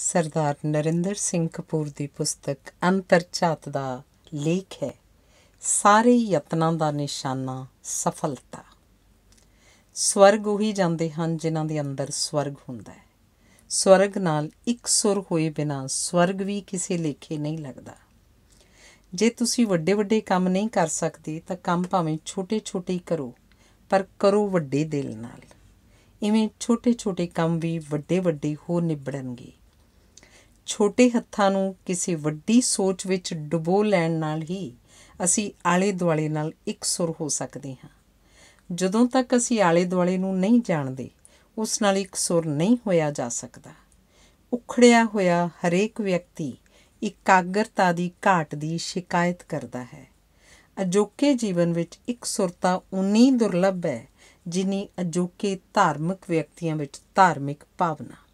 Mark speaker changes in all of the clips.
Speaker 1: ਸਰਦਾਰ ਨਰਿੰਦਰ ਸਿੰਘ ਕਪੂਰ ਦੀ ਪੁਸਤਕ ਅੰਤਰਝਾਤ ਦਾ ਲੇਖ ਹੈ ਸਾਰੇ ਯਤਨਾਂ ਦਾ ਨਿਸ਼ਾਨਾ ਸਫਲਤਾ ਸਵਰਗ ਉਹੀ ਜਾਂਦੇ ਹਨ ਜਿਨ੍ਹਾਂ ਦੇ ਅੰਦਰ ਸਵਰਗ ਹੁੰਦਾ ਹੈ ਸਵਰਗ ਨਾਲ ਇੱਕ ਸੁਰ ਹੋਏ ਬਿਨਾ ਸਵਰਗ ਵੀ ਕਿਸੇ ਲੇਖੇ ਨਹੀਂ ਲੱਗਦਾ ਜੇ ਤੁਸੀਂ ਵੱਡੇ ਵੱਡੇ ਕੰਮ ਨਹੀਂ ਕਰ ਸਕਦੇ ਤਾਂ ਕੰਮ ਭਾਵੇਂ ਛੋਟੇ ਛੋਟੇ ਕਰੋ ਪਰ ਕਰੋ ਵੱਡੇ ਦਿਲ ਨਾਲ ਇਵੇਂ ਛੋਟੇ ਛੋਟੇ ਕੰਮ ਵੀ ਵੱਡੇ ਵੱਡੇ ਹੋ ਨਿਬੜਨਗੇ ਛੋਟੇ ਹੱਥਾਂ ਨੂੰ ਕਿਸੇ ਵੱਡੀ ਸੋਚ ਵਿੱਚ ਡੁਬੋ ਲੈਣ ਨਾਲ ਹੀ ਅਸੀਂ ਆਲੇ ਦੁਆਲੇ ਨਾਲ ਇੱਕ ਸੁਰ ਹੋ ਸਕਦੇ ਹਾਂ ਜਦੋਂ ਤੱਕ ਅਸੀਂ ਆਲੇ ਦੁਆਲੇ ਨੂੰ ਨਹੀਂ ਜਾਣਦੇ ਉਸ ਨਾਲ ਇੱਕ ਸੁਰ ਨਹੀਂ ਹੋਇਆ ਜਾ ਸਕਦਾ ਉਖੜਿਆ ਹੋਇਆ ਹਰੇਕ ਵਿਅਕਤੀ ਇਕਾਗਰਤਾ ਦੀ ਘਾਟ ਦੀ ਸ਼ਿਕਾਇਤ ਕਰਦਾ ਹੈ ਅਜੋਕੇ ਜੀਵਨ ਵਿੱਚ ਇੱਕ ਸੁਰਤਾ ਉਨੀ ਦੁਰਲੱਭ ਹੈ ਜਿਨੀ ਅਜੋਕੇ ਧਾਰਮਿਕ ਵਿਅਕਤੀਆਂ ਵਿੱਚ ਧਾਰਮਿਕ ਭਾਵਨਾ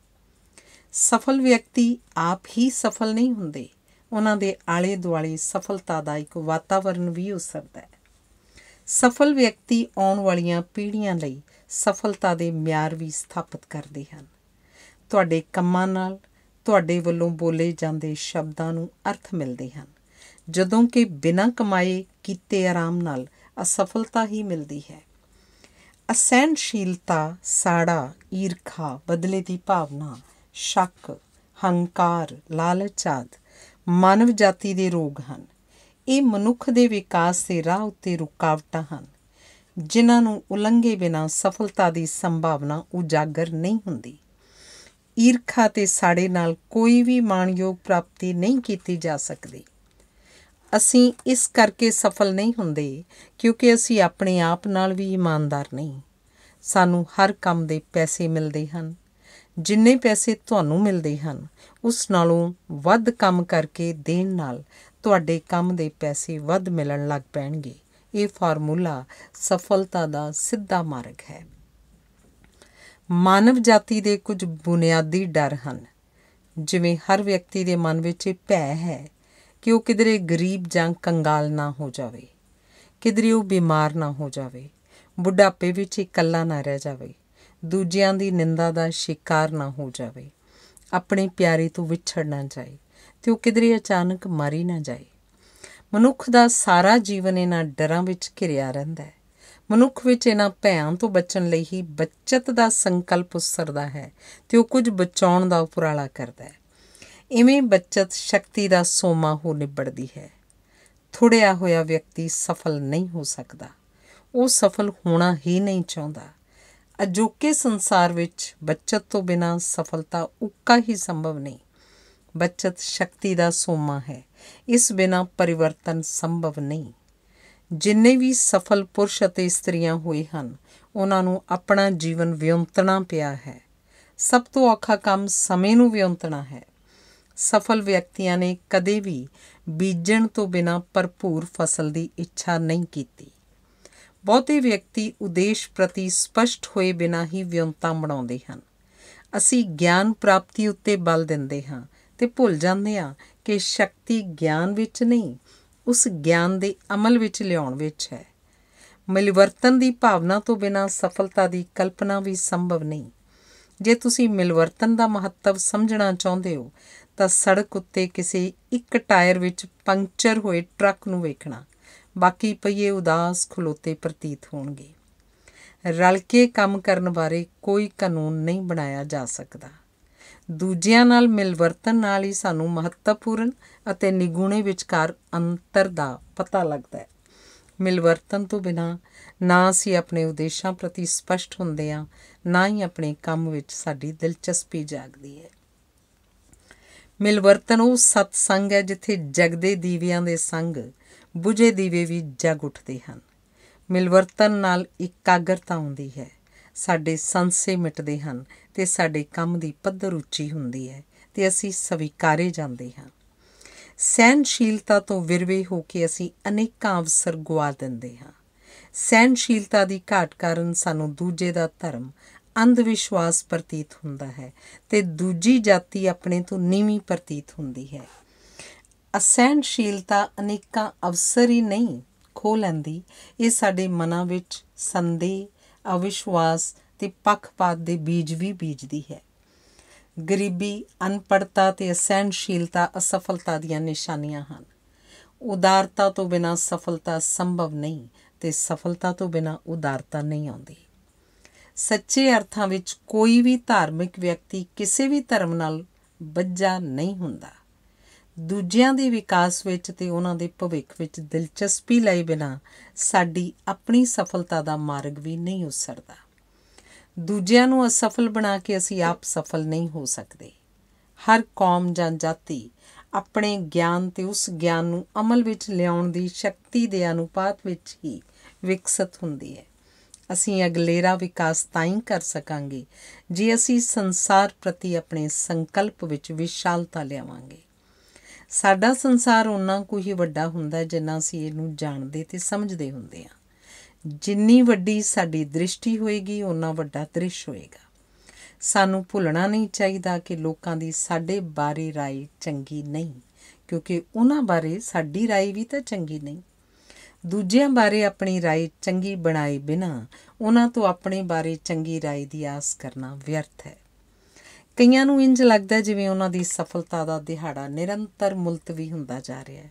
Speaker 1: ਸਫਲ ਵਿਅਕਤੀ ਆਪ ਹੀ ਸਫਲ ਨਹੀਂ ਹੁੰਦੇ ਉਹਨਾਂ ਦੇ ਆਲੇ ਦੁਆਲੇ ਸਫਲਤਾ ਦਾ ਇੱਕ ਵਾਤਾਵਰਣ ਵੀ ਹੋ ਸਕਦਾ ਹੈ ਸਫਲ ਵਿਅਕਤੀ ਆਉਣ ਵਾਲੀਆਂ ਪੀੜ੍ਹੀਆਂ ਲਈ ਸਫਲਤਾ ਦੇ ਮਿਆਰ ਵੀ ਸਥਾਪਿਤ ਕਰਦੇ ਹਨ ਤੁਹਾਡੇ ਕੰਮਾਂ ਨਾਲ ਤੁਹਾਡੇ ਵੱਲੋਂ ਬੋਲੇ ਜਾਂਦੇ ਸ਼ਬਦਾਂ ਨੂੰ ਅਰਥ ਮਿਲਦੇ ਹਨ ਜਦੋਂ ਕਿ ਬਿਨਾਂ ਕਮਾਏ ਕੀਤੇ ਆਰਾਮ ਨਾਲ ਅਸਫਲਤਾ ਹੀ ਮਿਲਦੀ ਹੈ ਅਸਹਿਣਸ਼ੀਲਤਾ ਸਾੜਾ ਈਰਖਾ ਬਦਲੇ ਦੀ ਭਾਵਨਾ ਸ਼ੱਕ ਹੰਕਾਰ ਲਾਲਚ ਆਦ ਮਾਨਵ ਜਾਤੀ ਦੇ ਰੋਗ ਹਨ ਇਹ ਮਨੁੱਖ ਦੇ ਵਿਕਾਸ ਦੇ ਰਾਹ ਉੱਤੇ ਰੁਕਾਵਟਾਂ ਹਨ ਜਿਨ੍ਹਾਂ ਨੂੰ ਉਲੰਘੇ ਬਿਨਾ ਸਫਲਤਾ ਦੀ ਸੰਭਾਵਨਾ ਉਜਾਗਰ ਨਹੀਂ ਹੁੰਦੀ ਈਰਖਾ ਤੇ ਸਾੜੇ ਨਾਲ ਕੋਈ ਵੀ ਮਾਣਯੋਗ ਪ੍ਰਾਪਤੀ ਨਹੀਂ ਕੀਤੀ ਜਾ ਸਕਦੀ ਅਸੀਂ ਇਸ ਕਰਕੇ ਸਫਲ ਨਹੀਂ ਹੁੰਦੇ ਕਿਉਂਕਿ ਅਸੀਂ ਆਪਣੇ ਆਪ ਨਾਲ ਵੀ ਇਮਾਨਦਾਰ ਨਹੀਂ ਸਾਨੂੰ ਹਰ ਕੰਮ ਦੇ ਪੈਸੇ ਮਿਲਦੇ ਹਨ ਜਿੰਨੇ ਪੈਸੇ ਤੁਹਾਨੂੰ ਮਿਲਦੇ ਹਨ ਉਸ ਨਾਲੋਂ ਵੱਧ ਕੰਮ ਕਰਕੇ ਦੇਣ ਨਾਲ ਤੁਹਾਡੇ ਕੰਮ ਦੇ ਪੈਸੇ ਵੱਧ ਮਿਲਣ ਲੱਗ ਪੈਣਗੇ ਇਹ ਫਾਰਮੂਲਾ ਸਫਲਤਾ ਦਾ ਸਿੱਧਾ ਮਾਰਗ ਹੈ ਮਾਨਵ ਜਾਤੀ ਦੇ ਕੁਝ ਬੁਨਿਆਦੀ ਡਰ ਹਨ ਜਿਵੇਂ ਹਰ ਵਿਅਕਤੀ ਦੇ ਮਨ ਵਿੱਚ ਇਹ ਭੈ ਹੈ ਕਿ ਉਹ ਕਿਧਰੇ ਗਰੀਬ ਜਾਂ ਕੰਗਾਲ ਨਾ ਹੋ ਜਾਵੇ ਕਿਧਰੇ ਉਹ ਬਿਮਾਰ ਨਾ ਹੋ ਜਾਵੇ ਬੁੱਢਾਪੇ ਵਿੱਚ ਇਕੱਲਾ ਨਾ ਰਹਿ ਜਾਵੇ ਦੂਜਿਆਂ ਦੀ ਨਿੰਦਾ ਦਾ ਸ਼ਿਕਾਰ ਨਾ ਹੋ ਜਾਵੇ ਆਪਣੇ ਪਿਆਰੇ ਤੋਂ ਵਿਛੜ ਨਾ ਜਾਏ ਤੇ ਉਹ ਕਿਧਰੇ ਅਚਾਨਕ ਮਾਰੀ ਨਾ ਜਾਏ ਮਨੁੱਖ ਦਾ ਸਾਰਾ ਜੀਵਨ ਇਹਨਾਂ ਡਰਾਂ ਵਿੱਚ ਘਿਰਿਆ ਰਹਿੰਦਾ ਹੈ ਮਨੁੱਖ ਵਿੱਚ ਇਹਨਾਂ ਭੈਆਂ ਤੋਂ ਬਚਣ ਲਈ ਹੀ ਬਚਤ ਦਾ ਸੰਕਲਪ ਉਸਰਦਾ ਹੈ ਤੇ ਉਹ ਕੁਝ ਬਚਾਉਣ ਦਾ ਉਪਰਾਲਾ ਕਰਦਾ ਹੈ ਇਵੇਂ ਬਚਤ ਸ਼ਕਤੀ ਦਾ ਸੋਮਾ ਹੋ ਨਿਬੜਦੀ ਹੈ ਥੋੜਿਆ ਹੋਇਆ ਵਿਅਕਤੀ ਸਫਲ ਨਹੀਂ ਹੋ ਸਕਦਾ ਉਹ ਸਫਲ ਹੋਣਾ ਹੀ ਨਹੀਂ ਚਾਹੁੰਦਾ ਅਜੋਕੇ ਸੰਸਾਰ ਵਿੱਚ ਬੱਚਤ ਤੋਂ ਬਿਨਾ ਸਫਲਤਾ ਉੱਕਾ ਹੀ ਸੰਭਵ ਨਹੀਂ ਬੱਚਤ ਸ਼ਕਤੀ ਦਾ ਸੋਮਾ ਹੈ ਇਸ ਬਿਨਾ ਪਰਿਵਰਤਨ ਸੰਭਵ ਨਹੀਂ ਜਿੰਨੇ ਵੀ ਸਫਲ ਪੁਰਸ਼ ਅਤੇ ਇਸਤਰੀਆਂ ਹੋਏ ਹਨ ਉਹਨਾਂ ਨੂੰ ਆਪਣਾ ਜੀਵਨ ਵਿਉਂਤਣਾ ਪਿਆ ਹੈ ਸਭ ਤੋਂ ਔਖਾ ਕੰਮ ਸਮੇਂ ਨੂੰ ਵਿਉਂਤਣਾ ਹੈ ਸਫਲ ਵਿਅਕਤੀਆਂ ਨੇ ਕਦੇ ਵੀ ਬੀਜਣ ਤੋਂ ਬਿਨਾ ਭਰਪੂਰ ਫਸਲ ਦੀ ਇੱਛਾ ਨਹੀਂ ਕੀਤੀ ਬਹੁਤੇ ਵਿਅਕਤੀ ਉਦੇਸ਼ ਪ੍ਰਤੀ ਸਪਸ਼ਟ ਹੋਏ ਬਿਨਾਂ ਹੀ ਵਿਉਂਤਾ ਬਣਾਉਂਦੇ ਹਨ ਅਸੀਂ ਗਿਆਨ ਪ੍ਰਾਪਤੀ ਉੱਤੇ ਬਲ ਦਿੰਦੇ ਹਾਂ ਤੇ ਭੁੱਲ ਜਾਂਦੇ ਹਾਂ ਕਿ ਸ਼ਕਤੀ ਗਿਆਨ ਵਿੱਚ ਨਹੀਂ ਉਸ ਗਿਆਨ ਦੇ ਅਮਲ ਵਿੱਚ ਲਿਆਉਣ ਵਿੱਚ ਹੈ ਮਿਲਵਰਤਨ ਦੀ ਭਾਵਨਾ ਤੋਂ ਬਿਨਾਂ ਸਫਲਤਾ ਦੀ ਕਲਪਨਾ ਵੀ ਸੰਭਵ ਨਹੀਂ ਜੇ ਤੁਸੀਂ ਮਿਲਵਰਤਨ ਦਾ ਮਹੱਤਵ ਸਮਝਣਾ ਚਾਹੁੰਦੇ ਹੋ ਤਾਂ ਸੜਕ ਉੱਤੇ ਕਿਸੇ ਇੱਕ ਟਾਇਰ ਵਿੱਚ ਪੰਕਚਰ ਹੋਏ ਟਰੱਕ ਨੂੰ ਵੇਖਣਾ ਬਾਕੀ ਪਈਏ ਉਦਾਸ ਖਲੋਤੇ ਪ੍ਰਤੀਤ ਹੋਣਗੇ ਰਲ ਕੇ ਕੰਮ ਕਰਨ ਬਾਰੇ ਕੋਈ ਕਾਨੂੰਨ ਨਹੀਂ ਬਣਾਇਆ ਜਾ ਸਕਦਾ ਦੂਜਿਆਂ ਨਾਲ ਮਿਲਵਰਤਨ ਨਾਲ ਹੀ ਸਾਨੂੰ ਮਹੱਤਵਪੂਰਨ ਅਤੇ ਨਿਗੂਣੇ ਵਿਚਕਾਰ ਅੰਤਰ ਦਾ ਪਤਾ ਲੱਗਦਾ ਹੈ ਮਿਲਵਰਤਨ ਤੋਂ ਬਿਨਾ ਨਾ ਅਸੀਂ ਆਪਣੇ ਉਦੇਸ਼ਾਂ ਪ੍ਰਤੀ ਸਪਸ਼ਟ ਹੁੰਦੇ ਆ ਨਾ ਹੀ ਆਪਣੇ ਕੰਮ ਵਿੱਚ ਸਾਡੀ ਦਿਲਚਸਪੀ ਜਾਗਦੀ ਹੈ ਮਿਲਵਰਤਨ ਉਹ ਸਤ ਸੰਗ ਹੈ ਜਿੱਥੇ ਜਗਦੇ ਦੀਵਿਆਂ ਦੇ ਸੰਗ ਬੁਝੇ ਦੀਵੇ ਵੀ ਜਗ ਉੱਠਦੇ ਹਨ ਮਿਲਵਰਤਨ ਨਾਲ ਇਕਾਗਰਤਾ ਆਉਂਦੀ ਹੈ ਸਾਡੇ ਸੰਸੇ ਮਿਟਦੇ ਹਨ ਤੇ ਸਾਡੇ ਕੰਮ ਦੀ ਪੱਧਰ ਉੱਚੀ ਹੁੰਦੀ ਹੈ ਤੇ ਅਸੀਂ ਸਵੀਕਾਰੇ ਜਾਂਦੇ ਹਾਂ ਸਹਿਨਸ਼ੀਲਤਾ ਤੋਂ ਵਿਰਵੇ ਹੋ ਕੇ ਅਸੀਂ ਅਨੇਕਾਂ ਅਵਸਰ ਗਵਾ ਦਿੰਦੇ ਹਾਂ ਸਹਿਨਸ਼ੀਲਤਾ ਦੀ ਘਾਟ ਕਾਰਨ ਸਾਨੂੰ ਦੂਜੇ ਦਾ ਧਰਮ ਅੰਧ ਵਿਸ਼ਵਾਸ ਪ੍ਰਤੀਤ ਹੁੰਦਾ ਹੈ ਤੇ ਦੂਜੀ ਜਾਤੀ ਆਪਣੇ ਤੋਂ ਨੀਵੀਂ ਪ੍ਰਤੀਤ ਹੁੰਦੀ ਹੈ ਅਸਹਿਣਸ਼ੀਲਤਾ ਅਨੇਕਾਂ ਅਵਸਰ ਹੀ ਨਹੀਂ ਖੋ ਲੈਂਦੀ ਇਹ ਸਾਡੇ ਮਨਾਂ ਵਿੱਚ ਸੰਦੇਹ ਅਵਿਸ਼ਵਾਸ ਤੇ ਪੱਖਪਾਤ ਦੇ ਬੀਜ ਵੀ ਬੀਜਦੀ ਹੈ ਗਰੀਬੀ ਅਨਪੜਤਾ ਤੇ ਅਸਹਿਣਸ਼ੀਲਤਾ ਅਸਫਲਤਾ ਦੀਆਂ ਨਿਸ਼ਾਨੀਆਂ ਹਨ ਉਦਾਰਤਾ ਤੋਂ ਬਿਨਾ ਸਫਲਤਾ ਸੰਭਵ ਨਹੀਂ ਤੇ ਸਫਲਤਾ ਤੋਂ ਬਿਨਾ ਉਦਾਰਤਾ ਨਹੀਂ ਆਉਂਦੀ ਸੱਚੇ ਅਰਥਾਂ ਵਿੱਚ ਕੋਈ ਵੀ ਧਾਰਮਿਕ ਵਿਅਕਤੀ ਕਿਸੇ ਵੀ ਧਰਮ ਨਾਲ ਵੱਜਾ ਨਹੀਂ ਹੁੰਦਾ ਦੂਜਿਆਂ ਦੇ ਵਿਕਾਸ ਵਿੱਚ ਤੇ ਉਹਨਾਂ ਦੇ ਭਵਿੱਖ ਵਿੱਚ ਦਿਲਚਸਪੀ ਲਈ ਬਿਨਾ ਸਾਡੀ ਆਪਣੀ ਸਫਲਤਾ ਦਾ ਮਾਰਗ ਵੀ ਨਹੀਂ ਉਸਰਦਾ ਦੂਜਿਆਂ ਨੂੰ ਅਸਫਲ ਬਣਾ ਕੇ ਅਸੀਂ ਆਪ ਸਫਲ ਨਹੀਂ ਹੋ ਸਕਦੇ ਹਰ ਕੌਮ ਜਾਂ ਜਾਤੀ ਆਪਣੇ ਗਿਆਨ ਤੇ ਉਸ ਗਿਆਨ ਨੂੰ ਅਮਲ ਵਿੱਚ ਲਿਆਉਣ ਦੀ ਸ਼ਕਤੀ ਦੇ ਅਨੁਪਾਤ ਵਿੱਚ ਹੀ ਵਿਕਸਿਤ ਹੁੰਦੀ ਹੈ ਅਸੀਂ ਅਗਲੇਰਾ ਵਿਕਾਸ ਤਾਂ ਹੀ ਕਰ ਸਕਾਂਗੇ ਜੇ ਅਸੀਂ ਸੰਸਾਰ ਪ੍ਰਤੀ ਆਪਣੇ ਸੰਕਲਪ ਵਿੱਚ ਵਿਸ਼ਾਲਤਾ ਲਿਆਵਾਂਗੇ ਸਾਡਾ ਸੰਸਾਰ ਉਹਨਾਂ ਕੋ ਹੀ ਵੱਡਾ ਹੁੰਦਾ ਜਿੰਨਾ ਅਸੀਂ ਇਹਨੂੰ ਜਾਣਦੇ ਤੇ ਸਮਝਦੇ ਹੁੰਦੇ ਆ ਜਿੰਨੀ ਵੱਡੀ ਸਾਡੀ ਦ੍ਰਿਸ਼ਟੀ ਹੋਏਗੀ ਉਹਨਾ ਵੱਡਾ ਦ੍ਰਿਸ਼ ਹੋਏਗਾ ਸਾਨੂੰ ਭੁੱਲਣਾ ਨਹੀਂ ਚਾਹੀਦਾ ਕਿ ਲੋਕਾਂ ਦੀ ਸਾਡੇ ਬਾਰੇ رائے ਚੰਗੀ ਨਹੀਂ ਕਿਉਂਕਿ ਉਹਨਾਂ ਬਾਰੇ ਸਾਡੀ رائے ਵੀ ਤਾਂ ਚੰਗੀ ਨਹੀਂ ਦੂਜਿਆਂ ਬਾਰੇ ਆਪਣੀ رائے ਚੰਗੀ ਬਣਾਏ ਬਿਨਾ ਉਹਨਾਂ ਤੋਂ ਆਪਣੇ ਬਾਰੇ ਚੰਗੀ رائے ਦੀ ਆਸ ਕਰਨਾ ਵਿਅਰਥ ਹੈ ਕਈਆਂ ਨੂੰ ਇੰਜ ਲੱਗਦਾ ਜਿਵੇਂ ਉਹਨਾਂ ਦੀ ਸਫਲਤਾ ਦਾ ਦਿਹਾੜਾ ਨਿਰੰਤਰ ਮੁਲਤਵੀ ਹੁੰਦਾ ਜਾ ਰਿਹਾ ਹੈ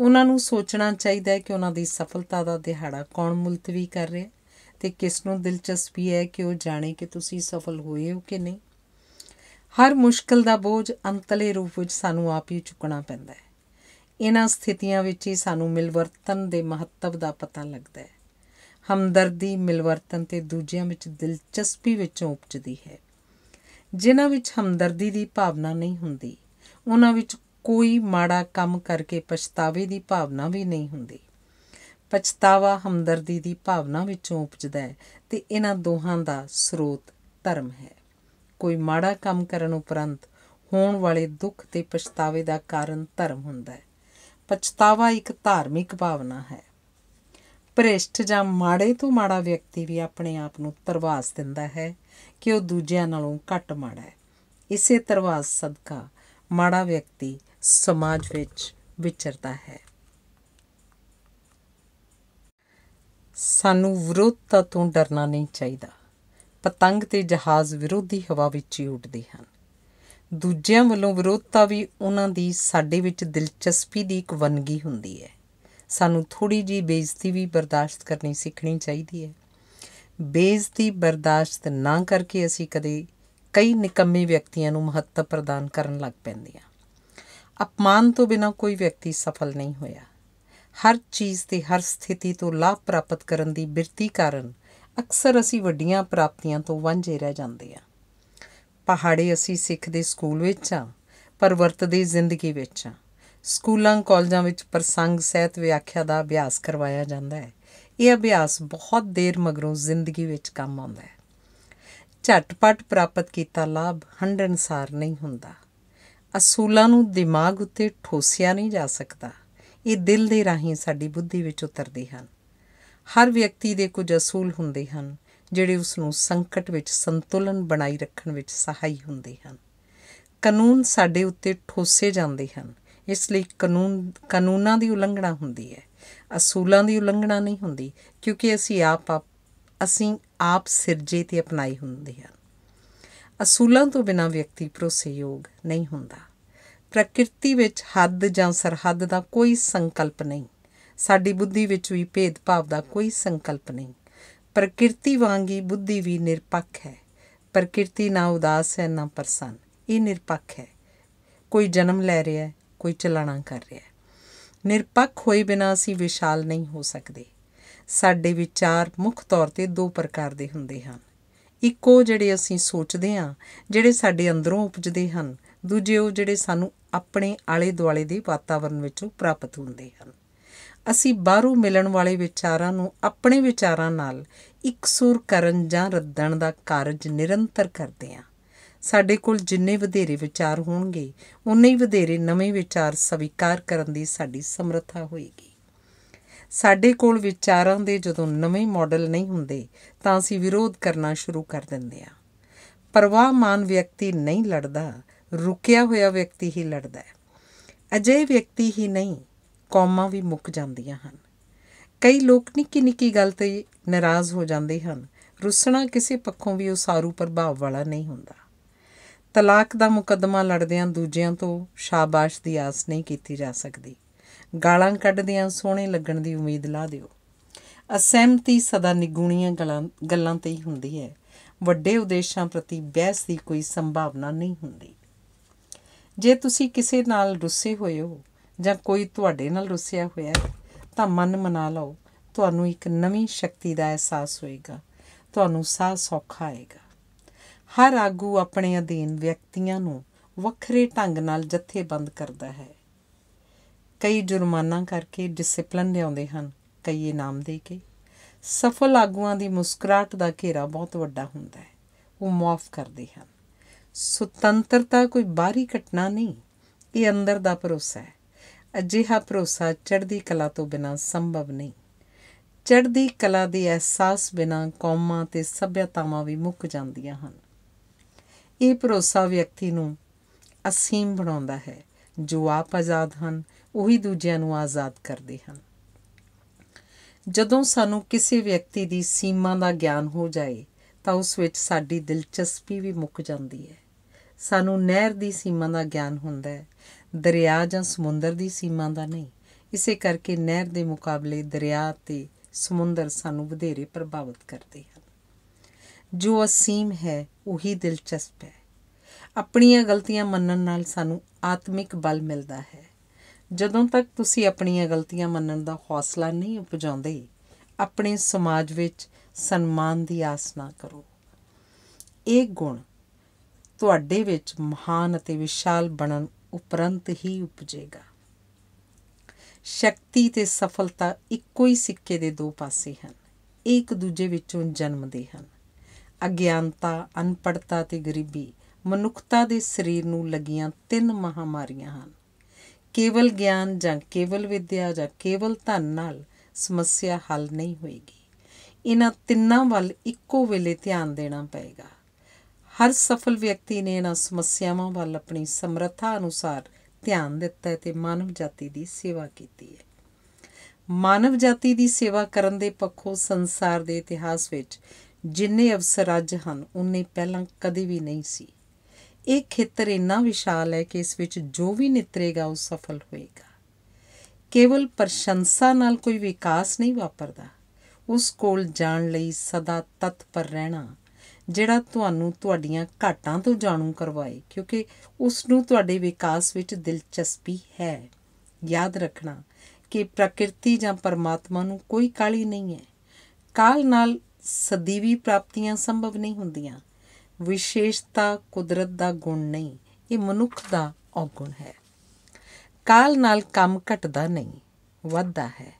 Speaker 1: ਉਹਨਾਂ ਨੂੰ ਸੋਚਣਾ ਚਾਹੀਦਾ ਹੈ ਕਿ ਉਹਨਾਂ ਦੀ ਸਫਲਤਾ ਦਾ ਦਿਹਾੜਾ ਕੌਣ ਮੁਲਤਵੀ ਕਰ ਰਿਹਾ ਤੇ ਕਿਸ ਨੂੰ ਦਿਲਚਸਪੀ ਹੈ ਕਿ ਉਹ ਜਾਣੇ ਕਿ ਤੁਸੀਂ ਸਫਲ ਹੋਏ ਹੋ ਕਿ ਨਹੀਂ ਹਰ ਮੁਸ਼ਕਲ ਦਾ ਬੋਝ ਅੰਤਲੇ ਰੂਪ ਵਿੱਚ ਸਾਨੂੰ ਆਪ ਹੀ ਚੁੱਕਣਾ ਪੈਂਦਾ ਹੈ ਇਹਨਾਂ ਸਥਿਤੀਆਂ ਵਿੱਚ ਹੀ ਸਾਨੂੰ ਮਿਲਵਰਤਨ ਦੇ ਮਹੱਤਵ ਦਾ ਪਤਾ ਲੱਗਦਾ ਹੈ ਹਮਦਰਦੀ ਮਿਲਵਰਤਨ ਤੇ ਦੂਜਿਆਂ ਵਿੱਚ ਦਿਲਚਸਪੀ ਵਿੱਚੋਂ ਉਪਜਦੀ ਹੈ ਜਿਨ੍ਹਾਂ ਵਿੱਚ ਹਮਦਰਦੀ ਦੀ ਭਾਵਨਾ ਨਹੀਂ ਹੁੰਦੀ ਉਹਨਾਂ ਵਿੱਚ ਕੋਈ ਮਾੜਾ ਕੰਮ ਕਰਕੇ ਪਛਤਾਵੇ ਦੀ ਭਾਵਨਾ ਵੀ ਨਹੀਂ ਹੁੰਦੀ ਪਛਤਾਵਾ ਹਮਦਰਦੀ ਦੀ ਭਾਵਨਾ ਵਿੱਚੋਂ ਉਪਜਦਾ ਹੈ ਤੇ ਇਹਨਾਂ ਦੋਹਾਂ ਦਾ ਸਰੋਤ ਧਰਮ ਹੈ ਕੋਈ ਮਾੜਾ ਕੰਮ ਕਰਨ ਉਪਰੰਤ ਹੋਣ ਵਾਲੇ ਦੁੱਖ ਤੇ ਪਛਤਾਵੇ ਦਾ ਕਾਰਨ ਧਰਮ ਹੁੰਦਾ ਹੈ ਪਛਤਾਵਾ ਇੱਕ ਧਾਰਮਿਕ ਭਾਵਨਾ ਹੈ ਭ੍ਰਿਸ਼ਟ ਜਾਂ ਮਾੜੇ ਤੋਂ ਮਾੜਾ ਵਿਅਕਤੀ ਵੀ ਆਪਣੇ ਆਪ ਨੂੰ ਤਰਵਾਸ ਦਿੰਦਾ ਹੈ ਕਿ ਉਹ ਦੂਜਿਆਂ ਨਾਲੋਂ ਘੱਟ ਮਾੜਾ ਹੈ ਇਸੇ ਤਰ੍ਹਾਂ ਸਦਕਾ ਮਾੜਾ ਵਿਅਕਤੀ ਸਮਾਜ ਵਿੱਚ ਵਿਚਰਦਾ ਹੈ ਸਾਨੂੰ ਵਿਰੋਧਤਾ ਤੋਂ ਡਰਨਾ ਨਹੀਂ ਚਾਹੀਦਾ ਪਤੰਗ ਤੇ ਜਹਾਜ਼ ਵਿਰੋਧੀ ਹਵਾ ਵਿੱਚ ਹੀ ਉੱਡਦੇ ਹਨ ਦੂਜਿਆਂ ਵੱਲੋਂ ਵਿਰੋਧਤਾ ਵੀ ਉਹਨਾਂ ਦੀ ਸਾਡੇ ਵਿੱਚ ਦਿਲਚਸਪੀ ਦੀ ਇੱਕ ਵੰਨਗੀ ਹੁੰਦੀ ਹੈ ਸਾਨੂੰ ਥੋੜੀ ਜੀ ਬੇਇੱਜ਼ਤੀ ਵੀ ਬਰਦਾਸ਼ਤ ਕਰਨੀ ਸਿੱਖਣੀ ਚਾਹੀਦੀ ਹੈ ਬੇਇੱਜ਼ਤੀ ਬਰਦਾਸ਼ਤ ਨਾ ਕਰਕੇ ਅਸੀਂ ਕਦੇ ਕਈ ਨਿਕੰਮੇ ਵਿਅਕਤੀਆਂ ਨੂੰ ਮਹੱਤਵ ਪ੍ਰਦਾਨ ਕਰਨ ਲੱਗ ਪੈਂਦੇ ਹਾਂ ਅਪਮਾਨ ਤੋਂ ਬਿਨਾ ਕੋਈ ਵਿਅਕਤੀ ਸਫਲ ਨਹੀਂ ਹੋਇਆ ਹਰ ਚੀਜ਼ ਤੇ ਹਰ ਸਥਿਤੀ ਤੋਂ ਲਾਭ ਪ੍ਰਾਪਤ ਕਰਨ ਦੀ ਬਿਰਤੀ ਕਾਰਨ ਅਕਸਰ ਅਸੀਂ ਵੱਡੀਆਂ ਪ੍ਰਾਪਤੀਆਂ ਤੋਂ ਵਾਂਝੇ ਰਹਿ ਜਾਂਦੇ ਹਾਂ ਪਹਾੜੇ ਅਸੀਂ ਸਿੱਖ ਦੇ ਸਕੂਲ ਵਿੱਚ ਆ ਪਰ ਵਰਤਦੀ ਜ਼ਿੰਦਗੀ ਵਿੱਚ ਆ ਸਕੂਲਾਂ ਕਾਲਜਾਂ ਵਿੱਚ ਪ੍ਰਸੰਗ ਸਹਿਤ ਵਿਆਖਿਆ ਦਾ ਅਭਿਆਸ ਕਰਵਾਇਆ ਜਾਂਦਾ ਹੈ ਇਹ ਅਭਿਆਸ ਬਹੁਤ ਦੇਰ ਮਗਰੋਂ ਜ਼ਿੰਦਗੀ ਵਿੱਚ ਕੰਮ ਆਉਂਦਾ ਹੈ ਝਟਪਟ ਪ੍ਰਾਪਤ ਕੀਤਾ ਲਾਭ ਹੰਡ ਅਨਸਾਰ ਨਹੀਂ ਹੁੰਦਾ ਅਸੂਲਾਂ ਨੂੰ ਦਿਮਾਗ ਉੱਤੇ ਠੋਸਿਆ ਨਹੀਂ ਜਾ ਸਕਦਾ ਇਹ ਦਿਲ ਦੇ ਰਾਹੀਂ ਸਾਡੀ ਬੁੱਧੀ ਵਿੱਚ ਉਤਰਦੇ ਹਨ ਹਰ ਵਿਅਕਤੀ ਦੇ ਕੁਝ ਅਸੂਲ ਹੁੰਦੇ ਹਨ ਜਿਹੜੇ ਉਸ ਨੂੰ ਸੰਕਟ ਵਿੱਚ ਸੰਤੁਲਨ ਬਣਾਈ ਰੱਖਣ ਵਿੱਚ ਸਹਾਈ ਹੁੰਦੇ ਹਨ ਕਾਨੂੰਨ ਸਾਡੇ ਉੱਤੇ ਠੋਸੇ ਜਾਂਦੇ ਹਨ ਇਸ ਲਈ ਕਾਨੂੰਨ ਕਾਨੂੰਨਾਂ ਦੀ ਉਲੰਘਣਾ ਹੁੰਦੀ ਹੈ ਅਸੂਲਾਂ ਦੀ ਉਲੰਘਣਾ ਨਹੀਂ ਹੁੰਦੀ ਕਿਉਂਕਿ ਅਸੀਂ ਆਪ ਅਸੀਂ ਆਪ ਸਿਰਜੇ ਤੇ ਅਪਣਾਈ ਹੁੰਦੀ ਹੈ ਅਸੂਲਾਂ ਤੋਂ ਬਿਨਾਂ ਵਿਅਕਤੀ ਪ੍ਰੋਸੇਯੋਗ ਨਹੀਂ ਹੁੰਦਾ ਪ੍ਰਕਿਰਤੀ ਵਿੱਚ ਹੱਦ ਜਾਂ ਸਰਹੱਦ ਦਾ ਕੋਈ ਸੰਕਲਪ ਨਹੀਂ ਸਾਡੀ ਬੁੱਧੀ ਵਿੱਚ ਵੀ ਭੇਦਭਾਵ ਦਾ ਕੋਈ ਸੰਕਲਪ ਨਹੀਂ ਪ੍ਰਕਿਰਤੀ ਵਾਂਗ ਹੀ ਬੁੱਧੀ ਵੀ ਨਿਰਪੱਖ ਹੈ ਪ੍ਰਕਿਰਤੀ ਨਾ ਉਦਾਸ ਹੈ ਨਾ ਪ੍ਰਸੰਨ ਇਹ ਨਿਰਪੱਖ ਹੈ ਕੋਈ ਜਨਮ ਲੈ ਰਿਹਾ ਹੈ ਕੋਈ ਚਲਾਣਾ ਕਰ ਰਿਹਾ ਹੈ ਨਿਰਪੱਖ ਹੋਏ ਬਿਨਾਂ ਅਸੀਂ ਵਿਸ਼ਾਲ ਨਹੀਂ ਹੋ ਸਕਦੇ ਸਾਡੇ ਵਿਚਾਰ ਮੁੱਖ ਤੌਰ ਤੇ ਦੋ ਪ੍ਰਕਾਰ ਦੇ ਹੁੰਦੇ ਹਨ ਇੱਕੋ ਜਿਹੜੇ ਅਸੀਂ ਸੋਚਦੇ ਹਾਂ ਜਿਹੜੇ ਸਾਡੇ ਅੰਦਰੋਂ ਉਪਜਦੇ ਹਨ ਦੂਜੇ ਉਹ ਜਿਹੜੇ ਸਾਨੂੰ ਆਪਣੇ ਆਲੇ ਦੁਆਲੇ ਦੇ ਵਾਤਾਵਰਣ ਵਿੱਚੋਂ ਪ੍ਰਾਪਤ ਹੁੰਦੇ ਹਨ ਅਸੀਂ ਬਾਹਰੋਂ ਮਿਲਣ ਵਾਲੇ ਵਿਚਾਰਾਂ ਨੂੰ ਆਪਣੇ ਵਿਚਾਰਾਂ ਨਾਲ ਇਕਸੁਰ ਕਰਨ ਜਾਂ ਰੱਦਣ ਦਾ ਕਾਰਜ ਨਿਰੰਤਰ ਕਰਦੇ ਹਾਂ ਸਾਡੇ ਕੋਲ ਜਿੰਨੇ ਵਧੇਰੇ ਵਿਚਾਰ ਹੋਣਗੇ ਉਨੇ ਹੀ ਵਧੇਰੇ ਨਵੇਂ ਵਿਚਾਰ ਸਵੀਕਾਰ ਕਰਨ ਦੀ ਸਾਡੀ ਸਮਰੱਥਾ ਹੋਏਗੀ ਸਾਡੇ ਕੋਲ ਵਿਚਾਰਾਂ ਦੇ ਜਦੋਂ ਨਵੇਂ ਮਾਡਲ ਨਹੀਂ ਹੁੰਦੇ ਤਾਂ ਅਸੀਂ ਵਿਰੋਧ ਕਰਨਾ ਸ਼ੁਰੂ ਕਰ ਦਿੰਦੇ ਆ ਪਰਵਾਹਮਾਨ ਵਿਅਕਤੀ ਨਹੀਂ ਲੜਦਾ ਰੁਕਿਆ ਹੋਇਆ ਵਿਅਕਤੀ ਹੀ ਲੜਦਾ ਹੈ ਅਜੇ ਵਿਅਕਤੀ ਹੀ ਨਹੀਂ ਕੌਮਾਂ ਵੀ ਮੁੱਕ ਜਾਂਦੀਆਂ ਹਨ ਕਈ ਲੋਕ ਨਿੱਕੀ ਨਿੱਕੀ ਗੱਲ ਤੇ ਨਾਰਾਜ਼ ਹੋ ਜਾਂਦੇ ਹਨ ਰੁੱਸਣਾ ਕਿਸੇ ਪੱਖੋਂ ਵੀ ਉਸਾਰੂ ਪ੍ਰਭਾਵ ਵਾਲਾ ਨਹੀਂ ਹੁੰਦਾ ਤਲਾਕ ਦਾ ਮੁਕੱਦਮਾ ਲੜਦਿਆਂ ਦੂਜਿਆਂ ਤੋਂ ਸ਼ਾਬਾਸ਼ ਦੀ ਆਸ ਨਹੀਂ ਕੀਤੀ ਜਾ ਸਕਦੀ ਗਾਲਾਂ ਕੱਢਦਿਆਂ ਸੋਹਣੇ ਲੱਗਣ ਦੀ ਉਮੀਦ ਲਾ ਦਿਓ ਅਸਹਿਮਤੀ ਸਦਾ ਨਿਗੂਣੀਆਂ ਗੱਲਾਂ ਤੇ ਹੀ ਹੁੰਦੀ ਹੈ ਵੱਡੇ ਉਦੇਸ਼ਾਂ ਪ੍ਰਤੀ ਬਹਿਸ ਦੀ ਕੋਈ ਸੰਭਾਵਨਾ ਨਹੀਂ ਹੁੰਦੀ ਜੇ ਤੁਸੀਂ ਕਿਸੇ ਨਾਲ ਰੁੱਸੇ ਹੋਏ ਹੋ ਜਾਂ ਕੋਈ ਤੁਹਾਡੇ ਨਾਲ ਰੁੱਸਿਆ ਹੋਇਆ ਹੈ ਤਾਂ ਮਨ ਮਨਾ ਲਓ ਤੁਹਾਨੂੰ ਇੱਕ ਨਵੀਂ ਸ਼ਕਤੀ ਦਾ ਅਹਿਸਾਸ ਹੋਏਗਾ ਤੁਹਾਨੂੰ ਸਾਹ ਸੌਖਾ ਆਏਗਾ ਹਰ ਆਗੂ ਆਪਣੇ ਅਧੀਨ ਵਿਅਕਤੀਆਂ ਨੂੰ ਵੱਖਰੇ ਢੰਗ ਨਾਲ ਜਥੇਬੰਦ ਕਰਦਾ ਹੈ ਕਈ ਜੁਰਮਾਨਾ ਕਰਕੇ ਡਿਸਪਲਿਨ ਲਿਆਉਂਦੇ ਹਨ ਕਈ ਇਨਾਮ ਦੇ ਕੇ ਸਫਲ ਆਗੂਆਂ ਦੀ ਮੁਸਕਰਾਟ ਦਾ ਘੇਰਾ ਬਹੁਤ ਵੱਡਾ ਹੁੰਦਾ ਹੈ ਉਹ ਮਾਫ ਕਰਦੇ ਹਨ ਸੁਤੰਤਰਤਾ ਕੋਈ ਬਾਹਰੀ ਘਟਨਾ ਨਹੀਂ ਇਹ ਅੰਦਰ ਦਾ ਭਰੋਸਾ ਹੈ ਅਜਿਹਾ ਭਰੋਸਾ ਚੜ੍ਹਦੀ ਕਲਾ ਤੋਂ ਬਿਨਾਂ ਸੰਭਵ ਨਹੀਂ ਚੜ੍ਹਦੀ ਕਲਾ ਦੇ ਅਹਿਸਾਸ ਬਿਨਾਂ ਕੌਮਾਂ ਤੇ ਸਭਿਆਤਾਵਾਂ ਵੀ ਮੁੱਕ ਜਾਂਦੀਆਂ ਹਨ ਇਹ ਭਰੋਸਾ ਵਿਅਕਤੀ ਨੂੰ ਅਸੀਮ ਬਣਾਉਂਦਾ ਹੈ ਜੋ ਆਪ ਆਜ਼ਾਦ ਹਨ ਉਹੀ ਦੂਜਿਆਂ ਨੂੰ ਆਜ਼ਾਦ ਕਰਦੇ ਹਨ ਜਦੋਂ ਸਾਨੂੰ ਕਿਸੇ ਵਿਅਕਤੀ ਦੀ ਸੀਮਾ ਦਾ ਗਿਆਨ ਹੋ ਜਾਏ ਤਾਂ ਉਸ ਵਿੱਚ ਸਾਡੀ ਦਿਲਚਸਪੀ ਵੀ ਮੁੱਕ ਜਾਂਦੀ ਹੈ ਸਾਨੂੰ ਨਹਿਰ ਦੀ ਸੀਮਾ ਦਾ ਗਿਆਨ ਹੁੰਦਾ ਹੈ ਦਰਿਆ ਜਾਂ ਸਮੁੰਦਰ ਦੀ ਸੀਮਾ ਦਾ ਨਹੀਂ ਇਸੇ ਕਰਕੇ ਨਹਿਰ ਦੇ ਮੁਕਾਬਲੇ ਦਰਿਆ ਤੇ ਸਮੁੰਦਰ ਸਾਨੂੰ ਵਧੇਰੇ ਪ੍ਰਭਾਵਿਤ ਕਰਦੇ ਹਨ ਜੋ ਅਸੀਮ ਹੈ ਉਹੀ ਦਿਲਚਸਪ ਹੈ ਆਪਣੀਆਂ ਗਲਤੀਆਂ ਮੰਨਣ ਨਾਲ ਸਾਨੂੰ ਆਤਮਿਕ ਬਲ ਮਿਲਦਾ ਹੈ ਜਦੋਂ ਤੱਕ ਤੁਸੀਂ ਆਪਣੀਆਂ ਗਲਤੀਆਂ ਮੰਨਣ ਦਾ ਹੌਸਲਾ ਨਹੀਂ ਉਪਜਾਉਂਦੇ ਆਪਣੇ ਸਮਾਜ ਵਿੱਚ ਸਨਮਾਨ ਦੀ ਆਸ ਨਾ ਕਰੋ ਇਹ ਗੁਣ ਤੁਹਾਡੇ ਵਿੱਚ ਮਹਾਨ ਅਤੇ ਵਿਸ਼ਾਲ ਬਣਨ ਉਪਰੰਤ ਹੀ ਉਪਜੇਗਾ ਸ਼ਕਤੀ ਤੇ ਸਫਲਤਾ ਇੱਕੋ ਹੀ ਸਿੱਕੇ ਦੇ ਦੋ ਪਾਸੇ ਹਨ ਇੱਕ ਦੂਜੇ ਵਿੱਚੋਂ ਜਨਮਦੇ ਹਨ ਅਗਿਆਨਤਾ ਅਨਪੜਤਾ ਤੇ ਗਰੀਬੀ ਮਨੁੱਖਤਾ ਦੇ ਸਰੀਰ ਨੂੰ ਲੱਗੀਆਂ ਤਿੰਨ ਮਹਾਮਾਰੀਆਂ ਹਨ ਕੇਵਲ ਗਿਆਨ ਜਾਂ ਕੇਵਲ ਵਿਦਿਆ ਜਾਂ ਕੇਵਲ ਧਨ ਨਾਲ ਸਮੱਸਿਆ ਹੱਲ ਨਹੀਂ ਹੋਏਗੀ ਇਹਨਾਂ ਤਿੰਨਾਂ ਵੱਲ ਇੱਕੋ ਵੇਲੇ ਧਿਆਨ ਦੇਣਾ ਪਏਗਾ ਹਰ ਸਫਲ ਵਿਅਕਤੀ ਨੇ ਇਹਨਾਂ ਸਮੱਸਿਆਵਾਂ ਵੱਲ ਆਪਣੀ ਸਮਰੱਥਾ ਅਨੁਸਾਰ ਧਿਆਨ ਦਿੱਤਾ ਤੇ ਮਾਨਵ ਜਾਤੀ ਦੀ ਸੇਵਾ ਕੀਤੀ ਹੈ ਮਾਨਵ ਜਾਤੀ ਦੀ ਸੇਵਾ ਕਰਨ ਦੇ ਪੱਖੋਂ ਸੰਸਾਰ ਦੇ ਇਤਿਹਾਸ ਵਿੱਚ ਜਿੰਨੇ ਅਵਸਰ ਅੱਜ ਹਨ ਉਨੇ ਪਹਿਲਾਂ ਕਦੇ ਵੀ ਨਹੀਂ ਸੀ ਇਹ ਖੇਤਰ ਇੰਨਾ ਵਿਸ਼ਾਲ ਹੈ ਕਿ ਇਸ ਵਿੱਚ ਜੋ ਵੀ ਨਿਤਰੇਗਾ ਉਹ ਸਫਲ ਹੋਏਗਾ ਕੇਵਲ ਪ੍ਰਸ਼ੰਸਾ ਨਾਲ ਕੋਈ ਵਿਕਾਸ ਨਹੀਂ ਵਾਪਰਦਾ ਉਸ ਕੋਲ ਜਾਣ ਲਈ ਸਦਾ ਤਤਪਰ ਰਹਿਣਾ ਜਿਹੜਾ ਤੁਹਾਨੂੰ ਤੁਹਾਡੀਆਂ ਘਾਟਾਂ ਤੋਂ ਜਾਣੂ ਕਰਵਾਏ ਕਿਉਂਕਿ ਉਸ ਨੂੰ ਤੁਹਾਡੇ ਵਿਕਾਸ ਵਿੱਚ ਦਿਲਚਸਪੀ ਹੈ ਯਾਦ ਰੱਖਣਾ ਕਿ ਪ੍ਰਕਿਰਤੀ ਜਾਂ ਪਰਮਾਤਮਾ ਨੂੰ ਕੋਈ ਕਾਲੀ ਨਹੀਂ ਹੈ ਕਾਲ ਨਾਲ ਸਦੀਵੀ ਪ੍ਰਾਪਤੀਆਂ ਸੰਭਵ ਨਹੀਂ ਹੁੰਦੀਆਂ ਵਿਸ਼ੇਸ਼ਤਾ ਕੁਦਰਤ ਦਾ ਗੁਣ ਨਹੀਂ ਇਹ ਮਨੁੱਖ ਦਾ ਔਗੁਣ ਹੈ ਕਾਲ ਨਾਲ ਕੰਮ ਘਟਦਾ ਨਹੀਂ ਵੱਧਦਾ ਹੈ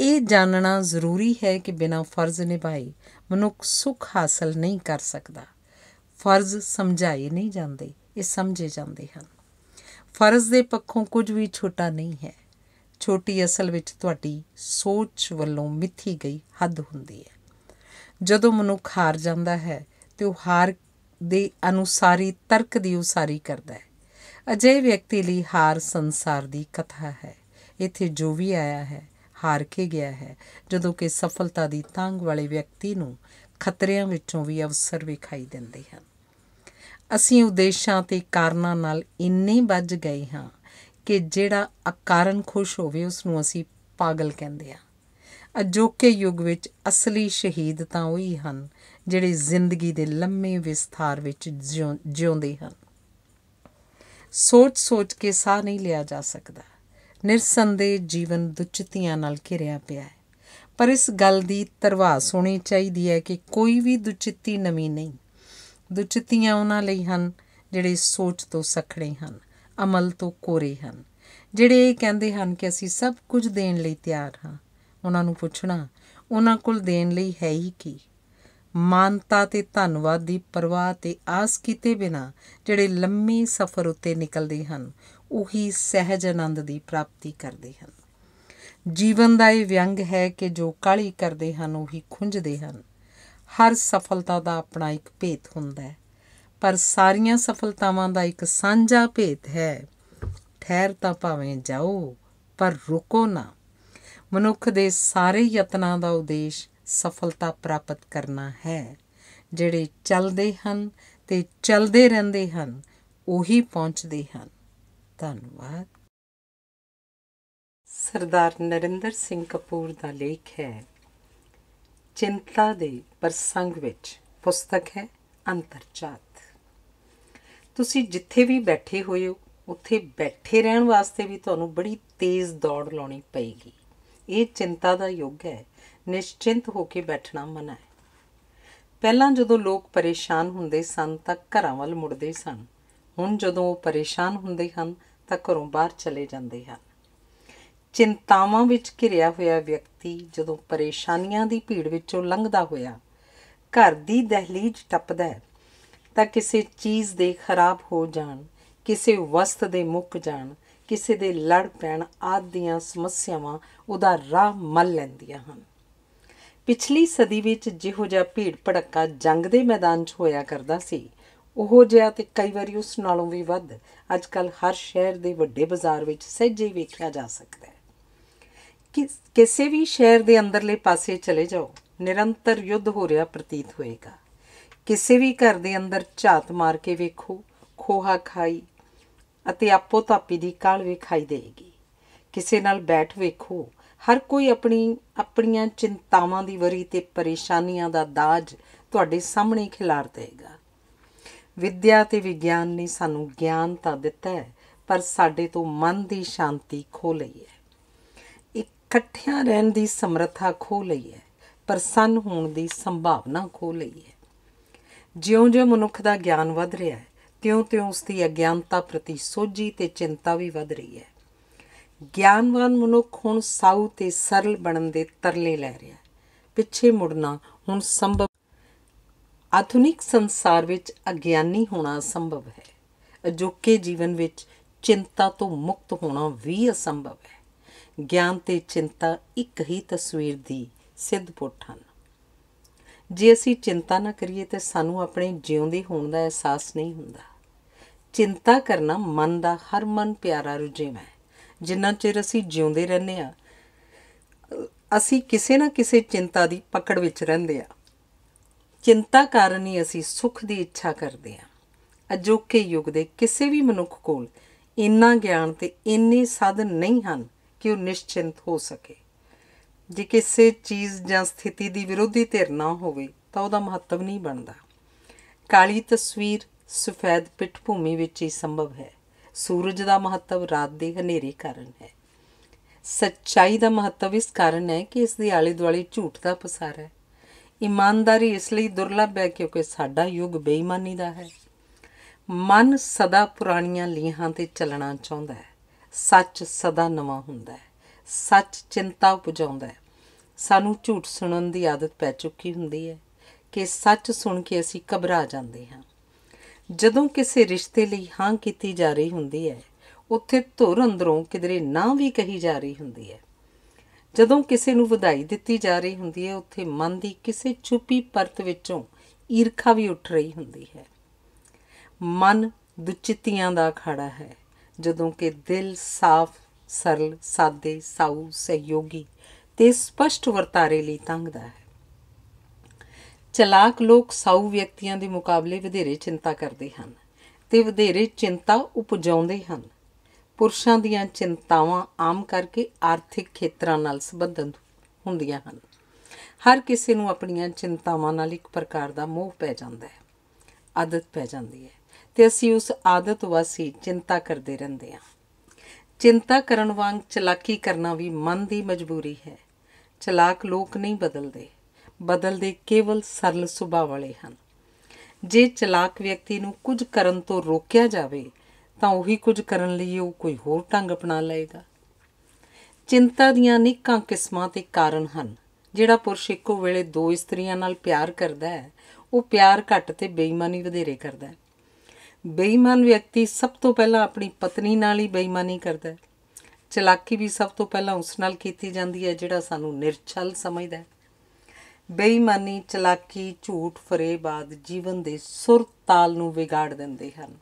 Speaker 1: ਇਹ ਜਾਣਨਾ ਜ਼ਰੂਰੀ ਹੈ ਕਿ ਬਿਨਾਂ ਫਰਜ਼ ਨਿਭਾਏ ਮਨੁੱਖ ਸੁਖ ਹਾਸਲ ਨਹੀਂ ਕਰ ਸਕਦਾ ਫਰਜ਼ ਸਮਝਾਏ ਨਹੀਂ ਜਾਂਦੇ ਇਹ ਸਮਝੇ ਜਾਂਦੇ ਹਨ ਫਰਜ਼ ਦੇ ਪੱਖੋਂ ਕੁਝ ਵੀ ਛੋਟਾ ਨਹੀਂ ਹੈ ਛੋਟੀ ਅਸਲ ਵਿੱਚ ਤੁਹਾਡੀ ਸੋਚ ਵੱਲੋਂ ਮਿੱਥੀ ਗਈ ਹੱਦ ਹੁੰਦੀ ਹੈ ਜਦੋਂ ਮਨੁੱਖ ਹਾਰ ਜਾਂਦਾ ਹੈ ਤੇ ਉਹ ਹਾਰ ਦੇ ਅਨੁਸਾਰੀ ਤਰਕ ਦੀ ਉਸਾਰੀ ਕਰਦਾ ਹੈ ਅਜੇ ਵਿਅਕਤੀ ਲਈ ਹਾਰ ਸੰਸਾਰ ਦੀ ਕਥਾ ਹੈ ਇੱਥੇ ਜੋ ਵੀ ਆਇਆ ਹੈ ਹਾਰ ਕੇ ਗਿਆ ਹੈ ਜਦੋਂ ਕਿ ਸਫਲਤਾ ਦੀ ਤਾਂਗ ਵਾਲੇ ਵਿਅਕਤੀ ਨੂੰ ਖਤਰਿਆਂ ਵਿੱਚੋਂ ਵੀ ਅਵਸਰ ਵਿਖਾਈ ਦਿੰਦੇ ਹਨ ਅਸੀਂ ਉਦੇਸ਼ਾਂ ਤੇ ਕਾਰਨਾਂ ਨਾਲ ਇੰਨੇ ਵੱਜ ਗਏ ਹਾਂ ਕਿ ਜਿਹੜਾ ਅਕਾਰਨ ਖੁਸ਼ ਹੋਵੇ ਉਸ ਨੂੰ ਅਸੀਂ ਪਾਗਲ ਕਹਿੰਦੇ ਹਾਂ ਅਜੋਕੇ ਯੁੱਗ ਵਿੱਚ ਅਸਲੀ ਸ਼ਹੀਦ ਤਾਂ ਉਹੀ ਹਨ ਜਿਹੜੇ ਜ਼ਿੰਦਗੀ ਦੇ ਲੰਮੇ ਵਿਸਥਾਰ ਵਿੱਚ ਜਿਉਂਦੇ ਹਨ ਸੋਚ-ਸੋਚ ਕੇ ਸਾਹ ਨਹੀਂ ਲਿਆ ਜਾ ਸਕਦਾ ਨਿਰਸੰਦੇਹ ਜੀਵਨ ਦੁਚਿਤੀਆਂ ਨਾਲ ਘਿਰਿਆ ਪਿਆ ਹੈ ਪਰ ਇਸ ਗੱਲ ਦੀ ਤਰਵਾ ਸੁਣੀ ਚਾਹੀਦੀ ਹੈ ਕਿ ਕੋਈ ਵੀ ਦੁਚਿੱਤੀ ਨਵੀਂ ਨਹੀਂ ਦੁਚਿੱਤੀਆਂ ਉਹਨਾਂ ਲਈ ਹਨ ਜਿਹੜੇ ਸੋਚ ਤੋਂ ਸਖੜੇ ਹਨ ਅਮਲ ਤੋਂ ਕੋਰੇ ਹਨ ਜਿਹੜੇ ਇਹ ਕਹਿੰਦੇ ਹਨ ਕਿ ਅਸੀਂ ਸਭ ਕੁਝ ਦੇਣ ਲਈ ਤਿਆਰ ਹਾਂ ਉਹਨਾਂ ਨੂੰ ਪੁੱਛਣਾ ਉਹਨਾਂ ਕੋਲ ਦੇਣ ਲਈ ਹੈ ਹੀ ਕੀ ਮਾਨਤਾ ਤੇ ਧੰਨਵਾਦ ਦੀ ਪਰਵਾਹ ਤੇ ਆਸ ਕੀਤੇ ਬਿਨਾ ਜਿਹੜੇ ਲੰਮੇ ਸਫ਼ਰ ਉੱਤੇ ਨਿਕਲਦੇ ਹਨ ਉਹੀ ਸਹਿਜ ਆਨੰਦ ਦੀ ਪ੍ਰਾਪਤੀ ਕਰਦੇ ਹਨ ਜੀਵਨ ਦਾ ਇਹ ਵਿਅੰਗ ਹੈ ਕਿ ਜੋ ਕਾਲੀ ਕਰਦੇ ਹਨ ਉਹੀ ਖੁੰਝਦੇ ਹਨ ਹਰ ਸਫਲਤਾ ਦਾ ਆਪਣਾ ਇੱਕ ਭੇਤ ਹੁੰਦਾ ਹੈ ਪਰ ਸਾਰੀਆਂ ਸਫਲਤਾਵਾਂ ਦਾ ਇੱਕ ਸਾਂਝਾ ਭੇਤ ਹੈ ਠਹਿਰ ਤਾਂ ਭਾਵੇਂ ਜਾਓ ਪਰ ਰੁਕੋ ਨਾ ਮਨੁੱਖ ਦੇ ਸਾਰੇ ਯਤਨਾਂ ਦਾ ਉਦੇਸ਼ ਸਫਲਤਾ ਪ੍ਰਾਪਤ ਕਰਨਾ ਹੈ ਜਿਹੜੇ ਚੱਲਦੇ ਹਨ ਤੇ ਚੱਲਦੇ ਰਹਿੰਦੇ ਹਨ ਉਹੀ ਪਹੁੰਚਦੇ ਹਨ ਧੰਨਵਾਦ ਸਰਦਾਰ ਨਰਿੰਦਰ ਸਿੰਘ ਕਪੂਰ ਦਾ ਲੇਖ ਹੈ ਚਿੰਤਾ ਦੇ ਪ੍ਰਸੰਗ ਵਿੱਚ ਪੁਸਤਕ ਹੈ ਅੰਤਰਚਾਤ ਤੁਸੀਂ ਜਿੱਥੇ ਵੀ ਬੈਠੇ ਹੋਏ ਹੋ ਉੱਥੇ ਬੈਠੇ ਰਹਿਣ ਵਾਸਤੇ ਵੀ ਤੁਹਾਨੂੰ ਬੜੀ ਤੇਜ਼ ਦੌੜ ਲਾਉਣੀ ਪਏਗੀ ਇਹ ਚਿੰਤਾ ਦਾ ਯੁੱਗ ਹੈ ਨਿਸ਼ਚਿੰਤ ਹੋ ਕੇ ਬੈਠਣਾ ਮਨਾ ਹੈ ਪਹਿਲਾਂ ਜਦੋਂ ਲੋਕ ਪਰੇਸ਼ਾਨ ਹੁੰਦੇ ਸਨ ਤਾਂ ਘਰਾਂ ਵੱਲ ਮੁੜਦੇ ਸਨ ਹੁਣ ਜਦੋਂ ਉਹ ਪਰੇਸ਼ਾਨ ਹੁੰਦੇ ਹਨ ਤਾਂ ਘਰੋਂ ਬਾਹਰ ਚਲੇ ਜਾਂਦੇ ਹਨ ਚਿੰਤਾਵਾਂ ਵਿੱਚ ਘਿਰਿਆ ਹੋਇਆ ਵਿਅਕਤੀ ਜਦੋਂ ਪਰੇਸ਼ਾਨੀਆਂ ਦੀ ਭੀੜ ਵਿੱਚੋਂ ਲੰਘਦਾ ਹੋਇਆ ਘਰ ਦੀ ਦਹਲੀਜ਼ ਟੱਪਦਾ ਹੈ ਤਾਂ ਕਿਸੇ ਚੀਜ਼ ਦੇ ਖਰਾਬ ਹੋ ਜਾਣ ਕਿਸੇ ਵਸਤ ਦੇ ਮੁੱਕ ਜਾਣ ਕਿਸੇ ਦੇ ਲੜ ਪੈਣ ਆਦ ਦੀਆਂ ਸਮੱਸਿਆਵਾਂ ਉਹਦਾ ਰਾਹ ਮੱਲ ਲੈਂਦੀਆਂ ਹਨ ਪਿਛਲੀ ਸਦੀ ਵਿੱਚ ਜਿਹੋ ਜਿਹਾ ਭੀੜ ਭੜੱਕਾ ਜੰਗ ਦੇ ਮੈਦਾਨ 'ਚ ਹੋਇਆ ਕਰਦਾ ਸੀ ਉਹੋ ਜਿਹਾ ਤੇ ਕਈ ਵਾਰੀ ਉਸ ਨਾਲੋਂ ਵੀ ਵੱਧ ਅੱਜਕੱਲ ਹਰ ਸ਼ਹਿਰ ਦੇ ਵੱਡੇ ਬਾਜ਼ਾਰ ਵਿੱਚ ਸਹਿਜੇ ਵੇਖਿਆ ਜਾ ਸਕਦਾ ਹੈ ਕਿਸੇ ਵੀ ਸ਼ਹਿਰ ਦੇ ਅੰਦਰਲੇ ਪਾਸੇ ਚਲੇ ਜਾਓ ਨਿਰੰਤਰ ਯੁੱਧ ਹੋ ਰਿਹਾ ਪ੍ਰਤੀਤ ਹੋਏਗਾ ਕਿਸੇ ਵੀ ਘਰ ਦੇ ਅੰਦਰ ਝਾਤ ਮਾਰ ਕੇ ਵੇਖੋ ਖੋਹਾ ਖਾਈ ਅਤੇ ਆਪੋ ਤਾਪੀ ਦੀ ਕਾਲ ਵਿਖਾਈ ਦੇਗੀ ਕਿਸੇ ਨਾਲ ਬੈਠ ਵੇਖੋ ਹਰ ਕੋਈ ਆਪਣੀ ਆਪਣੀਆਂ ਚਿੰਤਾਵਾਂ ਦੀ ਵਰੀ ਤੇ ਪਰੇਸ਼ਾਨੀਆਂ ਦਾ ਦਾਜ ਤੁਹਾਡੇ ਸਾਹਮਣੇ ਖਿਲਾਰ ਦੇਗਾ ਵਿਦਿਆ ਤੇ ਵਿਗਿਆਨ ਨੇ ਸਾਨੂੰ ਗਿਆਨ ਤਾਂ ਦਿੱਤਾ ਹੈ ਪਰ ਸਾਡੇ ਤੋਂ ਮਨ ਦੀ ਸ਼ਾਂਤੀ ਖੋ ਲਈ ਹੈ ਇਕੱਠਿਆਂ ਰਹਿਣ ਦੀ ਸਮਰੱਥਾ ਖੋ ਲਈ ਹੈ ਪ੍ਰਸੰਨ ਹੋਣ ਦੀ ਸੰਭਾਵਨਾ ਖੋ ਲਈ ਹੈ ਜਿਉਂ-ਜਿਉਂ ਮਨੁੱਖ ਦਾ ਗਿਆਨ ਵਧ ਰਿਹਾ ਹੈ ਤਿਉਂ-ਤਿਉਂ ਉਸ ਦੀ ਅਗਿਆਨਤਾ ਪ੍ਰਤੀ ਸੋਝੀ ਤੇ ਚਿੰਤਾ ਵੀ ਵਧ ਰਹੀ ਹੈ ਗਿਆਨਵਾਨ ਮਨੁੱਖ ਹੁਣ ਸਾਊ ਤੇ ਸਰਲ ਬਣਨ ਦੇ ਤਰਲੇ ਲੈ ਰਿਹਾ ਹੈ ਪਿੱਛੇ ਮੁੜਨਾ ਹੁਣ ਸੰਭਵ ਆਧੁਨਿਕ ਸੰਸਾਰ ਵਿੱਚ ਅਗਿਆਨੀ ਹੋਣਾ ਸੰਭਵ ਹੈ ਅਜੋਕੇ ਜੀਵਨ ਵਿੱਚ ਚਿੰਤਾ ਤੋਂ ਮੁਕਤ ਹੋਣਾ ਵੀ ਅਸੰਭਵ ਹੈ ਗਿਆਨ ਤੇ ਚਿੰਤਾ ਇੱਕ ਹੀ ਤਸਵੀਰ ਦੀ ਸਿੱਧ ਪੁੱਠ ਹਨ ਜੇ ਅਸੀਂ ਚਿੰਤਾ ਨਾ ਕਰੀਏ ਤੇ ਸਾਨੂੰ ਆਪਣੇ ਜਿਉਂਦੇ ਹੋਣ ਦਾ ਅਹਿਸਾਸ ਨਹੀਂ ਹੁੰਦਾ ਚਿੰਤਾ ਕਰਨਾ ਮਨ ਦਾ ਹਰ ਮਨ ਪਿਆਰਾ ਰੁਝੇਵਾ ਹੈ ਜਿੰਨਾ ਚਿਰ ਅਸੀਂ ਜਿਉਂਦੇ ਰਹਿੰਦੇ ਆ ਅਸੀਂ ਕਿਸੇ ਨਾ ਕਿਸੇ ਚਿੰਤਾ ਦੀ ਪਕੜ ਵਿੱਚ ਰਹਿੰਦੇ ਆ ਚਿੰਤਾ ਕਾਰਨ ਹੀ ਅਸੀਂ ਸੁੱਖ ਦੀ ਇੱਛਾ ਕਰਦੇ ਆ ਅਜੋਕੇ ਯੁੱਗ ਦੇ ਕਿਸੇ ਵੀ ਮਨੁੱਖ ਕੋਲ ਇੰਨਾ ਗਿਆਨ ਤੇ ਇੰਨੇ ਸਾਧਨ ਨਹੀਂ ਹਨ ਕਿ ਉਹ ਨਿਸ਼ਚਿੰਤ ਹੋ ਸਕੇ ਜੇ ਕਿਸੇ ਚੀਜ਼ ਜਾਂ ਸਥਿਤੀ ਦੀ ਵਿਰੋਧੀ ਧਿਰ ਨਾ ਹੋਵੇ ਤਾਂ ਉਹਦਾ ਮਹੱਤਵ ਨਹੀਂ ਬਣਦਾ ਕਾਲੀ ਤਸਵੀਰ ਸਫੈਦ ਪਿੱਠ ਭੂਮੀ ਵਿੱਚ ਹੀ ਸੰਭਵ ਹੈ ਸੂਰਜ ਦਾ ਮਹੱਤਵ ਰਾਤ ਦੇ ਹਨੇਰੇ ਕਾਰਨ ਹੈ ਸੱਚਾਈ ਦਾ ਮਹੱਤਵ ਇਸ ਕਾਰਨ ਹੈ ਕਿ ਇਸ ਦੇ ਆਲੇ ਦੁਆਲੇ ਝੂਠ ਦਾ ਪਸਾਰ ਹੈ ਇਮਾਨਦਾਰੀ ਇਸ ਲਈ ਦੁਰਲੱਭ ਹੈ ਕਿਉਂਕਿ ਸਾਡਾ ਯੁੱਗ ਬੇਈਮਾਨੀ ਦਾ ਹੈ ਮਨ ਸਦਾ ਪੁਰਾਣੀਆਂ ਲੀਹਾਂ ਤੇ ਚੱਲਣਾ ਚਾਹੁੰਦਾ ਹੈ ਸੱਚ ਸਦਾ ਨਵਾਂ ਹੁੰਦਾ ਹੈ ਸੱਚ ਚਿੰਤਾ ਉਪਜਾਉਂਦਾ ਹੈ ਸਾਨੂੰ ਝੂਠ ਸੁਣਨ ਦੀ ਆਦਤ ਪੈ ਚੁੱਕੀ ਹੁੰਦੀ ਹੈ ਕਿ ਸੱਚ ਸੁਣ ਕੇ ਅਸੀਂ ਘਬਰਾ ਜਾਂਦੇ ਹਾਂ ਜਦੋਂ ਕਿਸੇ ਰਿਸ਼ਤੇ ਲਈ ਹਾਂ ਕੀਤੀ ਜਾ ਰਹੀ ਹੁੰਦੀ ਹੈ ਉੱਥੇ ਧੁਰ ਅੰਦਰੋਂ ਕਿਦਰੇ ਨਾ ਵੀ ਕਹੀ ਜਾ ਰਹੀ ਹੁੰਦੀ ਹੈ ਜਦੋਂ ਕਿਸੇ ਨੂੰ ਵਧਾਈ ਦਿੱਤੀ ਜਾ ਰਹੀ ਹੁੰਦੀ ਹੈ ਉੱਥੇ ਮਨ ਦੀ ਕਿਸੇ ਛੁਪੀ ਪਰਤ ਵਿੱਚੋਂ ਈਰਖਾ ਵੀ ਉੱਠ ਰਹੀ ਹੁੰਦੀ ਹੈ ਮਨ ਦੁਚਿੱਤੀਆਂ ਦਾ ਖਾੜਾ ਹੈ ਜਦੋਂ ਕਿ ਦਿਲ ਸਾਫ਼ ਸਰਲ ਸਾਦੇ ਸਾਊ ਸਹਿਯੋਗੀ ਤੇ ਸਪਸ਼ਟ ਵਰਤਾਰੇ ਲਈ ਤੰਗਦਾ ਹੈ ਚਲਾਕ ਲੋਕ ਸਾਊ ਵਿਅਕਤੀਆਂ ਦੇ ਮੁਕਾਬਲੇ ਵਧੇਰੇ ਚਿੰਤਾ ਕਰਦੇ ਹਨ ਤੇ ਵਧੇਰੇ ਚਿੰਤਾ ਉਪਜਾਉਂਦੇ ਹਨ ਪੁਰਸ਼ਾਂ ਦੀਆਂ ਚਿੰਤਾਵਾਂ ਆਮ ਕਰਕੇ ਆਰਥਿਕ ਖੇਤਰਾਂ ਨਾਲ ਸੰਬੰਧਿਤ ਹੁੰਦੀਆਂ ਹਨ ਹਰ ਕਿਸੇ ਨੂੰ ਆਪਣੀਆਂ ਚਿੰਤਾਵਾਂ ਨਾਲ ਇੱਕ ਪ੍ਰਕਾਰ ਦਾ ਮੋਹ ਪੈ ਜਾਂਦਾ ਹੈ ਆਦਤ ਪੈ ਜਾਂਦੀ ਹੈ ਤੇ ਅਸੀਂ ਉਸ ਆਦਤ ਵਾਸੀ ਚਿੰਤਾ ਕਰਦੇ ਰਹਿੰਦੇ ਹਾਂ ਚਿੰਤਾ ਕਰਨ ਵਾਂਗ ਚਲਾਕੀ ਕਰਨਾ ਵੀ ਮਨ ਦੀ ਮਜਬੂਰੀ ਹੈ ਚਲਾਕ ਲੋਕ ਨਹੀਂ ਬਦਲਦੇ ਬਦਲਦੇ ਕੇਵਲ ਸਰਲ ਸੁਭਾਅ ਵਾਲੇ ਹਨ ਜੇ ਚਲਾਕ ਵਿਅਕਤੀ ਨੂੰ ਕੁਝ ਕਰਨ ਤੋਂ ਰੋਕਿਆ ਜਾਵੇ ਤਾਂ ਉਹੀ ਕੁਝ ਕਰਨ ਲਈ ਉਹ ਕੋਈ ਹੋਰ ਢੰਗ ਅਪਣਾ ਲਏਗਾ ਚਿੰਤਾ ਦੀਆਂ ਨਿੱਕਾਂ ਕਿਸਮਾਂ ਤੇ ਕਾਰਨ ਹਨ ਜਿਹੜਾ ਪੁਰਸ਼ ਇੱਕੋ ਵੇਲੇ ਦੋ ਇਸਤਰੀਆਂ ਨਾਲ ਪਿਆਰ ਕਰਦਾ ਹੈ ਉਹ ਪਿਆਰ ਘੱਟ ਤੇ ਬੇਈਮਾਨੀ ਵਧੇਰੇ ਕਰਦਾ ਹੈ ਬੇਈਮਾਨ ਵਿਅਕਤੀ ਸਭ ਤੋਂ ਪਹਿਲਾਂ ਆਪਣੀ ਪਤਨੀ ਨਾਲ ਹੀ ਬੇਈਮਾਨੀ ਕਰਦਾ ਹੈ ਚਲਾਕੀ ਵੀ ਸਭ ਤੋਂ ਪਹਿਲਾਂ ਉਸ ਨਾਲ ਕੀਤੀ ਜਾਂਦੀ ਹੈ ਜਿਹੜਾ ਸਾਨੂੰ ਨਿਰਛਲ ਸਮਝਦਾ ਹੈ ਬੇਈਮਾਨੀ ਚਲਾਕੀ ਝੂਠ ਫਰੇਬ ਆਦ ਜੀਵਨ ਦੇ ਸੁਰ ਤਾਲ ਨੂੰ ਵਿਗਾੜ ਦਿੰਦੇ ਹਨ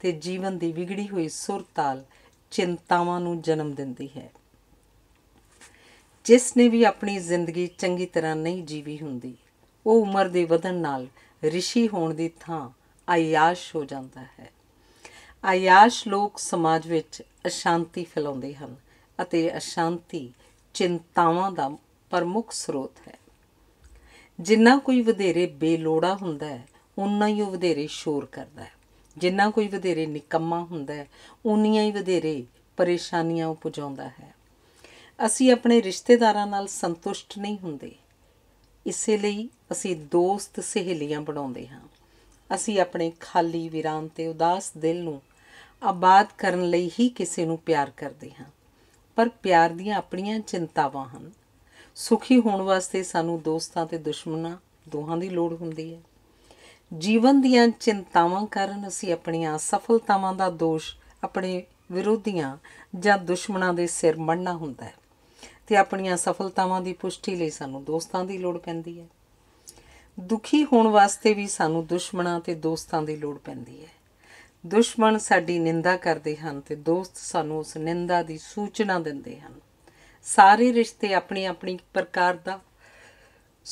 Speaker 1: ਤੇ ਜੀਵਨ ਦੀ ਵਿਗੜੀ ਹੋਈ ਸੁਰ ਤਾਲ ਚਿੰਤਾਵਾਂ ਨੂੰ ਜਨਮ ਦਿੰਦੀ ਹੈ ਜਿਸ ਨੇ ਵੀ ਆਪਣੀ ਜ਼ਿੰਦਗੀ ਚੰਗੀ ਤਰ੍ਹਾਂ ਨਹੀਂ ਜੀਵੀ ਹੁੰਦੀ ਉਹ ਉਮਰ ਦੇ ਵਧਣ ਨਾਲ ਰਿਸ਼ੀ ਹੋਣ ਦੀ ਥਾਂ ਆਯਾਸ਼ ਹੋ ਜਾਂਦਾ ਹੈ ਆਯਾਸ਼ ਲੋਕ ਸਮਾਜ ਵਿੱਚ ਅਸ਼ਾਂਤੀ ਫੈਲਾਉਂਦੇ ਹਨ ਅਤੇ ਅਸ਼ਾਂਤੀ ਚਿੰਤਾਵਾਂ ਦਾ ਪ੍ਰਮੁੱਖ ਸਰੋਤ ਹੈ ਜਿੰਨਾ ਕੋਈ ਵਧੇਰੇ ਬੇਲੋੜਾ ਹੁੰਦਾ ਹੈ ਉਨਾ ਹੀ ਉਹ ਵਧੇਰੇ ਸ਼ੋਰ ਕਰਦਾ ਹੈ ਜਿੰਨਾ ਕੋਈ ਵਧੇਰੇ ਨਿਕੰਮਾ ਹੁੰਦਾ ਹੈ ਉਨੀਆਂ ਹੀ ਵਧੇਰੇ ਪਰੇਸ਼ਾਨੀਆਂ ਉਹ ਪੁਜਾਉਂਦਾ ਹੈ ਅਸੀਂ ਆਪਣੇ ਰਿਸ਼ਤੇਦਾਰਾਂ ਨਾਲ ਸੰਤੁਸ਼ਟ ਨਹੀਂ ਹੁੰਦੇ ਇਸੇ ਲਈ ਅਸੀਂ ਦੋਸਤ ਸਹੇਲੀਆਂ ਬਣਾਉਂਦੇ ਹਾਂ ਅਸੀਂ ਆਪਣੇ ਖਾਲੀ ਵਿਰਾਨ ਤੇ ਉਦਾਸ ਦਿਲ ਨੂੰ ਆਬਾਦ ਕਰਨ ਲਈ ਹੀ ਕਿਸੇ ਨੂੰ ਪਿਆਰ ਕਰਦੇ ਹਾਂ ਪਰ ਪਿਆਰ ਦੀਆਂ ਆਪਣੀਆਂ ਚਿੰਤਾਵਾਂ ਹਨ ਸੁਖੀ ਹੋਣ ਵਾਸਤੇ ਸਾਨੂੰ ਦੋਸਤਾਂ ਤੇ ਦੁਸ਼ਮਣਾਂ ਦੋਹਾਂ ਦੀ ਲੋੜ ਹੁੰਦੀ ਹੈ ਜੀਵਨ ਦੀਆਂ ਚਿੰਤਾਵਾਂ ਕਾਰਨ ਅਸੀਂ ਆਪਣੀਆਂ ਸਫਲਤਾਵਾਂ ਦਾ ਦੋਸ਼ ਆਪਣੇ ਵਿਰੋਧੀਆਂ ਜਾਂ ਦੁਸ਼ਮਣਾਂ ਦੇ ਸਿਰ ਮੜਨਾ ਹੁੰਦਾ ਹੈ ਤੇ ਆਪਣੀਆਂ ਸਫਲਤਾਵਾਂ ਦੀ ਪੁਸ਼ਟੀ ਲਈ ਸਾਨੂੰ ਦੋਸਤਾਂ ਦੀ ਲੋੜ ਪੈਂਦੀ ਹੈ ਦੁਖੀ ਹੋਣ ਵਾਸਤੇ ਵੀ ਸਾਨੂੰ ਦੁਸ਼ਮਣਾਂ ਤੇ ਦੋਸਤਾਂ ਦੀ ਲੋੜ ਪੈਂਦੀ ਹੈ ਦੁਸ਼ਮਣ ਸਾਡੀ ਨਿੰਦਾ ਕਰਦੇ ਹਨ ਤੇ ਦੋਸਤ ਸਾਨੂੰ ਉਸ ਨਿੰਦਾ ਦੀ ਸੂਚਨਾ ਦਿੰਦੇ ਹਨ ਸਾਰੇ ਰਿਸ਼ਤੇ ਆਪਣੀ ਆਪਣੀ ਪ੍ਰਕਾਰ ਦਾ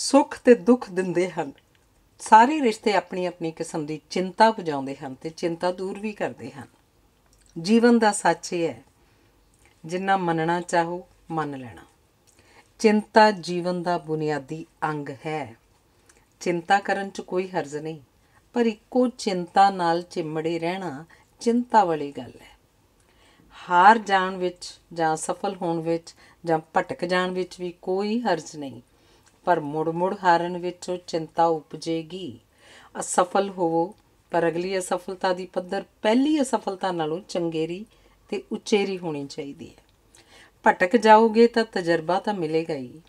Speaker 1: ਸੁੱਖ ਤੇ ਦੁੱਖ ਦਿੰਦੇ ਹਨ ਸਾਰੇ ਰਿਸ਼ਤੇ ਆਪਣੀ ਆਪਣੀ ਕਿਸਮ ਦੀ ਚਿੰਤਾ ਪੁਜਾਉਂਦੇ ਹਨ ਤੇ ਚਿੰਤਾ ਦੂਰ ਵੀ ਕਰਦੇ ਹਨ ਜੀਵਨ ਦਾ ਸੱਚ ਇਹ ਹੈ ਜਿੰਨਾ ਮੰਨਣਾ ਚਾਹੋ ਮੰਨ ਲੈਣਾ ਚਿੰਤਾ ਜੀਵਨ ਦਾ ਬੁਨਿਆਦੀ ਅੰਗ ਹੈ ਚਿੰਤਾ ਕਰਨ 'ਚ ਕੋਈ ਹਰਜ਼ ਨਹੀਂ ਪਰ ਇੱਕੋ ਚਿੰਤਾ ਨਾਲ ਚਿੰਮੜੇ ਰਹਿਣਾ ਚਿੰਤਾ ਵਾਲੀ ਗੱਲ ਹੈ ਹਾਰ ਜਾਣ ਵਿੱਚ ਜਾਂ ਸਫਲ ਹੋਣ ਵਿੱਚ ਜਾਂ ਭਟਕ ਜਾਣ ਵਿੱਚ ਵੀ ਕੋਈ ਹਰਜ ਨਹੀਂ ਪਰ ਮੁੜ-ਮੁੜ ਹਾਰਨ ਵਿੱਚੋਂ ਚਿੰਤਾ ਉਪਜੇਗੀ ਅਸਫਲ ਹੋਵੋ ਪਰ ਅਗਲੀ ਅਸਫਲਤਾ ਦੀ ਪੱਧਰ ਪਹਿਲੀ ਅਸਫਲਤਾ ਨਾਲੋਂ ਚੰਗੇਰੀ ਤੇ ਉਚੇਰੀ ਹੋਣੀ ਚਾਹੀਦੀ ਹੈ ਭਟਕ ਜਾਓਗੇ ਤਾਂ ਤਜਰਬਾ ਤਾਂ ਮਿਲੇਗਾ ਹੀ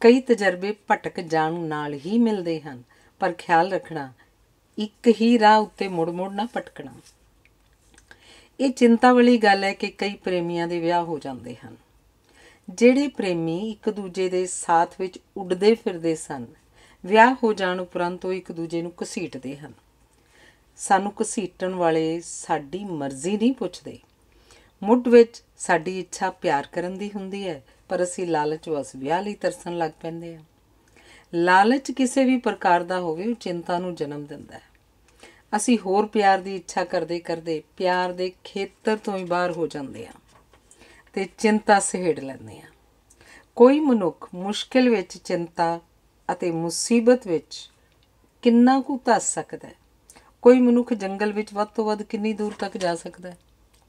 Speaker 1: ਕਈ ਤਜਰਬੇ ਭਟਕ ਜਾਣ ਨਾਲ ਹੀ ਮਿਲਦੇ ਹਨ ਪਰ ਖਿਆਲ ਰੱਖਣਾ ਇੱਕ ਹੀ ਰਾਹ ਉੱਤੇ ਮੁੜ-ਮੁੜ ਨਾ ਭਟਕਣਾ ਇਹ ਚਿੰਤਾ ਵਾਲੀ ਗੱਲ ਹੈ ਕਿ ਕਈ ਪ੍ਰੇਮੀਆਂ ਦੇ ਵਿਆਹ ਹੋ ਜਾਂਦੇ ਹਨ ਜਿਹੜੇ ਪ੍ਰੇਮੀ ਇੱਕ ਦੂਜੇ ਦੇ ਸਾਥ ਵਿੱਚ ਉੱਡਦੇ ਫਿਰਦੇ ਸਨ ਵਿਆਹ ਹੋ ਜਾਣ ਉਪਰੰਤ ਉਹ ਇੱਕ ਦੂਜੇ ਨੂੰ ਘਸੀਟਦੇ ਹਨ ਸਾਨੂੰ ਘਸੀਟਣ ਵਾਲੇ ਸਾਡੀ ਮਰਜ਼ੀ ਨਹੀਂ ਪੁੱਛਦੇ ਮੁੱਢ ਵਿੱਚ ਸਾਡੀ ਇੱਛਾ ਪਿਆਰ ਕਰਨ ਦੀ ਹੁੰਦੀ ਹੈ ਪਰ ਅਸੀਂ ਲਾਲਚ ਵਸ ਵਿਆਹ ਲਈ ਤਰਸਣ ਲੱਗ ਪੈਂਦੇ ਹਾਂ ਲਾਲਚ ਕਿਸੇ ਵੀ ਪ੍ਰਕਾਰ ਦਾ ਹੋਵੇ ਉਹ ਚਿੰਤਾ ਨੂੰ ਜਨਮ ਦਿੰਦਾ ਹੈ ਅਸੀਂ ਹੋਰ ਪਿਆਰ ਦੀ ਇੱਛਾ ਕਰਦੇ ਕਰਦੇ ਪਿਆਰ ਦੇ ਖੇਤਰ ਤੋਂ ਹੀ ਬਾਹਰ ਹੋ ਜਾਂਦੇ ਹਾਂ ਤੇ ਚਿੰਤਾ ਸਹਿੜ ਲੈਂਦੇ ਆ ਕੋਈ ਮਨੁੱਖ ਮੁਸ਼ਕਿਲ ਵਿੱਚ ਚਿੰਤਾ ਅਤੇ ਮੁਸੀਬਤ ਵਿੱਚ ਕਿੰਨਾ ਕੁ ਧੱਸ ਸਕਦਾ ਹੈ ਕੋਈ ਮਨੁੱਖ ਜੰਗਲ ਵਿੱਚ ਵੱਧ ਤੋਂ ਵੱਧ ਕਿੰਨੀ ਦੂਰ ਤੱਕ ਜਾ ਸਕਦਾ ਹੈ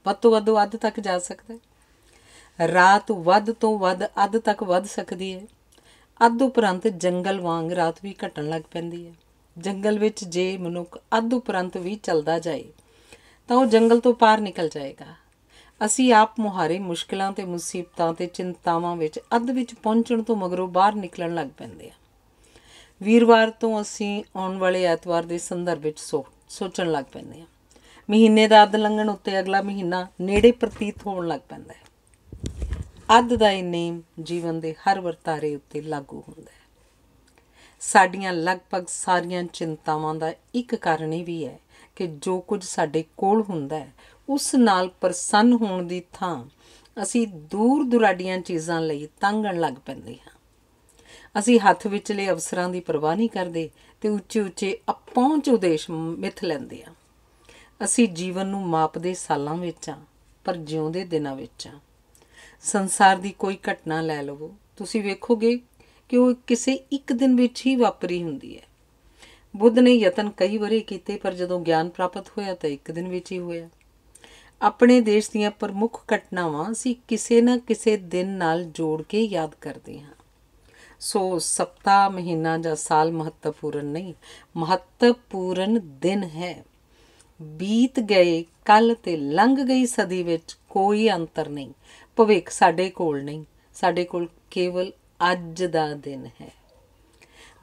Speaker 1: ਵੱਧ ਤੋਂ ਵੱਧ ਅੱਧ ਤੱਕ ਜਾ ਸਕਦਾ ਹੈ ਰਾਤ ਵੱਧ ਤੋਂ ਵੱਧ ਅੱਧ ਤੱਕ ਵੱਧ ਸਕਦੀ ਹੈ ਅੱਧ ਉਪਰੰਤ ਜੰਗਲ ਵਾਂਗ ਰਾਤ ਵੀ ਘਟਣ ਲੱਗ ਪੈਂਦੀ ਹੈ ਜੰਗਲ ਵਿੱਚ ਜੇ ਮਨੁੱਖ ਅੱਧ ਉਪਰੰਤ ਵੀ ਚੱਲਦਾ ਜਾਏ ਤਾਂ ਉਹ ਜੰਗਲ ਤੋਂ ਪਾਰ ਨਿਕਲ ਜਾਏਗਾ ਅਸੀਂ ਆਪ ਮੁਹਾਰੇ ਮੁਸ਼ਕਲਾਂ ਤੇ ਮੁਸੀਬਤਾਂ ਤੇ ਚਿੰਤਾਵਾਂ ਵਿੱਚ ਅੱਧ ਵਿੱਚ ਪਹੁੰਚਣ ਤੋਂ ਮਗਰੋਂ ਬਾਹਰ ਨਿਕਲਣ ਲੱਗ ਪੈਂਦੇ ਆ ਵੀਰਵਾਰ ਤੋਂ ਅਸੀਂ ਆਉਣ ਵਾਲੇ ਐਤਵਾਰ ਦੇ ਸੰਦਰਭ ਵਿੱਚ ਸੋਚਣ ਲੱਗ ਪੈਂਦੇ ਆ ਮਹੀਨੇ ਦਾ ਅੱਧ ਲੰਘਣ ਉੱਤੇ ਅਗਲਾ ਮਹੀਨਾ ਨੇੜੇ ਪ੍ਰਤੀਤ ਹੋਣ ਲੱਗ ਪੈਂਦਾ ਹੈ ਅੱਧ ਦਾ ਇਹ ਨੇਮ ਜੀਵਨ ਦੇ ਹਰ ਵਰਤਾਰੇ ਉੱਤੇ ਲਾਗੂ ਹੁੰਦਾ ਹੈ ਸਾਡੀਆਂ ਲਗਭਗ ਸਾਰੀਆਂ ਚਿੰਤਾਵਾਂ ਦਾ ਇੱਕ ਕਾਰਨ ਇਹ ਵੀ ਹੈ ਕਿ ਜੋ ਕੁਝ ਸਾਡੇ ਕੋਲ ਹੁੰਦਾ ਹੈ ਉਸ ਨਾਲ ਪ੍ਰਸੰਨ ਹੋਣ ਦੀ ਥਾਂ ਅਸੀਂ ਦੂਰ ਦੁਰਾਡੀਆਂ ਚੀਜ਼ਾਂ ਲਈ ਤੰਗਣ ਲੱਗ ਪੈਂਦੇ ਹਾਂ ਅਸੀਂ ਹੱਥ ਵਿੱਚਲੇ ਅਵਸਰਾਂ ਦੀ ਪਰਵਾਹ ਨਹੀਂ ਕਰਦੇ ਤੇ ਉੱਚੇ ਉੱਚੇ ਅਪਹੁੰਚ ਉਦੇਸ਼ ਮਿੱਥ ਲੈਂਦੇ ਆ ਅਸੀਂ ਜੀਵਨ ਨੂੰ ਮਾਪਦੇ ਸਾਲਾਂ ਵਿੱਚ ਆ ਪਰ ਜਿਉਂਦੇ ਦਿਨਾਂ ਵਿੱਚ ਆ ਸੰਸਾਰ ਦੀ ਕੋਈ ਘਟਨਾ ਲੈ ਲਵੋ ਤੁਸੀਂ ਵੇਖੋਗੇ ਕਿ ਉਹ ਕਿਸੇ ਇੱਕ ਦਿਨ ਵਿੱਚ ਹੀ ਵਾਪਰੀ ਹੁੰਦੀ ਹੈ ਬੁੱਧ ਨੇ ਯਤਨ ਕਈ ਵਾਰੀ ਕੀਤੇ ਪਰ ਜਦੋਂ ਗਿਆਨ ਪ੍ਰਾਪਤ ਹੋਇਆ ਤਾਂ ਇੱਕ ਦਿਨ ਵਿੱਚ ਹੀ ਹੋਇਆ ਆਪਣੇ ਦੇਸ਼ ਦੀਆਂ ਪ੍ਰਮੁੱਖ ਘਟਨਾਵਾਂ ਅਸੀਂ ਕਿਸੇ ਨਾ ਕਿਸੇ ਦਿਨ ਨਾਲ ਜੋੜ ਕੇ ਯਾਦ ਕਰਦੇ ਹਾਂ ਸੋ ਸਪਤਾ ਮਹੀਨਾ ਜਾਂ ਸਾਲ ਮਹੱਤਵਪੂਰਨ ਨਹੀਂ ਮਹੱਤਵਪੂਰਨ ਦਿਨ ਹੈ ਬੀਤ ਗਏ ਕੱਲ ਤੇ ਲੰਘ ਗਈ ਸਦੀ ਵਿੱਚ ਕੋਈ ਅੰਤਰ ਨਹੀਂ ਭਵਿੱਖ ਸਾਡੇ ਕੋਲ ਨਹੀਂ ਸਾਡੇ ਕੋਲ ਕੇਵਲ ਅੱਜ ਦਾ ਦਿਨ ਹੈ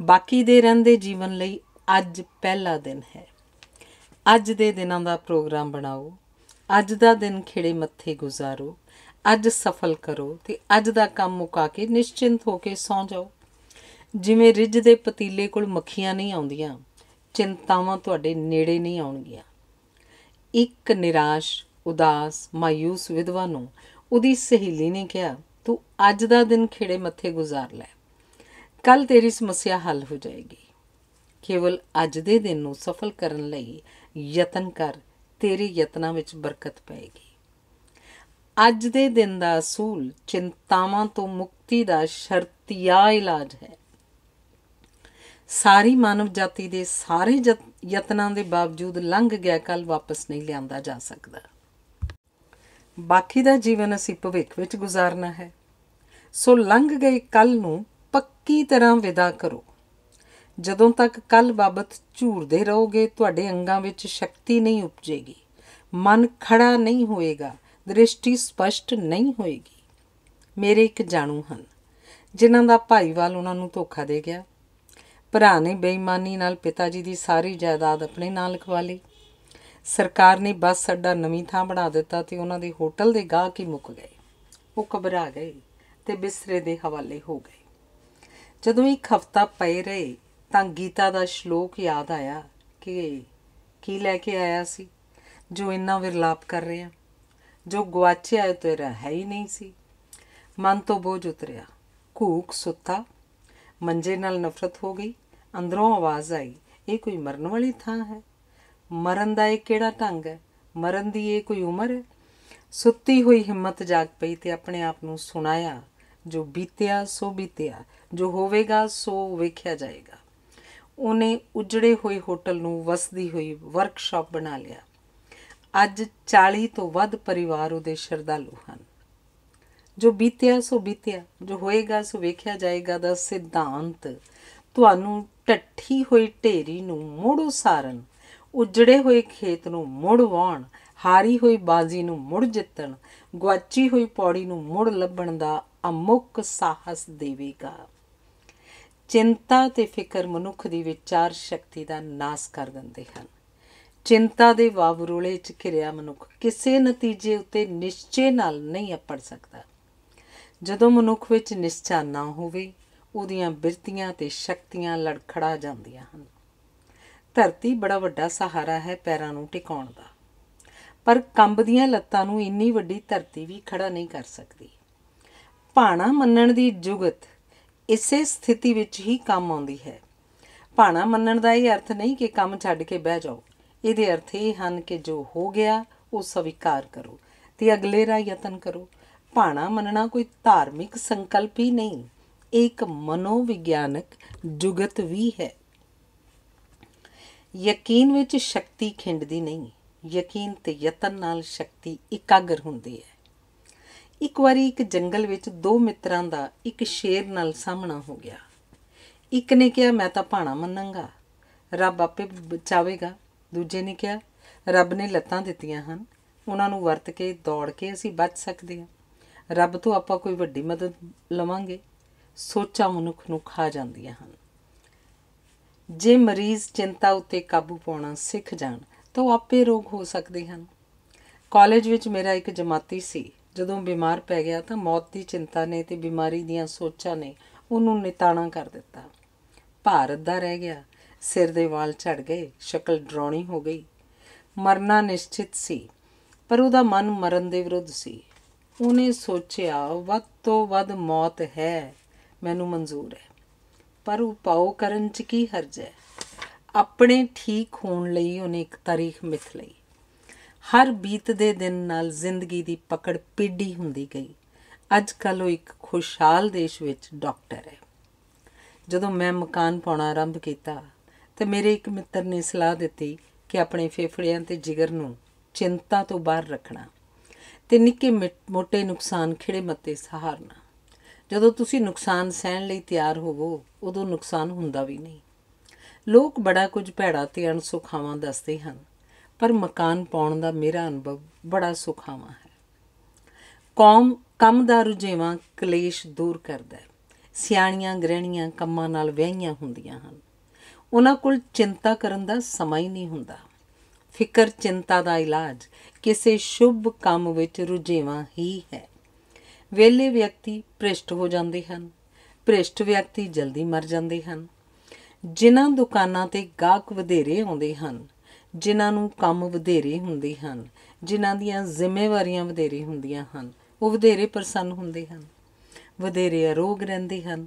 Speaker 1: ਬਾਕੀ ਦੇ ਰਹਿੰਦੇ ਜੀਵਨ ਲਈ ਅੱਜ ਪਹਿਲਾ ਦਿਨ ਹੈ ਅੱਜ ਦੇ ਦਿਨਾਂ ਦਾ ਪ੍ਰੋਗਰਾਮ ਬਣਾਓ ਅੱਜ ਦਾ ਦਿਨ ਖਿੜੇ ਮੱਥੇ ਗੁਜ਼ਾਰੋ ਅੱਜ ਸਫਲ ਕਰੋ ਤੇ ਅੱਜ ਦਾ ਕੰਮ ਮੁਕਾ ਕੇ ਨਿਸ਼ਚਿੰਤ ਹੋ ਕੇ ਸੌ ਜਾਓ ਜਿਵੇਂ ਰਿੱਜ ਦੇ ਪਤੀਲੇ ਕੋਲ ਮੱਖੀਆਂ ਨਹੀਂ ਆਉਂਦੀਆਂ ਚਿੰਤਾਵਾਂ ਤੁਹਾਡੇ ਨੇੜੇ ਨਹੀਂ ਆਉਣਗੀਆਂ ਇੱਕ ਨਿਰਾਸ਼ ਉਦਾਸ ਮਾਇੂਸ ਵਿਧਵਾ ਨੂੰ ਉਹਦੀ ਸਹੇਲੀ ਨੇ ਕਿਹਾ ਤੂੰ ਅੱਜ ਦਾ ਦਿਨ ਖੇੜੇ ਮੱਥੇ ਗੁਜ਼ਾਰ ਲੈ ਕੱਲ ਤੇਰੀ ਸਮੱਸਿਆ ਹੱਲ ਹੋ ਜਾਏਗੀ ਕੇਵਲ ਅੱਜ ਦੇ ਦਿਨ ਨੂੰ ਸਫਲ ਕਰਨ ਲਈ ਯਤਨ ਕਰ ਤੇਰੇ ਯਤਨਾਂ ਵਿੱਚ ਬਰਕਤ ਪਏਗੀ ਅੱਜ ਦੇ ਦਿਨ ਦਾ ਅਸੂਲ ਚਿੰਤਾਵਾਂ ਤੋਂ ਮੁਕਤੀ ਦਾ ਸ਼ਰਤੀਆ ਇਲਾਜ ਹੈ ਸਾਰੀ ਮਾਨਵ ਜਾਤੀ ਦੇ ਸਾਰੇ ਯਤਨਾਂ ਦੇ ਬਾਵਜੂਦ ਲੰਘ ਗਿਆ ਕੱਲ ਵਾਪਸ ਨਹੀਂ ਲਿਆਂਦਾ ਜਾ ਸਕਦਾ ਬਾਕੀ ਦਾ ਜੀਵਨ ਅਸੀਂ ਭਵਿੱਖ ਵਿੱਚ ਗੁਜ਼ਾਰਨਾ ਹੈ ਸੋ ਲੰਘ ਗਏ ਕੱਲ ਨੂੰ ਪੱਕੀ ਤਰ੍ਹਾਂ ਵਿਦਾ ਕਰੋ ਜਦੋਂ ਤੱਕ ਕੱਲ ਬਾਬਤ ਝੂਰਦੇ ਰਹੋਗੇ ਤੁਹਾਡੇ ਅੰਗਾਂ ਵਿੱਚ ਸ਼ਕਤੀ ਨਹੀਂ ਉਪਜੇਗੀ ਮਨ ਖੜਾ ਨਹੀਂ ਹੋਏਗਾ ਦ੍ਰਿਸ਼ਟੀ ਸਪਸ਼ਟ ਨਹੀਂ ਹੋਏਗੀ ਮੇਰੇ ਇੱਕ ਜਾਣੂ ਹਨ ਜਿਨ੍ਹਾਂ ਦਾ ਭਾਈਵਾਲ ਉਹਨਾਂ ਨੂੰ ਧੋਖਾ ਦੇ ਗਿਆ ਭਰਾ ਨੇ ਬੇਈਮਾਨੀ ਨਾਲ ਪਿਤਾ ਜੀ ਦੀ ਸਾਰੀ ਜਾਇਦਾਦ ਆਪਣੇ ਨਾਂ ਲਿਖਵਾ ਲਈ ਸਰਕਾਰ ਨੇ ਬੱਸ ਸੱਡਾ ਨਵੀਂ ਥਾਂ ਬਣਾ ਦਿੱਤਾ ਤੇ ਉਹਨਾਂ ਦੇ ਹੋਟਲ ਦੇ ਗਾਹਕ ਹੀ ਮੁੱਕ ਗਏ ਉਹ ਘਬਰਾ ਗਏ ਤੇ ਬਿਸਰੇ ਦੇ ਹਵਾਲੇ ਹੋ ਗਏ ਜਦੋਂ ਇੱਕ ਹਫਤਾ ਪਏ ਰਹੇ ਤਾਂ ਗੀਤਾ ਦਾ ਸ਼ਲੋਕ ਯਾਦ ਆਇਆ ਕਿ ਕੀ ਲੈ ਕੇ ਆਇਆ ਸੀ ਜੋ ਇੰਨਾ ਵਿਰਲਾਪ ਕਰ ਰਿਹਾ ਜੋ ਗਵਾਚਿਆ ਤੇਰਾ ਹੈ ਹੀ ਨਹੀਂ ਸੀ ਮਨ ਤੋਂ ਬੋਝ ਉਤਰਿਆ ਕੂਕ ਸੁੱਤਾ ਮੰਜੇ ਨਾਲ ਨਫ਼ਰਤ ਹੋ ਗਈ ਅੰਦਰੋਂ ਆਵਾਜ਼ ਆਈ ਇਹ ਕੋਈ ਮਰਨ ਵਾਲੀ ਥਾਂ ਹੈ ਮਰਨ ਦਾ ਇਹ ਕਿਹੜਾ ਢੰਗ ਹੈ ਮਰਨ ਦੀ ਇਹ ਕੋਈ ਉਮਰ ਹੈ ਸੁੱਤੀ ਹੋਈ ਹਿੰਮਤ ਜਾਗ ਪਈ ਤੇ ਆਪਣੇ ਆਪ ਨੂੰ ਸੁਣਾਇਆ ਜੋ ਬੀਤਿਆ ਸੋ ਬੀਤਿਆ ਜੋ ਹੋਵੇਗਾ ਸੋ ਵੇਖਿਆ ਜਾਏਗਾ ਉਹਨੇ ਉਜੜੇ ਹੋਏ ਹੋਟਲ ਨੂੰ ਵਸਦੀ ਹੋਈ ਵਰਕਸ਼ਾਪ ਬਣਾ ਲਿਆ ਅੱਜ 40 ਤੋਂ ਵੱਧ ਪਰਿਵਾਰ ਉਹਦੇ ਸ਼ਰਧਾਲੂ ਹਨ ਜੋ ਬੀਤਿਆ ਸੋ ਬੀਤਿਆ ਜੋ ਹੋਏਗਾ ਸੋ ਵੇਖਿਆ ਜਾਏਗਾ ਦਾ ਸਿਧਾਂਤ ਤੁਹਾਨੂੰ ਟੱਠੀ ਹੋਈ ਢੇਰੀ ਨੂੰ ਮੋੜ ਉਸਾਰਨ ਉਜੜੇ ਹੋਏ ਖੇਤ ਨੂੰ ਮੁੜ ਹਾਰੀ ਹੋਈ ਬਾਜ਼ੀ ਨੂੰ ਮੁੜ ਜਿੱਤਣ ਗਵਾਚੀ ਹੋਈ ਪੌੜੀ ਨੂੰ ਮੁੜ ਲੱਭਣ ਦਾ ਅਮੁੱਕ ਸਾਹਸ ਦੇਵੇਗਾ ਚਿੰਤਾ ਤੇ ਫਿਕਰ ਮਨੁੱਖ ਦੀ ਵਿਚਾਰ ਸ਼ਕਤੀ ਦਾ ਨਾਸ ਕਰ ਦਿੰਦੇ ਹਨ ਚਿੰਤਾ ਦੇ ਵਾਵਰੋਲੇ 'ਚ ਘਿਰਿਆ ਮਨੁੱਖ ਕਿਸੇ ਨਤੀਜੇ ਉੱਤੇ ਨਿਸ਼ਚੇ ਨਾਲ ਨਹੀਂ ਅੱਪੜ ਸਕਦਾ ਜਦੋਂ ਮਨੁੱਖ ਵਿੱਚ ਨਿਸ਼ਚਾ ਨਾ ਹੋਵੇ ਉਹਦੀਆਂ ਬਿਰਤੀਆਂ ਤੇ ਸ਼ਕਤੀਆਂ ਲੜਖੜਾ ਜਾਂਦੀਆਂ ਹਨ ਧਰਤੀ ਬੜਾ ਵੱਡਾ ਸਹਾਰਾ ਹੈ ਪੈਰਾਂ ਨੂੰ ਟਿਕਾਉਣ ਦਾ ਪਰ ਕੰਬਦੀਆਂ ਲੱਤਾਂ ਨੂੰ ਇੰਨੀ ਵੱਡੀ ਧਰਤੀ ਵੀ ਖੜਾ ਨਹੀਂ ਕਰ ਸਕਦੀ ਭਾਣਾ ਮੰਨਣ ਦੀ ਜੁਗਤ ਇਸੇ ਸਥਿਤੀ ਵਿੱਚ ਹੀ ਕੰਮ ਆਉਂਦੀ ਹੈ ਭਾਣਾ ਮੰਨਣ ਦਾ ਇਹ ਅਰਥ ਨਹੀਂ ਕਿ ਕੰਮ ਛੱਡ ਕੇ ਬਹਿ ਜਾਓ ਇਹਦੇ ਅਰਥ ਇਹ ਹਨ ਕਿ ਜੋ ਹੋ ਗਿਆ ਉਹ ਸਵੀਕਾਰ ਕਰੋ ਤੇ ਅਗਲੇ ਰਾ ਯਤਨ ਕਰੋ ਭਾਣਾ ਮੰਨਣਾ ਕੋਈ ਧਾਰਮਿਕ ਸੰਕਲਪ ਹੀ ਨਹੀਂ ਇਹ ਇੱਕ ਮਨੋਵਿਗਿਆਨਕ ਜੁਗਤ ਵੀ ਹੈ ਯਕੀਨ ਵਿੱਚ ਸ਼ਕਤੀ ਖਿੰਡਦੀ ਨਹੀਂ ਯਕੀਨ ਤੇ ਯਤਨ ਨਾਲ ਸ਼ਕਤੀ ਇਕਾਗਰ ਹੁੰਦੀ ਹੈ ਇੱਕ ਵਾਰੀ ਇੱਕ ਜੰਗਲ ਵਿੱਚ ਦੋ ਮਿੱਤਰਾਂ ਦਾ ਇੱਕ ਸ਼ੇਰ ਨਾਲ ਸਾਹਮਣਾ ਹੋ ਗਿਆ ਇੱਕ ਨੇ ਕਿਹਾ ਮੈਂ ਤਾਂ ਭਾਣਾ ਮੰਨਾਂਗਾ ਰੱਬ ਆਪੇ ਬਚਾਵੇਗਾ ਦੂਜੇ ਨੇ ਕਿਹਾ ਰੱਬ ਨੇ ਲੱਤਾਂ ਦਿੱਤੀਆਂ ਹਨ ਉਹਨਾਂ ਨੂੰ ਵਰਤ ਕੇ ਦੌੜ ਕੇ ਅਸੀਂ ਬਚ ਸਕਦੇ ਹਾਂ ਰੱਬ ਤੋਂ ਆਪਾਂ ਕੋਈ ਵੱਡੀ ਮਦਦ ਲਵਾਂਗੇ ਸੋਚਾਂ ਮਨੁੱਖ ਨੂੰ ਖਾ ਜਾਂਦੀਆਂ ਹਨ ਜੇ ਮਰੀਜ਼ ਚਿੰਤਾ ਉੱਤੇ ਕਾਬੂ ਪਾਉਣਾ ਸਿੱਖ ਜਾਣ ਤਾਂ ਉਹ ਆਪੇ ਰੋਗ ਹੋ ਸਕਦੇ ਹਨ ਕਾਲਜ ਵਿੱਚ ਮੇਰਾ ਇੱਕ ਜਮਾਤੀ ਸੀ ਜਦੋਂ ਬਿਮਾਰ ਪੈ ਗਿਆ ਤਾਂ ਮੌਤ ਦੀ ਚਿੰਤਾ ਨੇ ਤੇ ਬਿਮਾਰੀ ਦੀਆਂ ਸੋਚਾਂ ਨੇ ਉਹਨੂੰ ਨਿਤਾਣਾ ਕਰ ਦਿੱਤਾ ਭਾਰਤ ਦਾ ਰਹਿ ਗਿਆ ਸਿਰ ਦੇ ਵਾਲ ਝੜ ਗਏ ਸ਼ਕਲ ਡਰਾਉਣੀ ਹੋ ਗਈ ਮਰਨਾ ਨਿਸ਼ਚਿਤ ਸੀ ਪਰ ਉਹਦਾ ਮਨ ਮਰਨ ਦੇ ਵਿਰੁੱਧ ਸੀ ਉਹਨੇ ਸੋਚਿਆ ਵੱਧ ਤੋਂ ਵੱਧ ਮੌਤ ਹੈ ਮੈਨੂੰ ਮਨਜ਼ੂਰ ਹੈ ਪਰ ਪਾਉ ਕਰਨ 'ਚ ਕੀ ਹਰਜ ਹੈ ਆਪਣੇ ਠੀਕ ਹੋਣ ਲਈ ਉਹਨੇ ਇੱਕ ਤਾਰੀਖ ਮਿਥ ਲਈ ਹਰ ਬੀਤਦੇ ਦਿਨ ਨਾਲ ਜ਼ਿੰਦਗੀ ਦੀ ਪਕੜ ਪੀੜੀ ਹੁੰਦੀ ਗਈ ਅੱਜ ਕੱਲ ਉਹ ਇੱਕ ਖੁਸ਼ਹਾਲ ਦੇਸ਼ ਵਿੱਚ ਡਾਕਟਰ ਹੈ ਜਦੋਂ ਮੈਂ ਮਕਾਨ ਪਾਉਣਾ ਆਰੰਭ ਕੀਤਾ ਤੇ ਮੇਰੇ ਇੱਕ ਮਿੱਤਰ ਨੇ ਸਲਾਹ ਦਿੱਤੀ ਕਿ ਆਪਣੇ ਫੇਫੜਿਆਂ ਤੇ ਜਿਗਰ ਨੂੰ ਚਿੰਤਾ ਤੋਂ ਬਾਹਰ ਰੱਖਣਾ ਤੇ ਨਿੱਕੇ ਮੋਟੇ ਨੁਕਸਾਨ ਖਿੜੇ ਮੱਤੇ ਸਹਾਰਨਾ ਜਦੋਂ ਤੁਸੀਂ ਨੁਕਸਾਨ ਸਹਿਣ ਲਈ ਤਿਆਰ ਹੋਵੋ ਉਦੋਂ ਨੁਕਸਾਨ ਹੁੰਦਾ ਵੀ ਨਹੀਂ ਲੋਕ ਬੜਾ ਕੁਝ ਭੈੜਾ ਤੇ ਅਣਸੁਖਾਵਾਂ ਦੱਸਦੇ ਹਨ ਪਰ ਮਕਾਨ ਪਾਉਣ ਦਾ ਮੇਰਾ ਅਨੁਭਵ ਬੜਾ ਸੁਖਾਵਾਂ ਹੈ ਕੌਮ ਕੰਮ ਦਾ ਰੁਝੇਵਾਂ ਕਲੇਸ਼ ਦੂਰ ਕਰਦਾ ਹੈ ਸਿਆਣੀਆਂ ਗ੍ਰਹਿਣੀਆਂ ਕੰਮਾਂ ਨਾਲ ਵਹਿਈਆਂ ਹੁੰਦੀਆਂ ਹਨ ਉਹਨਾਂ ਕੋਲ ਚਿੰਤਾ ਕਰਨ ਦਾ ਸਮਾਂ ਹੀ ਨਹੀਂ ਹੁੰਦਾ ਫਿਕਰ ਚਿੰਤਾ ਦਾ ਇਲਾਜ ਕਿਸੇ ਸ਼ੁਭ ਕੰਮ ਵਿੱਚ ਰੁਝੇਵਾਂ ਹੀ ਹੈ ਵੇਲੇ ਵਿਅਕਤੀ ਪ੍ਰਿਸ਼ਟ ਹੋ ਜਾਂਦੇ ਹਨ ਪ੍ਰਿਸ਼ਟ ਵਿਅਕਤੀ ਜਲਦੀ ਮਰ ਜਾਂਦੇ ਹਨ ਜਿਨ੍ਹਾਂ ਦੁਕਾਨਾਂ ਤੇ ਗਾਹਕ ਵਧੇਰੇ ਆਉਂਦੇ ਹਨ ਜਿਨ੍ਹਾਂ ਨੂੰ ਕੰਮ ਵਧੇਰੇ ਹੁੰਦੇ ਹਨ ਜਿਨ੍ਹਾਂ ਦੀਆਂ ਜ਼ਿੰਮੇਵਾਰੀਆਂ ਵਧੇਰੇ ਹੁੰਦੀਆਂ ਹਨ ਉਹ ਵਧੇਰੇ ਪ੍ਰਸੰਨ ਹੁੰਦੇ ਹਨ ਵਧੇਰੇ ਅਰੋਗ ਰਹਿੰਦੇ ਹਨ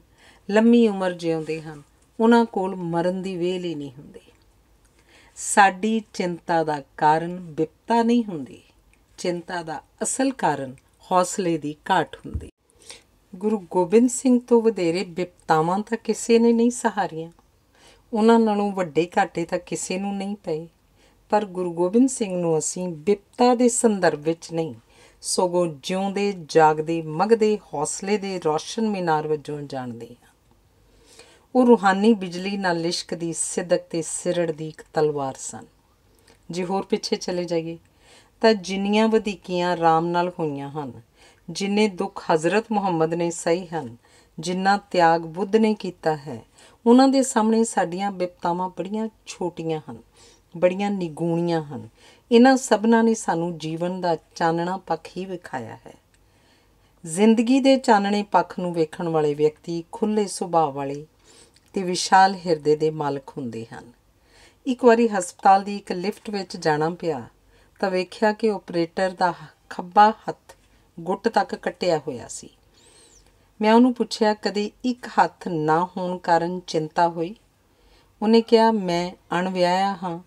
Speaker 1: ਲੰਮੀ ਉਮਰ ਜਿਉਂਦੇ ਹਨ ਉਹਨਾਂ ਕੋਲ ਮਰਨ ਦੀ ਵੇਲ ਹੀ ਨਹੀਂ ਹੁੰਦੀ ਸਾਡੀ ਚਿੰਤਾ ਦਾ ਕਾਰਨ ਵਿਪਤਾ ਨਹੀਂ ਹੁੰਦੀ ਚਿੰਤਾ ਦਾ ਅਸਲ ਕਾਰਨ ਹੌਸਲੇ ਦੀ ਘਾਟ ਹੁੰਦੀ ਗੁਰੂ ਗੋਬਿੰਦ ਸਿੰਘ ਤੋਂ ਵਧੇਰੇ ਵਿਪਤਾਵਾਂ ਤਾਂ ਕਿਸੇ ਨੇ ਨਹੀਂ ਸਹਾਰੀਆਂ ਉਹਨਾਂ ਨਾਲੋਂ ਵੱਡੇ ਘਾਟੇ ਤਾਂ ਕਿਸੇ ਨੂੰ ਨਹੀਂ ਪਏ ਪਰ ਗੁਰੂ ਗੋਬਿੰਦ ਸਿੰਘ ਨੂੰ ਅਸੀਂ ਵਿਪਤਾ ਦੇ ਸੰਦਰਭ ਵਿੱਚ ਨਹੀਂ ਸਗੋਂ ਜਿਉਂਦੇ ਜਾਗਦੇ ਮਗਦੇ ਹੌਸਲੇ ਦੇ ਰੋਸ਼ਨ ਮੀਨਾਰ ਵਜੋਂ ਜਾਣਦੇ ਹਾਂ ਉਹ ਰੂਹਾਨੀ ਬਿਜਲੀ ਨਾਲ ਲਿਸ਼ਕਦੀ ਸਿੱਧਕ ਤੇ ਸਿਰੜ ਦੀ ਇੱਕ ਤਲਵਾਰ ਸਨ ਜੇ ਹੋਰ ਪਿੱਛੇ ਚਲੇ ਜਾਈਏ ਤਾਂ ਜਿੰਨੀਆਂ ਵਧੀਕੀਆਂ ਰਾਮ ਨਾਲ ਹੋਈਆਂ ਹਨ ਜਿੰਨੇ ਦੁੱਖ ਹਜ਼ਰਤ ਮੁਹੰਮਦ ਨੇ ਸਹੀ ਹਨ ਜਿੰਨਾ ਤਿਆਗ ਬੁੱਧ ਨੇ ਕੀਤਾ ਹੈ ਉਹਨਾਂ ਦੇ ਸਾਹਮਣੇ ਸਾਡੀਆਂ ਵਿਪਤਾਵਾਂ ਬੜੀਆਂ ਛੋਟੀਆਂ ਹਨ ਬੜੀਆਂ ਨਿਗੂਣੀਆਂ ਹਨ ਇਹਨਾਂ ਸਭਨਾਂ ਨੇ ਸਾਨੂੰ ਜੀਵਨ ਦਾ ਚਾਨਣਾ ਪੱਖ ਹੀ ਵਿਖਾਇਆ ਹੈ ਜ਼ਿੰਦਗੀ ਦੇ ਚਾਨਣੇ ਪੱਖ ਨੂੰ ਵੇਖਣ ਵਾਲੇ ਵਿਅਕਤੀ ਖੁੱਲੇ ਸੁਭਾਅ ਵਾਲੇ ਤੇ ਵਿਸ਼ਾਲ ਹਿਰਦੇ ਦੇ ਮਾਲਕ ਹੁੰਦੇ ਹਨ ਇੱਕ ਵਾਰੀ ਹਸਪਤਾਲ ਦੀ ਇੱਕ ਲਿਫਟ ਵਿੱਚ ਜਾਣਾ ਪਿਆ ਤਾਂ ਵੇਖਿਆ ਕਿ ਆਪਰੇਟਰ ਦਾ ਖੱਬਾ ਹੱਥ ਗੁੱਟ ਤੱਕ ਕੱਟਿਆ ਹੋਇਆ ਸੀ ਮੈਂ ਉਹਨੂੰ ਪੁੱਛਿਆ ਕਦੇ ਇੱਕ ਹੱਥ ਨਾ ਹੋਣ ਕਾਰਨ ਚਿੰਤਾ ਹੋਈ ਉਹਨੇ ਕਿਹਾ ਮੈਂ ਅਣਵਿਆਹਿਆ ਹਾਂ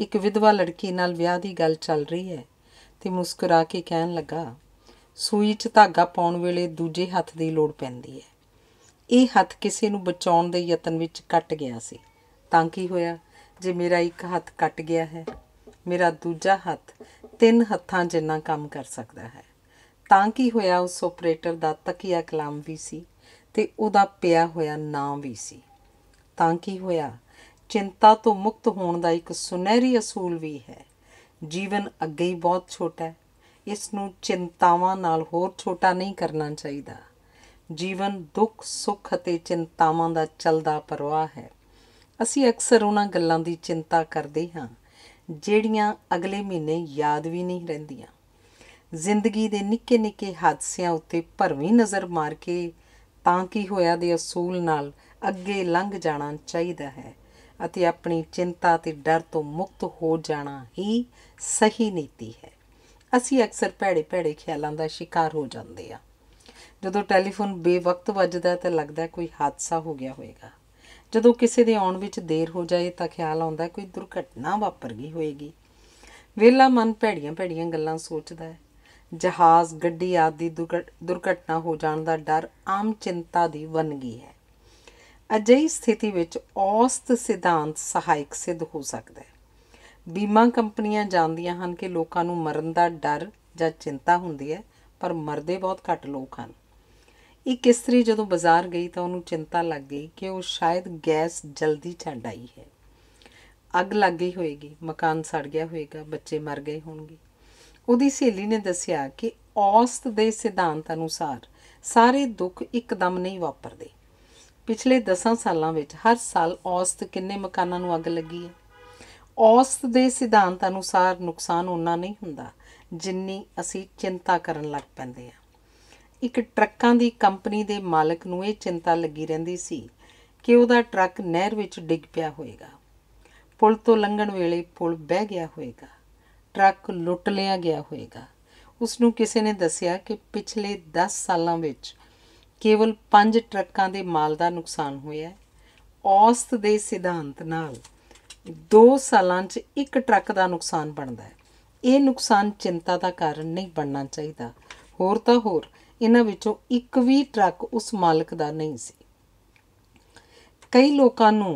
Speaker 1: ਇੱਕ ਵਿਧਵਾ ਲੜਕੀ ਨਾਲ ਵਿਆਹ ਦੀ ਗੱਲ ਚੱਲ ਰਹੀ ਹੈ ਤੇ ਮੁਸਕਰਾ ਕੇ ਕਹਿਣ ਲੱਗਾ ਸੂਈ 'ਚ ਧਾਗਾ ਪਾਉਣ ਵੇਲੇ ਦੂਜੇ ਹੱਥ ਦੀ ਲੋੜ ਪੈਂਦੀ ਹੈ ਇਹ ਹੱਥ ਕਿਸੇ ਨੂੰ ਬਚਾਉਣ ਦੇ ਯਤਨ ਵਿੱਚ ਕੱਟ ਗਿਆ ਸੀ ਤਾਂ ਕੀ ਹੋਇਆ ਜੇ ਮੇਰਾ ਇੱਕ ਹੱਥ ਕੱਟ ਗਿਆ ਹੈ ਮੇਰਾ ਦੂਜਾ ਹੱਥ ਤਿੰਨ ਹੱਥਾਂ ਜਿੰਨਾ ਕੰਮ ਕਰ ਸਕਦਾ ਹੈ ਤਾਂ ਕੀ ਹੋਇਆ ਉਸ ਆਪਰੇਟਰ ਦਾ ਤਕੀਆ ਕਲਾਮ ਵੀ ਸੀ ਤੇ ਉਹਦਾ ਪਿਆ ਹੋਇਆ ਨਾਮ ਵੀ ਸੀ ਤਾਂ ਕੀ ਹੋਇਆ ਚਿੰਤਾ ਤੋਂ ਮੁਕਤ ਹੋਣ ਦਾ ਇੱਕ ਸੁਨਹਿਰੀ ਅਸੂਲ ਵੀ ਹੈ ਜੀਵਨ ਅੱਗੇ ਹੀ ਬਹੁਤ ਛੋਟਾ ਹੈ ਇਸ ਨੂੰ ਚਿੰਤਾਵਾਂ ਨਾਲ ਹੋਰ ਛੋਟਾ ਨਹੀਂ ਕਰਨਾ ਚਾਹੀਦਾ ਜੀਵਨ ਦੁੱਖ ਸੁੱਖ ਅਤੇ ਚਿੰਤਾਵਾਂ ਦਾ ਚਲਦਾ ਪਰਵਾਹ ਹੈ ਅਸੀਂ ਅਕਸਰ ਉਹਨਾਂ ਗੱਲਾਂ ਦੀ ਚਿੰਤਾ ਕਰਦੇ ਹਾਂ ਜਿਹੜੀਆਂ ਅਗਲੇ ਮਹੀਨੇ ਯਾਦ ਵੀ ਨਹੀਂ ਰਹਿੰਦੀਆਂ ਜ਼ਿੰਦਗੀ ਦੇ ਨਿੱਕੇ-ਨਿੱਕੇ ਹਾਦਸਿਆਂ ਉੱਤੇ ਭਰਵੀਂ ਨਜ਼ਰ ਮਾਰ ਕੇ ਤਾਂ ਕੀ ਹੋਇਆ ਦੇ ਅਸੂਲ ਨਾਲ ਅੱਗੇ ਲੰਘ ਜਾਣਾ ਚਾਹੀਦਾ ਹੈ ਅਤੇ ਆਪਣੀ ਚਿੰਤਾ ਤੇ ਡਰ ਤੋਂ ਮੁਕਤ ਹੋ ਜਾਣਾ ਹੀ ਸਹੀ ਨੀਤੀ ਹੈ ਅਸੀਂ ਅਕਸਰ ਭੜੇ-ਭੜੇ ਖਿਆਲਾਂ ਦਾ ਸ਼ਿਕਾਰ ਹੋ ਜਾਂਦੇ ਆ ਜਦੋਂ ਟੈਲੀਫੋਨ ਬੇਵਕਤ ਵੱਜਦਾ ਤਾਂ ਲੱਗਦਾ ਕੋਈ ਹਾਦਸਾ ਹੋ ਗਿਆ ਹੋਵੇਗਾ ਜਦੋਂ ਕਿਸੇ ਦੇ ਆਉਣ ਵਿੱਚ ਦੇਰ ਹੋ ਜਾਏ ਤਾਂ ਖਿਆਲ ਆਉਂਦਾ ਕੋਈ ਦੁਰਘਟਨਾ ਵਾਪਰ ਗਈ ਹੋਵੇਗੀ ਵੇਲਾ ਮਨ ਭੜੀਆਂ-ਭੜੀਆਂ ਗੱਲਾਂ ਸੋਚਦਾ ਹੈ ਜਹਾਜ਼ ਗੱਡੀ ਆਦਿ ਦੁਰਘਟਨਾ ਹੋ ਜਾਣ ਦਾ ਡਰ ਆਮ ਚਿੰਤਾ ਦੀ ਵਨਗੀ ਹੈ ਅਜਿਹੀ ਸਥਿਤੀ ਵਿੱਚ ਔਸਤ ਸਿਧਾਂਤ ਸਹਾਇਕ ਸਿੱਧ ਹੋ ਸਕਦਾ ਹੈ ਬੀਮਾ ਕੰਪਨੀਆਂ ਜਾਣਦੀਆਂ ਹਨ ਕਿ ਲੋਕਾਂ ਨੂੰ ਮਰਨ ਦਾ ਡਰ ਜਾਂ ਚਿੰਤਾ ਹੁੰਦੀ ਹੈ ਪਰ ਮਰਦੇ ਬਹੁਤ ਘੱਟ ਲੋਕ ਹਨ ਇੱਕ ਇਸਤਰੀ ਜਦੋਂ ਬਾਜ਼ਾਰ ਗਈ ਤਾਂ ਉਹਨੂੰ ਚਿੰਤਾ ਲੱਗ ਗਈ ਕਿ ਉਹ ਸ਼ਾਇਦ ਗੈਸ ਜਲਦੀ ਛੱਡ ਆਈ ਹੈ ਅੱਗ ਲੱਗ ਗਈ ਹੋਵੇਗੀ ਮਕਾਨ ਸੜ ਗਿਆ ਹੋਵੇਗਾ ਬੱਚੇ ਮਰ ਗਏ ਹੋਣਗੇ ਉਹਦੀ ਸਹੇਲੀ ਨੇ ਦੱਸਿਆ ਕਿ ਔਸਤ ਦੇ ਸਿਧਾਂਤ ਅਨੁਸਾਰ ਸਾਰੇ ਦੁੱਖ ਇੱਕਦਮ ਨਹੀਂ ਵਾਪਰਦੇ ਪਿਛਲੇ 10 ਸਾਲਾਂ ਵਿੱਚ ਹਰ ਸਾਲ ਔਸਤ ਕਿੰਨੇ ਮਕਾਨਾਂ ਨੂੰ ਅੱਗ ਲੱਗੀ ਹੈ ਔਸਤ ਦੇ ਸਿਧਾਂਤ ਅਨੁਸਾਰ ਨੁਕਸਾਨ ਉਨਾ ਨਹੀਂ ਹੁੰਦਾ ਜਿੰਨੀ ਅਸੀਂ ਚਿੰਤਾ ਕਰਨ ਲੱਗ ਪੈਂਦੇ ਆ ਇੱਕ ਟਰੱਕਾਂ ਦੀ ਕੰਪਨੀ ਦੇ ਮਾਲਕ ਨੂੰ ਇਹ ਚਿੰਤਾ ਲੱਗੀ ਰਹਿੰਦੀ ਸੀ ਕਿ ਉਹਦਾ ਟਰੱਕ ਨਹਿਰ ਵਿੱਚ ਡਿੱਗ ਪਿਆ ਹੋਵੇਗਾ ਪੁਲ ਤੋਂ ਲੰਘਣ ਵੇਲੇ ਪੁਲ ਬਹਿ ਗਿਆ ਹੋਵੇਗਾ ਟਰੱਕ ਲੁੱਟ ਲਿਆ ਗਿਆ ਹੋਵੇਗਾ ਉਸ ਨੂੰ ਕਿਸੇ ਨੇ ਦੱਸਿਆ ਕਿ ਪਿਛਲੇ 10 ਸਾਲਾਂ ਵਿੱਚ ਕੇਵਲ 5 ਟਰੱਕਾਂ ਦੇ ਮਾਲ ਦਾ ਨੁਕਸਾਨ ਹੋਇਆ ਹੈ ਔਸਤ ਦੇ ਸਿਧਾਂਤ ਨਾਲ 2 ਸਾਲਾਂ 'ਚ ਇੱਕ ਟਰੱਕ ਦਾ ਨੁਕਸਾਨ ਬਣਦਾ ਹੈ ਇਹ ਨੁਕਸਾਨ ਚਿੰਤਾ ਦਾ ਕਾਰਨ ਨਹੀਂ ਬਣਨਾ ਚਾਹੀਦਾ ਹੋਰ ਤਾਂ ਹੋਰ ਇਹਨਾਂ ਵਿੱਚੋਂ ਇੱਕ ਵੀ ਟਰੱਕ ਉਸ ਮਾਲਕ ਦਾ ਨਹੀਂ ਸੀ ਕਈ ਲੋਕਾਂ ਨੂੰ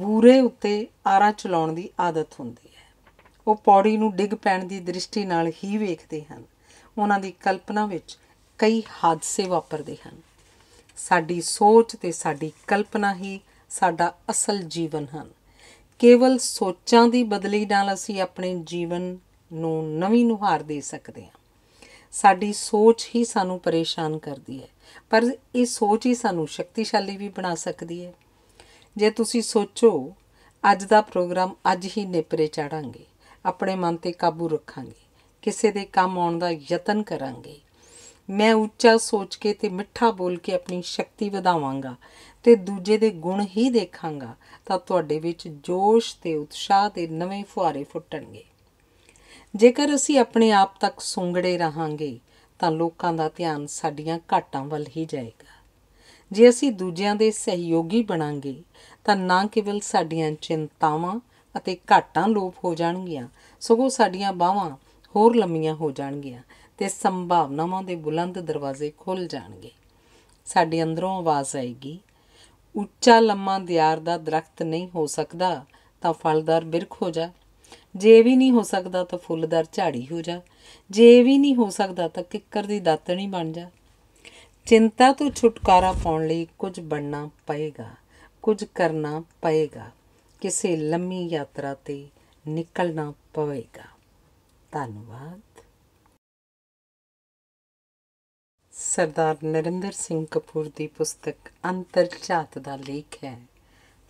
Speaker 1: ਬੂਰੇ ਉੱਤੇ ਆਰਾ ਚਲਾਉਣ ਦੀ ਆਦਤ ਹੁੰਦੀ ਹੈ ਉਹ ਪੌੜੀ ਨੂੰ ਡਿੱਗ ਪੈਣ ਦੀ ਦ੍ਰਿਸ਼ਟੀ ਨਾਲ ਹੀ ਵੇਖਦੇ ਹਨ ਉਹਨਾਂ ਦੀ ਕਲਪਨਾ ਵਿੱਚ ਕਈ ਹਾਦਸੇ ਵਾਪਰਦੇ ਹਨ ਸਾਡੀ ਸੋਚ ਤੇ ਸਾਡੀ ਕਲਪਨਾ ਹੀ ਸਾਡਾ ਅਸਲ ਜੀਵਨ ਹਨ ਕੇਵਲ ਸੋਚਾਂ ਦੀ ਬਦਲੀ ਨਾਲ ਅਸੀਂ ਆਪਣੇ ਜੀਵਨ ਨੂੰ ਨਵੀਂ ਨੁਹਾਰ ਦੇ ਸਕਦੇ ਹਾਂ ਸਾਡੀ ਸੋਚ ਹੀ ਸਾਨੂੰ ਪਰੇਸ਼ਾਨ ਕਰਦੀ ਹੈ ਪਰ ਇਹ ਸੋਚ ਹੀ ਸਾਨੂੰ ਸ਼ਕਤੀਸ਼ਾਲੀ ਵੀ ਬਣਾ ਸਕਦੀ ਹੈ ਜੇ ਤੁਸੀਂ ਸੋਚੋ ਅੱਜ ਦਾ ਪ੍ਰੋਗਰਾਮ ਅੱਜ ਹੀ ਨਿਪਰੇ ਚਾੜਾਂਗੇ ਆਪਣੇ ਮਨ ਤੇ ਕਾਬੂ ਰੱਖਾਂਗੇ ਕਿਸੇ ਦੇ ਕੰਮ ਆਉਣ ਦਾ ਯਤਨ ਕਰਾਂਗੇ ਮੈਂ ਉੱਚਾ ਸੋਚ ਕੇ ਤੇ ਮਿੱਠਾ ਬੋਲ ਕੇ ਆਪਣੀ ਸ਼ਕਤੀ ਵਧਾਵਾਂਗਾ ਤੇ ਦੂਜੇ ਦੇ ਗੁਣ ਹੀ ਦੇਖਾਂਗਾ ਤਾਂ ਤੁਹਾਡੇ ਵਿੱਚ ਜੋਸ਼ ਤੇ ਉਤਸ਼ਾਹ ਦੇ ਨਵੇਂ ਫੁਆਰੇ ਫੁੱਟਣਗੇ ਜੇਕਰ ਅਸੀਂ ਆਪਣੇ ਆਪ ਤੱਕ ਸੁੰਗੜੇ ਰਹਾਂਗੇ ਤਾਂ ਲੋਕਾਂ ਦਾ ਧਿਆਨ ਸਾਡੀਆਂ ਘਾਟਾਂ ਵੱਲ ਹੀ ਜਾਏਗਾ ਜੇ ਅਸੀਂ ਦੂਜਿਆਂ ਦੇ ਸਹਿਯੋਗੀ ਬਣਾਂਗੇ ਤਾਂ ਨਾ ਕੇਵਲ ਸਾਡੀਆਂ ਚਿੰਤਾਵਾਂ ਅਤੇ ਘਾਟਾਂ ਲੋਪ ਹੋ ਜਾਣਗੀਆਂ ਸਗੋਂ ਸਾਡੀਆਂ ਬਾਹਾਂ ਹੋਰ ਲੰਮੀਆਂ ਹੋ ਜਾਣਗੀਆਂ ਤੇ ਸੰਭਾਵਨਾਵਾਂ ਦੇ ਬੁਲੰਦ ਦਰਵਾਜ਼ੇ ਖੁੱਲ ਜਾਣਗੇ ਸਾਡੇ ਅੰਦਰੋਂ ਆਵਾਜ਼ ਆਏਗੀ ਉੱਚਾ ਲੰਮਾ ਦਿਆਰ ਦਾ ਦਰਖਤ ਨਹੀਂ ਹੋ ਸਕਦਾ ਤਾਂ ਫਲਦਾਰ ਬਿਰਖ ਹੋ ਜਾ ਜੇ ਵੀ ਨਹੀਂ ਹੋ ਸਕਦਾ ਤਾਂ ਫੁੱਲਦਾਰ ਝਾੜੀ ਹੋ ਜਾ ਜੇ ਵੀ ਨਹੀਂ ਹੋ ਸਕਦਾ ਤਾਂ ਕਿੱਕਰ ਦੀ ਦਾਤਣੀ ਬਣ ਜਾ ਚਿੰਤਾ ਤੋਂ ਛੁਟਕਾਰਾ ਪਾਉਣ ਲਈ ਕੁਝ ਬਣਨਾ ਪਏਗਾ ਕੁਝ ਕਰਨਾ ਪਏਗਾ ਕਿਸੇ ਲੰਮੀ ਯਾਤਰਾ ਤੇ ਨਿਕਲਣਾ ਪਵੇਗਾ ਧੰਨਵਾਦ ਸਰਦਾਰ ਨਰਿੰਦਰ ਸਿੰਘ ਕਪੂਰ ਦੀ ਪੁਸਤਕ ਅੰਤਰਝਾਤ ਦਾ ਲੇਖ ਹੈ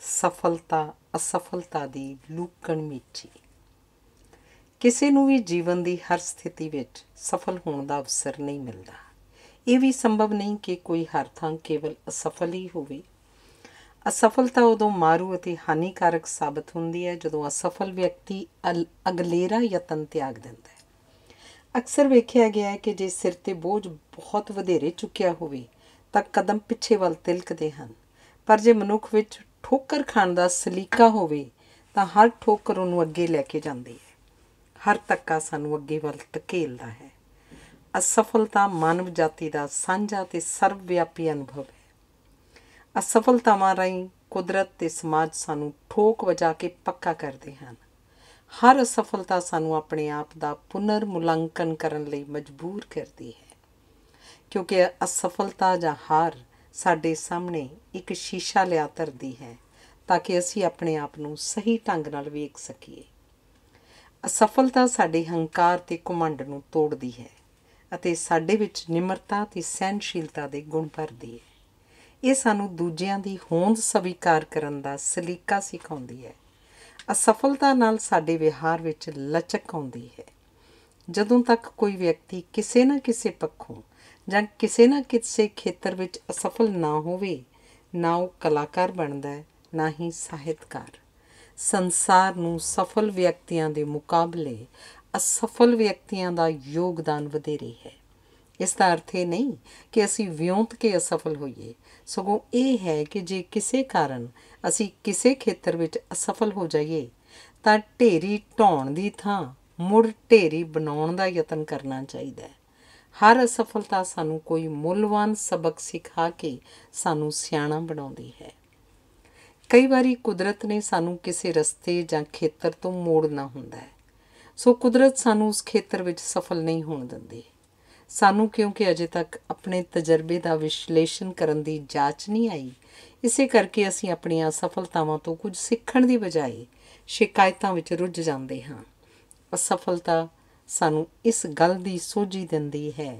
Speaker 1: ਸਫਲਤਾ ਅਸਫਲਤਾ ਦੀ ਲੂਕਣ ਮੀਚੀ ਕਿਸੇ ਨੂੰ ਵੀ ਜੀਵਨ ਦੀ ਹਰ ਸਥਿਤੀ ਵਿੱਚ ਸਫਲ ਹੋਣ ਦਾ ਅਵਸਰ ਨਹੀਂ ਮਿਲਦਾ ਇਹ ਵੀ ਸੰਭਵ ਨਹੀਂ ਕਿ ਕੋਈ ਹਰ ਥਾਂ ਕੇਵਲ ਅਸਫਲ ਹੀ ਹੋਵੇ ਅਸਫਲਤਾ ਉਦੋਂ ਮਾਰੂ ਅਤੇ ਹਾਨੀਕਾਰਕ ਸਾਬਤ ਹੁੰਦੀ ਹੈ ਜਦੋਂ ਅਸਫਲ ਵਿਅਕਤੀ ਅਗਲੇਰਾ ਯਤਨ ਤਿਆਗ ਦਿੰਦਾ ਹੈ ਅਕਸਰ ਵੇਖਿਆ ਗਿਆ ਹੈ ਕਿ ਜੇ ਸਿਰ ਤੇ ਬੋਝ ਬਹੁਤ ਵਧੇਰੇ ਚੁੱਕਿਆ ਹੋਵੇ ਤਾਂ ਕਦਮ ਪਿੱਛੇ ਵੱਲ ਤਿਲਕਦੇ ਹਨ ਪਰ ਜੇ ਮਨੁੱਖ ਵਿੱਚ ਠੋਕਰ ਖਾਣ ਦਾ ਸਲੀਕਾ ਹੋਵੇ ਤਾਂ ਹਰ ਠੋਕਰ ਉਹਨੂੰ ਅੱਗੇ ਲੈ ਕੇ ਜਾਂਦੀ ਹੈ ਹਰ ਤੱਕਾ ਸਾਨੂੰ ਅੱਗੇ ਵੱਲ ਧਕੇਲਦਾ ਹੈ ਅਸਫਲਤਾ ਮਾਨਵ ਜਾਤੀ ਦਾ ਸਾਂਝਾ ਤੇ ਸਰਵਵਿਆਪੀ ਅਨੁਭਵ ਹੈ ਅਸਫਲਤਾਵਾਂ ਰਹੀ ਕੁਦਰਤ ਤੇ ਸਮਾਜ ਸਾਨੂੰ ਠੋਕ ਵਜਾ ਕੇ ਪੱਕਾ ਕਰਦੇ ਹਨ ਹਰ ਅਸਫਲਤਾ ਸਾਨੂੰ ਆਪਣੇ ਆਪ ਦਾ ਪੁਨਰ ਮੁਲਾਂਕਣ ਕਰਨ ਲਈ ਮਜਬੂਰ ਕਰਦੀ ਹੈ ਕਿਉਂਕਿ ਅਸਫਲਤਾ ਜਾਂ ਹਾਰ ਸਾਡੇ ਸਾਹਮਣੇ ਇੱਕ ਸ਼ੀਸ਼ਾ ਲਿਆ ਤਰਦੀ ਹੈ ਤਾਂ ਕਿ ਅਸੀਂ ਆਪਣੇ ਆਪ ਨੂੰ ਸਹੀ ਢੰਗ ਨਾਲ ਵੇਖ ਸਕੀਏ ਅਸਫਲਤਾ ਸਾਡੇ ਹੰਕਾਰ ਤੇ ਕੁਮੰਡ ਨੂੰ ਤੋੜਦੀ ਹੈ ਅਤੇ ਸਾਡੇ ਵਿੱਚ ਨਿਮਰਤਾ ਤੇ ਸਹਿਨਸ਼ੀਲਤਾ ਦੇ ਗੁਣ ਭਰਦੀ ਹੈ ਇਹ ਸਾਨੂੰ ਦੂਜਿਆਂ ਦੀ ਹੋਂਦ ਸਵੀਕਾਰ ਕਰਨ ਦਾ ਸਲੀਕਾ ਸਿਖਾਉਂਦੀ ਹੈ ਅਸਫਲਤਾ ਨਾਲ ਸਾਡੇ ਵਿਹਾਰ ਵਿੱਚ ਲਚਕ ਆਉਂਦੀ ਹੈ ਜਦੋਂ ਤੱਕ ਕੋਈ ਵਿਅਕਤੀ ਕਿਸੇ ਨਾ ਕਿਸੇ ਪੱਖੋਂ ਜਾਂ ਕਿਸੇ ਨਾ ਕਿਸੇ ਖੇਤਰ ਵਿੱਚ ਅਸਫਲ ਨਾ ਹੋਵੇ ਨਾ ਉਹ ਕਲਾਕਾਰ ਬਣਦਾ ਹੈ ਨਾ ਹੀ ਸਾਹਿਤਕਾਰ ਸੰਸਾਰ ਨੂੰ ਸਫਲ ਵਿਅਕਤੀਆਂ ਦੇ ਮੁਕਾਬਲੇ ਅਸਫਲ ਵਿਅਕਤੀਆਂ ਦਾ ਯੋਗਦਾਨ ਵਧੇਰੇ ਹੈ ਇਸ ਦਾ ਅਰਥ ਇਹ ਨਹੀਂ ਕਿ ਅਸੀਂ ਵਿਉਂਤ ਕੇ ਅਸਫਲ ਹੋਈਏ ਸਗੋਂ ਇਹ ਹੈ ਕਿ ਜੇ ਕਿਸੇ ਕਾਰਨ ਅਸੀਂ ਕਿਸੇ ਖੇਤਰ ਵਿੱਚ ਅਸਫਲ ਹੋ ਜਾਈਏ ਤਾਂ ਢੇਰੀ ਢਾਉਣ ਦੀ ਥਾਂ ਮੁੜ ਢੇਰੀ ਬਣਾਉਣ ਦਾ ਯਤਨ ਕਰਨਾ ਚਾਹੀਦਾ ਹੈ ਹਰ ਅਸਫਲਤਾ ਸਾਨੂੰ ਕੋਈ ਮੁੱਲਵਾਨ ਸਬਕ ਸਿਖਾ ਕੇ ਸਾਨੂੰ ਸਿਆਣਾ ਬਣਾਉਂਦੀ ਹੈ ਕਈ ਵਾਰੀ ਕੁਦਰਤ ਨੇ ਸਾਨੂੰ ਕਿਸੇ ਰਸਤੇ ਜਾਂ ਖੇਤਰ ਤੋਂ ਮੋੜਨਾ ਹੁੰਦਾ ਹੈ ਸੋ ਕੁਦਰਤ ਸਾਨੂੰ ਉਸ ਖੇਤਰ ਵਿੱਚ ਸਫਲ ਨਹੀਂ ਹੋਣ ਦਿੰਦੀ ਸਾਨੂੰ ਕਿਉਂਕਿ ਅਜੇ ਤੱਕ ਆਪਣੇ ਤਜਰਬੇ ਦਾ ਵਿਸ਼ਲੇਸ਼ਣ ਕਰਨ ਦੀ ਜਾਂਚ ਨਹੀਂ ਆਈ ਇਸੇ ਕਰਕੇ ਅਸੀਂ ਆਪਣੀਆਂ ਸਫਲਤਾਵਾਂ ਤੋਂ ਕੁਝ ਸਿੱਖਣ ਦੀ ਬਜਾਏ ਸ਼ਿਕਾਇਤਾਂ ਵਿੱਚ ਰੁੱਝ ਜਾਂਦੇ ਹਾਂ ਅਸਫਲਤਾ ਸਾਨੂੰ ਇਸ ਗੱਲ ਦੀ ਸੋਝੀ ਦਿੰਦੀ ਹੈ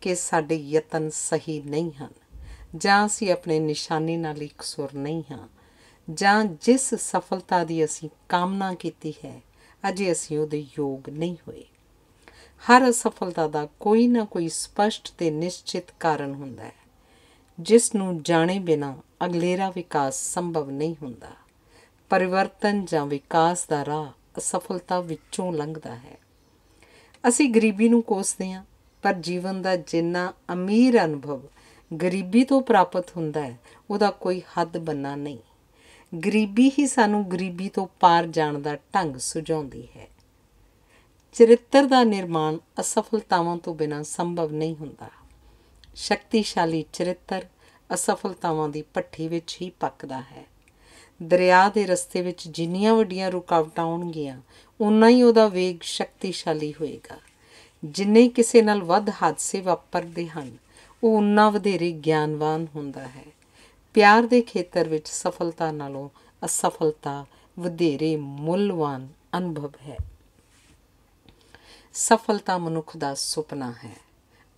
Speaker 1: ਕਿ ਸਾਡੇ ਯਤਨ ਸਹੀ ਨਹੀਂ ਹਨ ਜਾਂ ਅਸੀਂ ਆਪਣੇ ਨਿਸ਼ਾਨੇ ਨਾਲ ਇੱਕ ਸੁਰ ਨਹੀਂ ਹਾਂ ਜਾਂ ਜਿਸ ਸਫਲਤਾ ਦੀ ਅਸੀਂ ਕਾਮਨਾ ਕੀਤੀ ਹੈ ਅਜੇ ਅਸੀਂ ਉਹਦੇ ਯੋਗ ਨਹੀਂ ਹੋਏ ਹਰ ਅਸਫਲਤਾ ਦਾ ਕੋਈ ਨਾ ਕੋਈ ਸਪਸ਼ਟ ਤੇ ਨਿਸ਼ਚਿਤ ਕਾਰਨ ਹੁੰਦਾ ਹੈ ਜਿਸ ਨੂੰ ਜਾਣੇ ਬਿਨਾ ਅਗਲੇਰਾ ਵਿਕਾਸ ਸੰਭਵ ਨਹੀਂ ਹੁੰਦਾ ਪਰਿਵਰਤਨ ਜਾਂ ਵਿਕਾਸ ਦਾ ਰਾਹ ਅਸਫਲਤਾ ਵਿੱਚੋਂ ਲੰਘਦਾ ਹੈ ਅਸੀਂ ਗਰੀਬੀ ਨੂੰ ਕੋਸਦੇ ਹਾਂ ਪਰ ਜੀਵਨ ਦਾ ਜਿੰਨਾ ਅਮੀਰ ਅਨੁਭਵ ਗਰੀਬੀ ਤੋਂ ਪ੍ਰਾਪਤ ਹੁੰਦਾ ਹੈ ਉਹਦਾ ਕੋਈ ਹੱਦ ਬੰਨਾ ਨਹੀਂ ਗਰੀਬੀ ਹੀ ਸਾਨੂੰ ਗਰੀਬੀ ਤੋਂ ਪਾਰ ਜਾਣ ਦਾ ਢੰਗ ਸੁਝਾਉਂਦੀ ਹੈ ਚਰਿੱਤਰ ਦਾ ਨਿਰਮਾਣ ਅਸਫਲਤਾਵਾਂ ਤੋਂ ਬਿਨਾਂ ਸੰਭਵ ਨਹੀਂ ਹੁੰਦਾ ਸ਼ਕਤੀਸ਼ਾਲੀ ਚਰਿੱਤਰ ਅਸਫਲਤਾਵਾਂ ਦੀ ਪੱਠੀ ਵਿੱਚ ਹੀ ਪੱਕਦਾ ਹੈ ਦਰਿਆ ਦੇ ਰਸਤੇ ਵਿੱਚ ਜਿੰਨੀਆਂ ਵੱਡੀਆਂ ਰੁਕਾਵਟਾਂ ਆਉਣਗੀਆਂ ਉਨਾ ਹੀ ਉਹਦਾ ਵੇਗ ਸ਼ਕਤੀਸ਼ਾਲੀ ਹੋਏਗਾ ਜਿੰਨੇ ਕਿਸੇ ਨਾਲ ਵੱਧ ਹਾਦਸੇ ਵਾਪਰਦੇ ਹਨ ਉਹ ਉਨਾ ਵਧੇਰੇ ਗਿਆਨਵਾਨ ਹੁੰਦਾ ਹੈ ਪਿਆਰ ਦੇ ਖੇਤਰ ਵਿੱਚ ਸਫਲਤਾ ਨਾਲੋਂ ਅਸਫਲਤਾ ਵਧੇਰੇ ਮੁੱਲਵਾਨ ਅਨੁਭਵ ਹੈ ਸਫਲਤਾ ਮਨੁੱਖ ਦਾ ਸੁਪਨਾ ਹੈ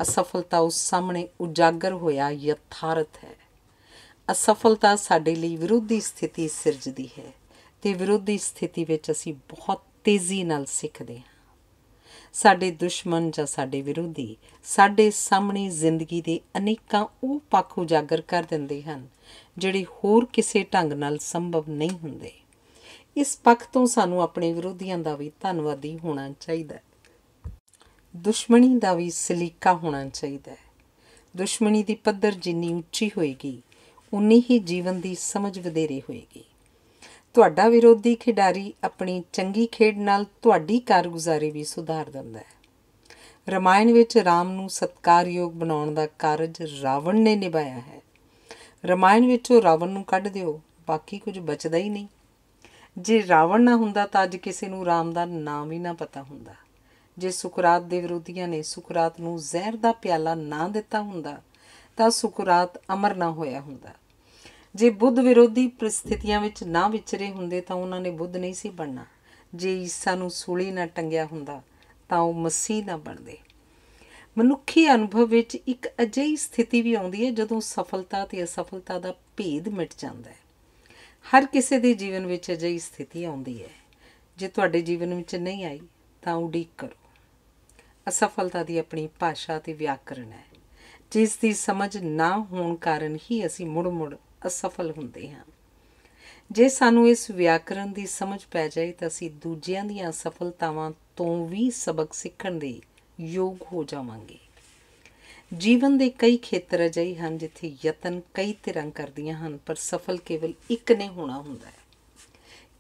Speaker 1: ਅਸਫਲਤਾ ਉਸ ਸਾਹਮਣੇ ਉਜਾਗਰ ਹੋਇਆ ਯਥਾਰਥ ਹੈ ਅਸਫਲਤਾ ਸਾਡੇ ਲਈ ਵਿਰੋਧੀ ਸਥਿਤੀ ਸਿਰਜਦੀ ਹੈ ਤੇ ਵਿਰੋਧੀ ਸਥਿਤੀ ਵਿੱਚ ਅਸੀਂ ਬਹੁਤ ਤੇਜ਼ੀ ਨਾਲ ਸਿੱਖਦੇ ਹਾਂ ਸਾਡੇ ਦੁਸ਼ਮਣ ਜਾਂ ਸਾਡੇ ਵਿਰੋਧੀ ਸਾਡੇ ਸਾਹਮਣੇ ਜ਼ਿੰਦਗੀ ਦੇ ਅਨੇਕਾਂ ਉਹ ਪੱਖ ਉਜਾਗਰ ਕਰ ਦਿੰਦੇ ਹਨ ਜਿਹੜੇ ਹੋਰ ਕਿਸੇ ਢੰਗ ਨਾਲ ਸੰਭਵ ਨਹੀਂ ਹੁੰਦੇ ਇਸ ਪੱਖ ਤੋਂ ਸਾਨੂੰ ਆਪਣੇ ਵਿਰੋਧੀਆਂ ਦਾ ਵੀ ਧੰਨਵਾਦੀ ਹੋਣਾ ਚਾਹੀਦਾ ਹੈ ਦੁਸ਼ਮਣੀ ਦਾ ਵੀ ਸਲੀਕਾ ਹੋਣਾ ਚਾਹੀਦਾ ਹੈ ਦੁਸ਼ਮਣੀ ਦੀ ਪੱਧਰ ਜਿੰਨੀ ਉੱਚੀ ਹੋਏਗੀ ਉਨੀ ਹੀ ਜੀਵਨ ਦੀ ਸਮਝ ਵਧੇਰੇ ਹੋਏਗੀ ਤੁਹਾਡਾ ਵਿਰੋਧੀ ਖਿਡਾਰੀ ਆਪਣੀ ਚੰਗੀ ਖੇਡ ਨਾਲ ਤੁਹਾਡੀ ਕਾਰਗੁਜ਼ਾਰੀ ਵੀ ਸੁਧਾਰ ਦਿੰਦਾ ਹੈ ਰਮਾਇਣ ਵਿੱਚ ਰਾਮ ਨੂੰ ਸਤਕਾਰਯੋਗ ਬਣਾਉਣ ਦਾ ਕਾਰਜ ਰਾਵਣ ਨੇ ਨਿਭਾਇਆ ਹੈ ਰਮਾਇਣ ਵਿੱਚੋਂ ਰਾਵਣ ਨੂੰ ਕੱਢ ਦਿਓ ਬਾਕੀ ਕੁਝ ਬਚਦਾ ਹੀ ਨਹੀਂ ਜੇ ਰਾਵਣ ਨਾ ਹੁੰਦਾ ਤਾਂ ਅੱਜ ਕਿਸੇ ਨੂੰ ਰਾਮ ਦਾ ਨਾਮ ਹੀ ਨਾ ਪਤਾ ਹੁੰਦਾ ਜੇ ਸੁਕਰਾਤ ਦੇ ਵਿਰੋਧੀਆਂ ਨੇ ਸੁਕਰਾਤ ਨੂੰ ਜ਼ਹਿਰ ਦਾ ਪਿਆਲਾ ਨਾ ਦਿੱਤਾ ਹੁੰਦਾ ਤਾਂ ਸੁਕਰਾਤ ਅਮਰ ਨਾ ਹੋਇਆ ਹੁੰਦਾ ਜੇ ਬੁੱਧ ਵਿਰੋਧੀ ਪ੍ਰਸਥਿਤੀਆਂ ਵਿੱਚ ਨਾ ਵਿਚਰੇ ਹੁੰਦੇ ਤਾਂ ਉਹਨਾਂ ਨੇ ਬੁੱਧ ਨਹੀਂ ਸੀ ਬਣਨਾ ਜੇ ਈਸਾ ਨੂੰ ਸੂਲੀ ਨਾ ਟੰਗਿਆ ਹੁੰਦਾ ਤਾਂ ਉਹ ਮਸੀਹ ਨਾ ਬਣਦੇ ਮਨੁੱਖੀ ਅਨੁਭਵ ਵਿੱਚ ਇੱਕ ਅਜਿਹੀ ਸਥਿਤੀ ਵੀ ਆਉਂਦੀ ਹੈ ਜਦੋਂ ਸਫਲਤਾ ਤੇ ਅਸਫਲਤਾ ਦਾ ਭੇਦ ਮਿਟ ਜਾਂਦਾ ਹੈ ਹਰ ਕਿਸੇ ਦੇ ਜੀਵਨ ਵਿੱਚ ਅਜਿਹੀ ਸਥਿਤੀ ਆਉਂਦੀ ਹੈ ਜੇ ਤੁਹਾਡੇ ਜੀਵਨ ਵਿੱਚ ਨਹੀਂ ਆਈ ਤਾਂ ਉਡੀਕ ਕਰੋ ਅਸਫਲਤਾ ਦੀ ਆਪਣੀ ਭਾਸ਼ਾ ਤੇ ਵਿਆਕਰਣ ਹੈ ਜਿਸ ਦੀ ਸਮਝ ਨਾ ਹੋਣ ਕਾਰਨ ਹੀ ਅਸੀਂ ਮੁੜ-ਮੁੜ ਅਸਫਲ ਹੁੰਦੇ ਹਾਂ ਜੇ ਸਾਨੂੰ ਇਸ ਵਿਆਕਰਣ ਦੀ ਸਮਝ ਪੈ ਜਾਏ ਤਾਂ ਅਸੀਂ ਦੂਜਿਆਂ ਦੀਆਂ ਸਫਲਤਾਵਾਂ ਤੋਂ ਵੀ ਸਬਕ ਸਿੱਖਣ ਦੇ ਯੋਗ ਹੋ ਜਾਵਾਂਗੇ ਜੀਵਨ ਦੇ ਕਈ ਖੇਤਰ ਅਜਿਹੇ ਹਨ ਜਿੱਥੇ ਯਤਨ ਕਈ ਤਰ੍ਹਾਂ ਕਰਦੀਆਂ ਹਨ ਪਰ ਸਫਲ ਕੇਵਲ ਇੱਕ ਨੇ ਹੋਣਾ ਹੁੰਦਾ ਹੈ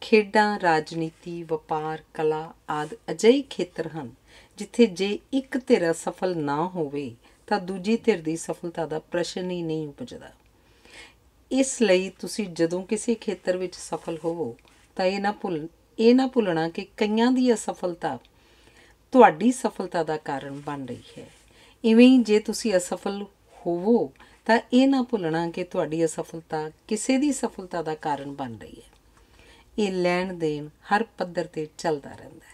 Speaker 1: ਖੇਡਾਂ ਰਾਜਨੀਤੀ ਵਪਾਰ ਕਲਾ ਆਦਿ ਅਜਿਹੇ ਖੇਤਰ ਹਨ ਜਿੱਥੇ ਜੇ ਇੱਕ ਧਿਰ ਸਫਲ ਨਾ ਹੋਵੇ ਤਾਂ ਦੂਜੀ ਧਿਰ ਦੀ ਸਫਲਤਾ ਦਾ ਪ੍ਰਸ਼ਨ ਹੀ ਨਹੀਂ ਉੱਪਜਦਾ ਇਸ ਲਈ ਤੁਸੀਂ ਜਦੋਂ ਕਿਸੇ ਖੇਤਰ ਵਿੱਚ ਸਫਲ ਹੋਵੋ ਤਾਂ ਇਹ ਨਾ ਭੁੱਲ ਇਹ ਨਾ ਭੁੱਲਣਾ ਕਿ ਕਈਆਂ ਦੀ ਅਸਫਲਤਾ ਤੁਹਾਡੀ ਸਫਲਤਾ ਦਾ ਕਾਰਨ ਬਣ ਰਹੀ ਹੈ ਇਵੇਂ ਹੀ ਜੇ ਤੁਸੀਂ ਅਸਫਲ ਹੋਵੋ ਤਾਂ ਇਹ ਨਾ ਭੁੱਲਣਾ ਕਿ ਤੁਹਾਡੀ ਅਸਫਲਤਾ ਕਿਸੇ ਦੀ ਸਫਲਤਾ ਦਾ ਕਾਰਨ ਬਣ ਰਹੀ ਹੈ ਇਹ ਲੈਣ ਦੇਣ ਹਰ ਪੱਧਰ ਤੇ ਚੱਲਦਾ ਰਹਿੰਦਾ ਹੈ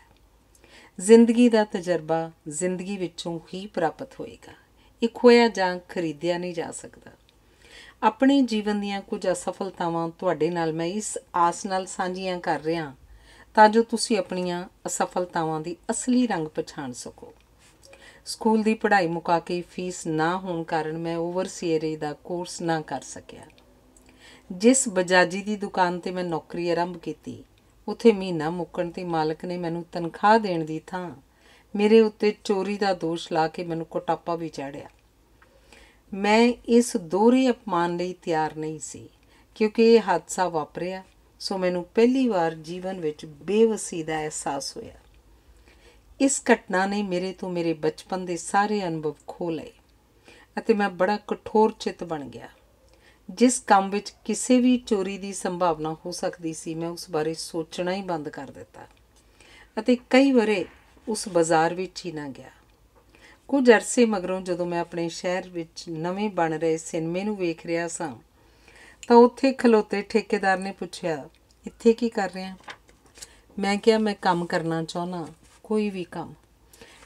Speaker 1: ਜ਼ਿੰਦਗੀ ਦਾ ਤਜਰਬਾ ਜ਼ਿੰਦਗੀ ਵਿੱਚੋਂ ਹੀ ਪ੍ਰਾਪਤ ਹੋਏਗਾ ਇਹ ਖੋਇਆ ਜਾਂ ਖਰੀਦਿਆ ਨਹੀਂ ਜਾ ਸਕਦਾ ਆਪਣੇ ਜੀਵਨ ਦੀਆਂ ਕੁਝ ਅਸਫਲਤਾਵਾਂ ਤੁਹਾਡੇ ਨਾਲ ਮੈਂ ਇਸ ਆਸ ਨਾਲ ਸਾਂਝੀਆਂ ਕਰ ਰਿਹਾ ਤਾਂ ਜੋ ਤੁਸੀਂ ਆਪਣੀਆਂ ਅਸਫਲਤਾਵਾਂ ਦੀ ਅਸਲੀ ਰੰਗ ਪਛਾਣ ਸਕੋ ਸਕੂਲ ਦੀ ਪੜ੍ਹਾਈ ਮੁਕਾ ਕੇ ਫੀਸ ਨਾ ਹੋਣ ਕਾਰਨ ਮੈਂ ਓਵਰਸੀਅਰੇ ਦਾ ਕੋਰਸ ਨਾ ਕਰ ਸਕਿਆ ਜਿਸ ਬਜਾਜੀ ਦੀ ਦੁਕਾਨ ਤੇ ਮੈਂ ਨੌਕਰੀ ਆਰੰਭ ਕੀਤੀ ਉਥੇ ਮਹੀਨਾ ਮੁੱਕਣ ਤੇ ਮਾਲਕ ਨੇ ਮੈਨੂੰ ਤਨਖਾਹ ਦੇਣ ਦੀ ਥਾਂ ਮੇਰੇ ਉੱਤੇ ਚੋਰੀ ਦਾ ਦੋਸ਼ ਲਾ ਕੇ ਮੈਨੂੰ ਕੋਟਾਪਾ ਵੀ ਚੜਿਆ ਮੈਂ ਇਸ ਦੋਹਰੇ અપਮਾਨ ਲਈ ਤਿਆਰ ਨਹੀਂ ਸੀ ਕਿਉਂਕਿ ਇਹ ਹਾਦਸਾ ਵਾਪਰਿਆ ਸੋ ਮੈਨੂੰ ਪਹਿਲੀ ਵਾਰ ਜੀਵਨ ਵਿੱਚ ਬੇਵਸੀ ਦਾ ਅਹਿਸਾਸ ਹੋਇਆ ਇਸ ਘਟਨਾ ਨੇ ਮੇਰੇ ਤੋਂ ਮੇਰੇ ਬਚਪਨ ਦੇ ਸਾਰੇ ਅਨੁਭਵ ਖੋ ਲਏ ਅਤੇ ਮੈਂ ਬੜਾ ਕਠੋਰ ਚਿੱਤ ਬਣ ਗਿਆ ਜਿਸ ਕੰਮ ਵਿੱਚ ਕਿਸੇ ਵੀ ਚੋਰੀ ਦੀ ਸੰਭਾਵਨਾ ਹੋ ਸਕਦੀ ਸੀ ਮੈਂ ਉਸ ਬਾਰੇ ਸੋਚਣਾ ਹੀ ਬੰਦ ਕਰ ਦਿੱਤਾ ਅਤੇ ਕਈ ਵਾਰੇ ਉਸ ਬਾਜ਼ਾਰ ਵਿੱਚ ਹੀ ਨਾ ਗਿਆ ਕੁਝ ਅਰਸੇ ਮਗਰੋਂ ਜਦੋਂ ਮੈਂ ਆਪਣੇ ਸ਼ਹਿਰ ਵਿੱਚ ਨਵੇਂ ਬਣ ਰਹੇ ਸਿਨੇਮੇ ਨੂੰ ਵੇਖ ਰਿਹਾ ਸਾਂ ਤਾਂ ਉੱਥੇ ਖਲੋਤੇ ਠੇਕੇਦਾਰ ਨੇ ਪੁੱਛਿਆ ਇੱਥੇ ਕੀ ਕਰ ਰਹੇ ਆ ਮੈਂ ਕਿਹਾ ਮੈਂ ਕੰਮ ਕਰਨਾ ਚਾਹੁੰਦਾ ਕੋਈ ਵੀ ਕੰਮ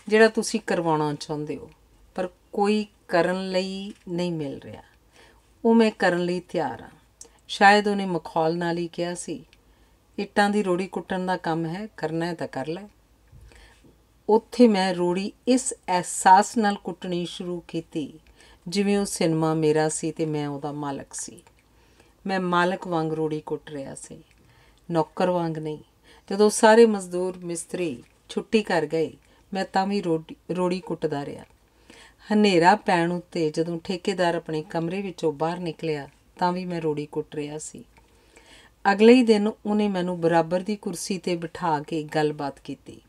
Speaker 1: ਜਿਹੜਾ ਤੁਸੀਂ ਕਰਵਾਉਣਾ ਚਾਹੁੰਦੇ ਹੋ ਪਰ ਕੋਈ ਕਰਨ ਲਈ ਨਹੀਂ ਮਿਲ ਰਿਹਾ ਉਹ ਮੈਂ ਕਰਨ ਲਈ ਤਿਆਰ ਹਾਂ ਸ਼ਾਇਦ ਉਹਨੇ ਮਖੌਲ ਨਾਲ ਹੀ ਕਿਹਾ ਸੀ ਇੱਟਾਂ ਦੀ ਰੋੜੀ ਕੁੱਟਣ ਦਾ ਕੰਮ ਹੈ ਕਰਨਾ ਹੈ ਤਾਂ ਕਰ ਲੈ ਉੱਥੇ ਮੈਂ ਰੋੜੀ ਇਸ ਅਹਿਸਾਸ ਨਾਲ ਕੁੱਟਣੀ ਸ਼ੁਰੂ ਕੀਤੀ ਜਿਵੇਂ ਉਹ ਸਿਨੇਮਾ ਮੇਰਾ ਸੀ ਤੇ ਮੈਂ ਉਹਦਾ ਮਾਲਕ ਸੀ ਮੈਂ ਮਾਲਕ ਵਾਂਗ ਰੋੜੀ ਕੁੱਟ ਰਿਹਾ ਸੀ ਨੌਕਰ ਵਾਂਗ ਨਹੀਂ ਜਦੋਂ ਸਾਰੇ ਮਜ਼ਦੂਰ ਮਿਸਤਰੀ ਛੁੱਟੀ ਕਰ ਗਏ ਮੈਂ ਤਾਂ ਵੀ ਰੋੜੀ ਕੁੱਟਦਾ ਰਿਹਾ ਹਨੇਰਾ ਪੈਣ ਉੱਤੇ ਜਦੋਂ ਠੇਕੇਦਾਰ ਆਪਣੇ ਕਮਰੇ ਵਿੱਚੋਂ ਬਾਹਰ ਨਿਕਲਿਆ ਤਾਂ ਵੀ ਮੈਂ ਰੋੜੀ ਕੁੱਟ ਰਿਹਾ ਸੀ ਅਗਲੇ ਹੀ ਦਿਨ ਉਹਨੇ ਮੈਨੂੰ ਬਰਾਬਰ ਦੀ ਕੁਰਸੀ ਤੇ ਬਿਠਾ ਕੇ ਗੱਲਬਾਤ ਕੀਤੀ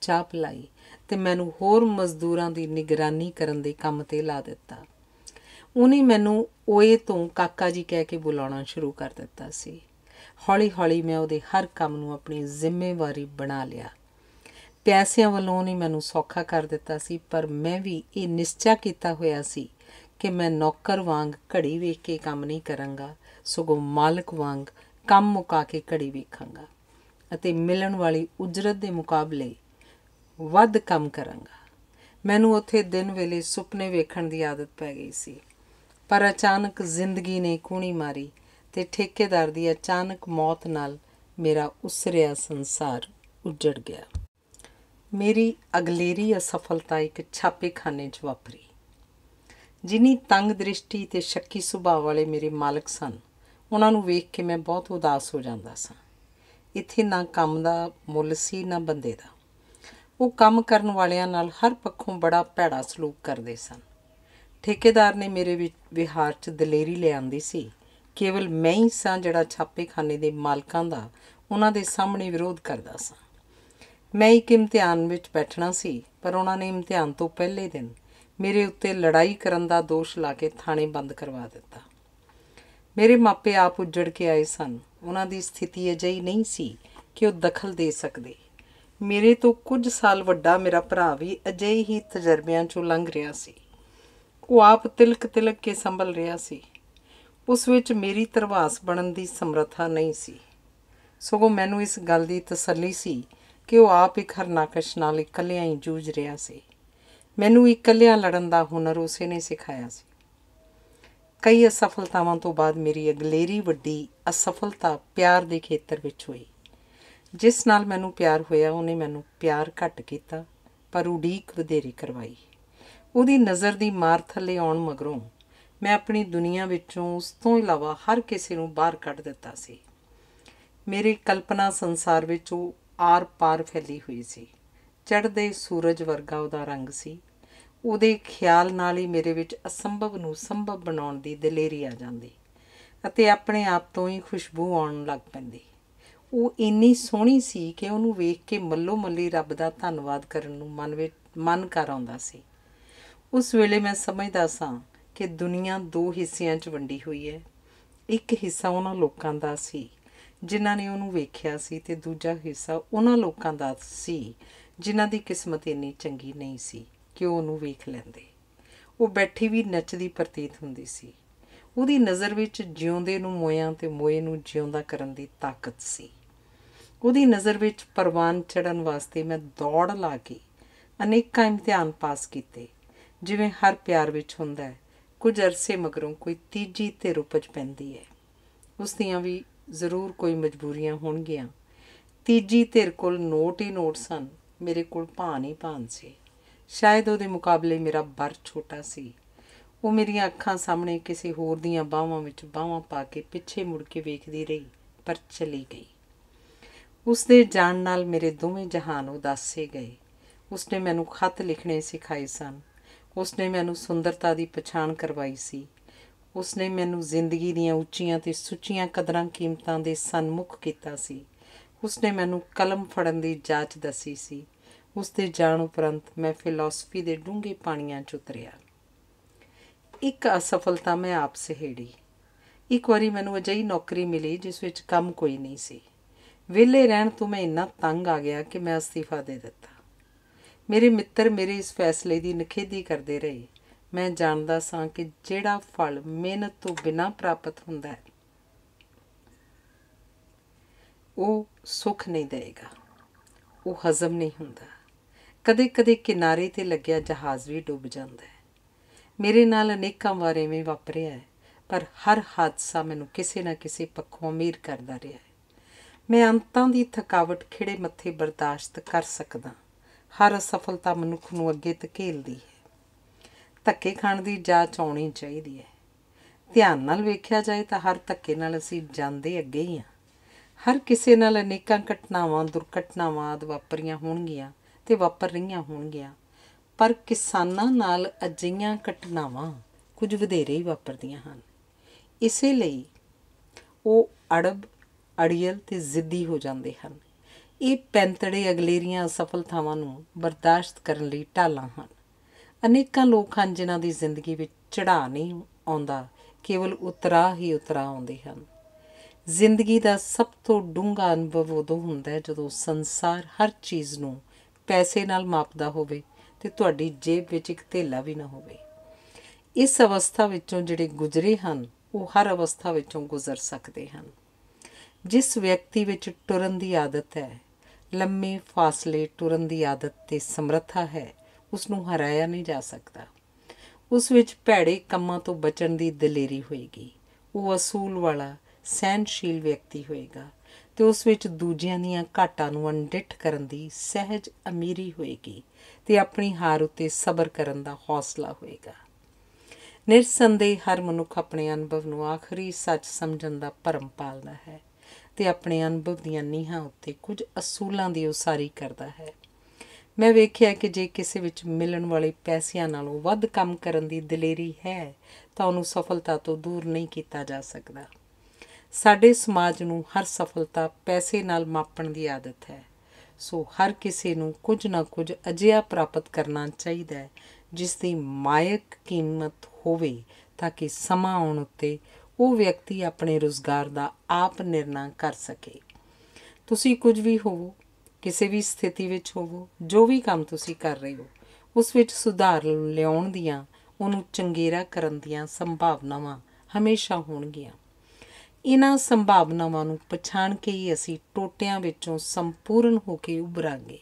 Speaker 1: ਚਾਹ ਪਲਾਈ ਤੇ ਮੈਨੂੰ ਹੋਰ ਮਜ਼ਦੂਰਾਂ ਦੀ ਨਿਗਰਾਨੀ ਕਰਨ ਦੇ ਕੰਮ ਤੇ ਲਾ ਦਿੱਤਾ ਉਹਨੇ ਮੈਨੂੰ ਓਏ ਤੋਂ ਕਾਕਾ ਜੀ ਕਹਿ ਕੇ ਬੁਲਾਉਣਾ ਸ਼ੁਰੂ ਕਰ ਦਿੱਤਾ ਸੀ ਹੌਲੀ-ਹੌਲੀ ਮੈਂ ਉਹਦੇ ਹਰ ਕੰਮ ਨੂੰ ਆਪਣੀ ਜ਼ਿੰਮੇਵਾਰੀ ਬਣਾ ਲਿਆ ਪੈਸਿਆਂ ਵੱਲੋਂ ਨਹੀਂ ਮੈਨੂੰ ਸੌਖਾ ਕਰ ਦਿੱਤਾ ਸੀ ਪਰ ਮੈਂ ਵੀ ਇਹ ਨਿਸ਼ਚਾ ਕੀਤਾ ਹੋਇਆ ਸੀ ਕਿ ਮੈਂ ਨੌਕਰ ਵਾਂਗ ਘੜੀ ਵੇਖ ਕੇ ਕੰਮ ਨਹੀਂ ਕਰਾਂਗਾ ਸਗੋਂ ਮਾਲਕ ਵਾਂਗ ਕੰਮ ਮੁਕਾ ਕੇ ਘੜੀ ਵੇਖਾਂਗਾ ਅਤੇ ਮਿਲਣ ਵਾਲੀ ਉਜਰਤ ਦੇ ਮੁਕਾਬਲੇ ਵੱਧ ਕੰਮ ਕਰਾਂਗਾ ਮੈਨੂੰ ਉੱਥੇ ਦਿਨ ਵੇਲੇ ਸੁਪਨੇ ਵੇਖਣ ਦੀ ਆਦਤ ਪੈ ਗਈ ਸੀ ਪਰ ਅਚਾਨਕ ਜ਼ਿੰਦਗੀ ਨੇ ਕੂਣੀ ਮਾਰੀ ਤੇ ਠੇਕੇਦਾਰ ਦੀ ਅਚਾਨਕ ਮੌਤ ਨਾਲ ਮੇਰਾ ਉਸਰਿਆ ਸੰਸਾਰ ਉੱਜੜ ਗਿਆ ਮੇਰੀ ਅਗਲੇਰੀ ਅਸਫਲਤਾ ਇੱਕ ਛਾਪੇਖਾਨੇ 'ਚ ਵਾਪਰੀ ਜਿਨੀ ਤੰਗ ਦ੍ਰਿਸ਼ਟੀ ਤੇ ਸ਼ੱਕੀ ਸੁਭਾਅ ਵਾਲੇ ਮੇਰੇ ਮਾਲਕ ਸਨ ਉਹਨਾਂ ਨੂੰ ਵੇਖ ਕੇ ਮੈਂ ਬਹੁਤ ਉਦਾਸ ਹੋ ਜਾਂਦਾ ਸਾਂ ਇੱਥੇ ਨਾ ਕੰਮ ਦਾ ਮੁੱਲ ਸੀ ਨਾ ਬੰਦੇ ਦਾ ਉਹ ਕੰਮ ਕਰਨ ਵਾਲਿਆਂ ਨਾਲ ਹਰ ਪੱਖੋਂ ਬੜਾ ਭੈੜਾ ਸਲੂਕ ਕਰਦੇ ਸਨ ਠੇਕੇਦਾਰ ਨੇ ਮੇਰੇ ਵਿੱਚ ਵਿਹਾਰ 'ਚ ਦਲੇਰੀ ਲਿਆਂਦੀ ਸੀ ਕੇਵਲ ਮੈਂ ਹੀ ਸਾਂ ਜਿਹੜਾ ਛਾਪੇਖਾਨੇ ਦੇ ਮਾਲਕਾਂ ਦਾ ਉਹਨਾਂ ਦੇ ਸਾਹਮਣੇ ਵਿਰੋਧ ਕਰਦਾ ਸਾਂ ਮੈਂ ਇੱਕ ਇਮਤਿਹਾਨ ਵਿੱਚ ਬੈਠਣਾ ਸੀ ਪਰ ਉਹਨਾਂ ਨੇ ਇਮਤਿਹਾਨ ਤੋਂ ਪਹਿਲੇ ਦਿਨ ਮੇਰੇ ਉੱਤੇ ਲੜਾਈ ਕਰਨ ਦਾ ਦੋਸ਼ ਲਾ ਕੇ ਥਾਣੇ ਬੰਦ ਕਰਵਾ ਦਿੱਤਾ ਮੇਰੇ ਮਾਪੇ ਆਪ ਉੱਜੜ ਕੇ ਆਏ ਸਨ ਉਹਨਾਂ ਦੀ ਸਥਿਤੀ ਅਜਿਹੀ ਨਹੀਂ ਸੀ ਕਿ ਉਹ ਦਖਲ ਦੇ ਸਕਦੇ ਮੇਰੇ ਤੋਂ ਕੁਝ ਸਾਲ ਵੱਡਾ ਮੇਰਾ ਭਰਾ ਵੀ ਅਜਿਹੇ ਹੀ ਤਜਰਬਿਆਂ ਚੋਂ ਲੰਘ ਰਿਹਾ ਸੀ ਉਹ ਆਪ ਤਿਲਕ ਤਿਲਕ ਕੇ ਸੰਭਲ ਰਿਹਾ ਸੀ ਉਸ ਵਿੱਚ ਮੇਰੀ ਤਰਵਾਸ ਬਣਨ ਦੀ ਸਮਰੱਥਾ ਨਹੀਂ ਸੀ ਸਗੋਂ ਮੈਨੂੰ ਇਸ ਗੱਲ ਦੀ ਤਸੱਲੀ ਸੀ ਕਿ ਉਹ ਆਪ ਖਰਨਾ ਹਰਨਾਕਸ਼ ਨਾਲ ਇਕੱਲਿਆਂ ਹੀ ਜੂਝ ਰਿਹਾ ਸੀ ਮੈਨੂੰ ਇਕੱਲਿਆਂ ਲੜਨ ਦਾ ਹੁਨਰ ਉਸੇ ਨੇ ਸਿਖਾਇਆ ਸੀ ਕਈ ਅਸਫਲਤਾਵਾਂ ਤੋਂ ਬਾਅਦ ਮੇਰੀ ਅਗਲੇਰੀ ਵੱਡੀ ਅਸਫਲਤਾ ਪਿਆਰ ਦੇ ਖੇਤਰ ਵਿੱਚ ਹੋਈ ਜਿਸ ਨਾਲ ਮੈਨੂੰ ਪਿਆਰ ਹੋਇਆ ਉਹਨੇ ਮੈਨੂੰ ਪਿਆਰ ਘੱਟ ਕੀਤਾ ਪਰ ਉਡੀਕ ਵਧੇਰੀ ਕਰਵਾਈ ਉਹਦੀ ਨਜ਼ਰ ਦੀ ਮਾਰ ਥੱਲੇ ਆਉਣ ਮਗਰੋਂ ਮੈਂ ਆਪਣੀ ਦੁਨੀਆ ਵਿੱਚੋਂ ਉਸ ਤੋਂ ਇਲਾਵਾ ਹਰ ਕਿਸੇ ਨੂੰ ਬਾਹਰ ਕੱਢ ਦਿੱਤਾ ਸੀ ਮੇਰੇ ਕਲਪਨਾ ਸੰਸਾਰ ਵਿੱਚ ਉਹ ਆਰ ਪਾਰ ਫੈਲੀ ਹੋਈ ਸੀ ਚੜਦੇ ਸੂਰਜ ਵਰਗਾ ਉਹਦਾ ਰੰਗ ਸੀ ਉਹਦੇ ਖਿਆਲ ਨਾਲ ਹੀ ਮੇਰੇ ਵਿੱਚ ਅਸੰਭਵ ਨੂੰ ਸੰਭਵ ਬਣਾਉਣ ਦੀ ਦਲੇਰੀ ਆ ਜਾਂਦੀ ਅਤੇ ਆਪਣੇ ਆਪ ਤੋਂ ਹੀ ਖੁਸ਼ਬੂ ਆਉਣ ਲੱਗ ਪੈਂਦੀ ਉਹ ਇੰਨੀ ਸੋਹਣੀ ਸੀ ਕਿ ਉਹਨੂੰ ਵੇਖ ਕੇ ਮੱਲੋ ਮੱਲੀ ਰੱਬ ਦਾ ਧੰਨਵਾਦ ਕਰਨ ਨੂੰ ਮਨ ਵਿੱਚ ਮਨ ਕਰ ਆਉਂਦਾ ਸੀ ਉਸ ਵੇਲੇ ਮੈਂ ਸਮਝਦਾ ਸਾਂ ਕਿ ਦੁਨੀਆ ਦੋ ਹਿੱਸਿਆਂ 'ਚ ਵੰਡੀ ਹੋਈ ਹੈ ਇੱਕ ਹਿੱਸਾ ਉਹਨਾਂ ਲੋਕਾਂ ਦਾ ਸੀ ਜਿਨ੍ਹਾਂ ਨੇ ਉਹਨੂੰ ਵੇਖਿਆ ਸੀ ਤੇ ਦੂਜਾ ਹਿੱਸਾ ਉਹਨਾਂ ਲੋਕਾਂ ਦਾ ਸੀ ਜਿਨ੍ਹਾਂ ਦੀ ਕਿਸਮਤ ਇੰਨੀ ਚੰਗੀ ਨਹੀਂ ਸੀ ਕਿ ਉਹ ਉਹਨੂੰ ਵੇਖ ਲੈਂਦੇ ਉਹ ਬੈਠੀ ਵੀ ਨੱਚਦੀ ਪ੍ਰਤੀਤ ਹੁੰਦੀ ਸੀ ਉਹਦੀ ਨਜ਼ਰ ਵਿੱਚ ਜਿਉਂਦੇ ਨੂੰ ਮੋਇਆਂ ਤੇ ਮੋਏ ਨੂੰ ਜਿਉਂਦਾ ਕਰਨ ਦੀ ਤਾਕਤ ਸੀ ਉਹਦੀ ਨਜ਼ਰ ਵਿੱਚ ਪਰਵਾਨ ਚੜਨ ਵਾਸਤੇ ਮੈਂ ਦੌੜ ਲਾ ਕੇ ਅਨੇਕਾਂ ਇਮਤਿਹਾਨ ਪਾਸ ਕੀਤੇ ਜਿਵੇਂ ਹਰ ਪਿਆਰ ਵਿੱਚ ਹੁੰਦਾ ਹੈ ਕੁਝ ਅਰਸੇ ਮਗਰੋਂ ਕੋਈ ਤੀਜੀ ਤੇ ਰੂਪਜ ਪੈਂਦੀ ਹੈ ਉਸ ਦੀਆਂ ਵੀ ਜ਼ਰੂਰ ਕੋਈ ਮਜਬੂਰੀਆਂ ਹੋਣਗੀਆਂ ਤੀਜੀ ਧਿਰ ਕੋਲ ਨੋਟ ਹੀ ਨੋਟ ਸਨ ਮੇਰੇ ਕੋਲ ਭਾਂ ਹੀ ਭਾਂ ਸੀ ਸ਼ਾਇਦ ਉਹਦੇ ਮੁਕਾਬਲੇ ਮੇਰਾ ਬਰ ਛੋਟਾ ਸੀ ਉਹ ਮੇਰੀਆਂ ਅੱਖਾਂ ਸਾਹਮਣੇ ਕਿਸੇ ਹੋਰ ਦੀਆਂ ਬਾਹਾਂ ਵਿੱਚ ਬਾਹਾਂ ਪਾ ਕੇ ਪਿੱਛੇ ਮੁੜ ਕੇ ਵੇਖਦੀ ਰਹੀ ਪਰ ਚਲੀ ਗਈ ਉਸ ਦੇ ਜਾਣ ਨਾਲ ਮੇਰੇ ਦੋਵੇਂ ਜਹਾਨ ਉਦਾਸੇ ਗਏ ਉਸਨੇ ਮੈਨੂੰ ਖਤ ਲਿਖਣੇ ਸਿਖਾਏ ਸਨ ਉਸਨੇ ਮੈਨੂੰ ਸੁੰਦਰਤਾ ਦੀ ਪਛਾਣ ਕਰਵਾਈ ਸੀ ਉਸ ਨੇ ਮੈਨੂੰ ਜ਼ਿੰਦਗੀ ਦੀਆਂ ਉੱਚੀਆਂ ਤੇ ਸੁੱਚੀਆਂ ਕਦਰਾਂ ਕੀਮਤਾਂ ਦੇ ਸਨਮੁਖ ਕੀਤਾ ਸੀ ਉਸ ਨੇ ਮੈਨੂੰ ਕਲਮ ਫੜਨ ਦੀ ਜਾਚ ਦੱਸੀ ਸੀ ਉਸ ਦੇ ਜਾਣ ਉਪਰੰਤ ਮੈਂ ਫਿਲਾਸਫੀ ਦੇ ਡੂੰਘੇ ਪਾਣੀਆਂ 'ਚ ਉਤਰਿਆ ਇੱਕ ਅਸਫਲਤਾ ਮੈਂ ਆਪ ਸਹੇੜੀ ਇੱਕ ਵਾਰੀ ਮੈਨੂੰ ਅਜਿਹੀ ਨੌਕਰੀ ਮਿਲੀ ਜਿਸ ਵਿੱਚ ਕੰਮ ਕੋਈ ਨਹੀਂ ਸੀ ਵਿਹਲੇ ਰਹਿਣ ਤੋਂ ਮੈਂ ਇੰਨਾ ਤੰਗ ਆ ਗਿਆ ਕਿ ਮੈਂ ਅਸਤੀਫਾ ਦੇ ਦਿੱਤਾ ਮੇਰੇ ਮਿੱਤਰ ਮੇਰੇ ਇਸ ਫੈਸਲੇ ਦੀ ਨਖੇਦੀ ਕਰਦੇ ਰਹੇ ਮੈਂ ਜਾਣਦਾ ਸਾਂ ਕਿ ਜਿਹੜਾ ਫਲ ਮਿਹਨਤ ਤੋਂ ਬਿਨਾਂ ਪ੍ਰਾਪਤ ਹੁੰਦਾ ਹੈ ਉਹ ਸੁਖ ਨਹੀਂ ਦੇਵੇਗਾ ਉਹ ਹਜ਼ਮ ਨਹੀਂ ਹੁੰਦਾ ਕਦੇ-ਕਦੇ ਕਿਨਾਰੇ ਤੇ ਲੱਗਿਆ ਜਹਾਜ਼ ਵੀ ਡੁੱਬ ਜਾਂਦਾ ਹੈ ਮੇਰੇ ਨਾਲ ਅਨੇਕਾਂ ਵਾਰ ਐਵੇਂ ਵਾਪਰਿਆ ਹੈ ਪਰ ਹਰ ਹਾਦਸਾ ਮੈਨੂੰ ਕਿਸੇ ਨਾ ਕਿਸੇ ਪੱਖੋਂ ਅਮੀਰ ਕਰਦਾ ਰਿਹਾ ਹੈ ਮੈਂ ਅੰਤਾਂ ਦੀ ਥਕਾਵਟ ਖਿਹੜੇ ਮੱਥੇ ਬਰਦਾਸ਼ਤ ਕਰ ਸਕਦਾ ਹਰ ਅਸਫਲਤਾ ਮਨੁੱਖ ਨੂੰ ਅੱਗੇ ਧਕੇਲਦੀ ਹੈ ਧੱਕੇ ਖਾਣ ਦੀ ਜਾਂਚ ਆਉਣੀ ਚਾਹੀਦੀ ਹੈ ਧਿਆਨ ਨਾਲ ਵੇਖਿਆ ਜਾਏ ਤਾਂ ਹਰ ਧੱਕੇ ਨਾਲ ਅਸੀਂ ਜਾਂਦੇ ਅੱਗੇ ਹੀ ਆ ਹਰ ਕਿਸੇ ਨਾਲ ਅਨੇਕਾਂ ਘਟਨਾਵਾਂ ਦੁਰਘਟਨਾਵਾਂ ਆਦ ਵਾਪਰੀਆਂ ਹੋਣਗੀਆਂ ਤੇ ਵਾਪਰ ਰਹੀਆਂ ਹੋਣਗੀਆਂ ਪਰ ਕਿਸਾਨਾਂ ਨਾਲ ਅਜਿਹੀਆਂ ਘਟਨਾਵਾਂ ਕੁਝ ਵਧੇਰੇ ਹੀ ਵਾਪਰਦੀਆਂ ਹਨ ਇਸੇ ਲਈ ਉਹ ਅੜਬ ਅੜੀਅਲ ਤੇ ਜ਼ਿੱਦੀ ਹੋ ਜਾਂਦੇ ਹਨ ਇਹ ਪੈਂਤੜੇ ਅਗਲੇਰੀਆਂ ਅਸਫਲਤਾਵਾਂ ਨੂੰ ਬਰਦਾਸ਼ਤ ਕਰਨ ਲਈ ਢਾਲਾਂ ਹਨ ਅਨੇਕਾਂ ਲੋਕ ਹਨ ਜਿਨ੍ਹਾਂ ਦੀ ਜ਼ਿੰਦਗੀ ਵਿੱਚ ਚੜਾ ਨਹੀਂ ਆਉਂਦਾ ਕੇਵਲ ਉਤਰਾ ਹੀ ਉਤਰਾ ਆਉਂਦੇ ਹਨ ਜ਼ਿੰਦਗੀ ਦਾ ਸਭ ਤੋਂ ਡੂੰਘਾ ਅਨੁਭਵ ਉਦੋਂ ਹੁੰਦਾ ਹੈ ਜਦੋਂ ਸੰਸਾਰ ਹਰ ਚੀਜ਼ ਨੂੰ ਪੈਸੇ ਨਾਲ ਮਾਪਦਾ ਹੋਵੇ ਤੇ ਤੁਹਾਡੀ ਜੇਬ ਵਿੱਚ ਇੱਕ ਥੇਲਾ ਵੀ ਨਾ ਹੋਵੇ ਇਸ ਅਵਸਥਾ ਵਿੱਚੋਂ ਜਿਹੜੇ ਗੁਜ਼ਰੇ ਹਨ ਉਹ ਹਰ ਅਵਸਥਾ ਵਿੱਚੋਂ ਗੁਜ਼ਰ ਸਕਦੇ ਹਨ ਜਿਸ ਵਿਅਕਤੀ ਵਿੱਚ ਟੁਰਨ ਦੀ ਆਦਤ ਹੈ ਲੰਮੇ ਫਾਸਲੇ ਟੁਰਨ ਦੀ ਆਦਤ ਤੇ ਸਮਰੱਥਾ ਹੈ ਉਸ ਨੂੰ ਹਰਾਇਆ ਨਹੀਂ ਜਾ ਸਕਦਾ ਉਸ ਵਿੱਚ ਭੈੜੇ ਕੰਮਾਂ ਤੋਂ ਬਚਣ ਦੀ ਦਲੇਰੀ ਹੋਏਗੀ ਉਹ ਅਸੂਲ ਵਾਲਾ ਸਹਿਨਸ਼ੀਲ ਵਿਅਕਤੀ ਹੋਏਗਾ ਤੇ ਉਸ ਵਿੱਚ ਦੂਜਿਆਂ ਦੀਆਂ ਘਾਟਾਂ ਨੂੰ ਅਣਡਿੱਠ ਕਰਨ ਦੀ ਸਹਿਜ ਅਮੀਰੀ ਹੋਏਗੀ ਤੇ ਆਪਣੀ ਹਾਰ ਉੱਤੇ ਸਬਰ ਕਰਨ ਦਾ ਹੌਸਲਾ ਹੋਏਗਾ ਨਿਰਸੰਦੇਹ ਹਰ ਮਨੁੱਖ ਆਪਣੇ ਅਨੁਭਵ ਨੂੰ ਆਖਰੀ ਸੱਚ ਸਮਝਣ ਦਾ ਪਰਮ ਪਾਲਦਾ ਹੈ ਤੇ ਆਪਣੇ ਅਨੁਭਵ ਦੀਆਂ ਨੀਹਾਂ ਉੱਤੇ ਕੁਝ ਅਸੂਲਾਂ ਦੀ ਉਸਾਰੀ ਕਰਦਾ ਹੈ ਮੈਂ ਵੇਖਿਆ ਕਿ ਜੇ ਕਿਸੇ ਵਿੱਚ ਮਿਲਣ ਵਾਲੇ ਪੈਸਿਆਂ ਨਾਲੋਂ ਵੱਧ ਕੰਮ ਕਰਨ ਦੀ ਦਲੇਰੀ ਹੈ ਤਾਂ ਉਹਨੂੰ ਸਫਲਤਾ ਤੋਂ ਦੂਰ ਨਹੀਂ ਕੀਤਾ ਜਾ ਸਕਦਾ ਸਾਡੇ ਸਮਾਜ ਨੂੰ ਹਰ ਸਫਲਤਾ ਪੈਸੇ ਨਾਲ ਮਾਪਣ ਦੀ ਆਦਤ ਹੈ ਸੋ ਹਰ ਕਿਸੇ ਨੂੰ ਕੁਝ ਨਾ ਕੁਝ ਅਜਿਹਾ ਪ੍ਰਾਪਤ ਕਰਨਾ ਚਾਹੀਦਾ ਹੈ ਜਿਸ ਦੀ ਮਾਇਕ ਕੀਮਤ ਹੋਵੇ ਤਾਂ ਕਿ ਸਮਾਂ ਆਉਣ ਉੱਤੇ ਉਹ ਵਿਅਕਤੀ ਆਪਣੇ ਰੋਜ਼ਗਾਰ ਦਾ ਆਪ ਨਿਰਣਾ ਕਰ ਸਕੇ ਤੁਸੀਂ ਕੁਝ ਵੀ ਹੋਵੋ ਕਿਸੇ ਵੀ ਸਥਿਤੀ ਵਿੱਚ ਹੋਵੋ ਜੋ ਵੀ ਕੰਮ ਤੁਸੀਂ ਕਰ ਰਹੇ ਹੋ ਉਸ ਵਿੱਚ ਸੁਧਾਰ ਲਿਆਉਣ ਦੀਆਂ ਉਹਨੂੰ ਚੰਗੇਰਾ ਕਰਨ ਦੀਆਂ ਸੰਭਾਵਨਾਵਾਂ ਹਮੇਸ਼ਾ ਹੋਣਗੀਆਂ ਇਹਨਾਂ ਸੰਭਾਵਨਾਵਾਂ ਨੂੰ ਪਛਾਣ ਕੇ ਹੀ ਅਸੀਂ ਟੋਟਿਆਂ ਵਿੱਚੋਂ ਸੰਪੂਰਨ ਹੋ ਕੇ ਉਭਰਾਂਗੇ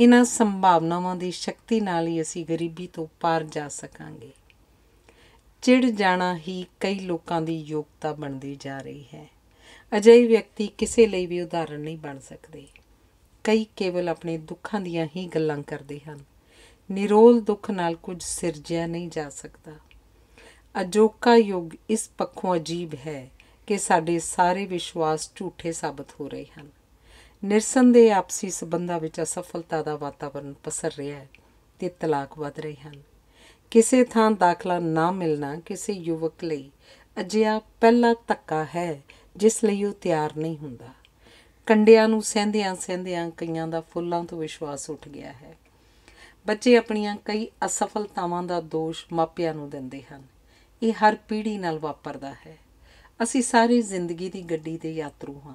Speaker 1: ਇਹਨਾਂ ਸੰਭਾਵਨਾਵਾਂ ਦੀ ਸ਼ਕਤੀ ਨਾਲ ਹੀ ਅਸੀਂ ਗਰੀਬੀ ਤੋਂ ਪਾਰ ਜਾ ਸਕਾਂਗੇ ਚਿੜ ਜਾਣਾ ਹੀ ਕਈ ਲੋਕਾਂ ਦੀ ਯੋਗਤਾ ਬਣਦੀ ਜਾ ਰਹੀ ਹੈ ਅਜਿਹੇ ਵਿਅਕਤੀ ਕਿਸੇ ਲਈ ਵੀ ਉਦਾਹਰਣ ਨਹੀਂ ਬਣ ਸਕਦੇ ਕਈ ਕੇਵਲ ਆਪਣੇ ਦੁੱਖਾਂ ਦੀਆਂ ਹੀ ਗੱਲਾਂ ਕਰਦੇ ਹਨ ਨਿਰੋਲ ਦੁੱਖ ਨਾਲ ਕੁਝ ਸਿਰਜਿਆ ਨਹੀਂ ਜਾ ਸਕਦਾ ਅਜੋਕਾ ਯੁੱਗ ਇਸ ਪੱਖੋਂ ਅਜੀਬ ਹੈ ਕਿ ਸਾਡੇ ਸਾਰੇ ਵਿਸ਼ਵਾਸ ਝੂਠੇ ਸਾਬਤ ਹੋ ਰਹੇ ਹਨ ਨਿਰਸੰਦੇ ਆਪਸੀ ਸਬੰਧਾਂ ਵਿੱਚ ਅਸਫਲਤਾ ਦਾ ਵਾਤਾਵਰਣ ਪਸਰ ਰਿਹਾ ਹੈ ਤੇ ਤਲਾਕ ਵਧ ਰਹੇ ਹਨ ਕਿਸੇ ਥਾਂ ਦਾਖਲਾ ਨਾ ਮਿਲਣਾ ਕਿਸੇ ਯੁਵਕ ਲਈ ਅਜਿਹਾ ਪਹਿਲਾ ਧੱਕਾ ਹੈ ਜਿਸ ਲਈ ਉਹ ਤਿਆਰ ਨਹੀਂ ਹੁੰਦਾ ਕੰਡਿਆਂ ਨੂੰ ਸਹਿੰਦਿਆਂ ਸਹਿੰਦਿਆਂ ਕਈਆਂ ਦਾ ਫੁੱਲਾਂ ਤੋਂ ਵਿਸ਼ਵਾਸ ਉੱਠ ਗਿਆ ਹੈ ਬੱਚੇ ਆਪਣੀਆਂ ਕਈ ਅਸਫਲਤਾਵਾਂ ਦਾ ਦੋਸ਼ ਮਾਪਿਆਂ ਨੂੰ ਦਿੰਦੇ ਹਨ ਇਹ ਹਰ ਪੀੜ੍ਹੀ ਨਾਲ ਵਾਪਰਦਾ ਹੈ ਅਸੀਂ ਸਾਰੀ ਜ਼ਿੰਦਗੀ ਦੀ ਗੱਡੀ ਦੇ ਯਾਤਰੂ ਹਾਂ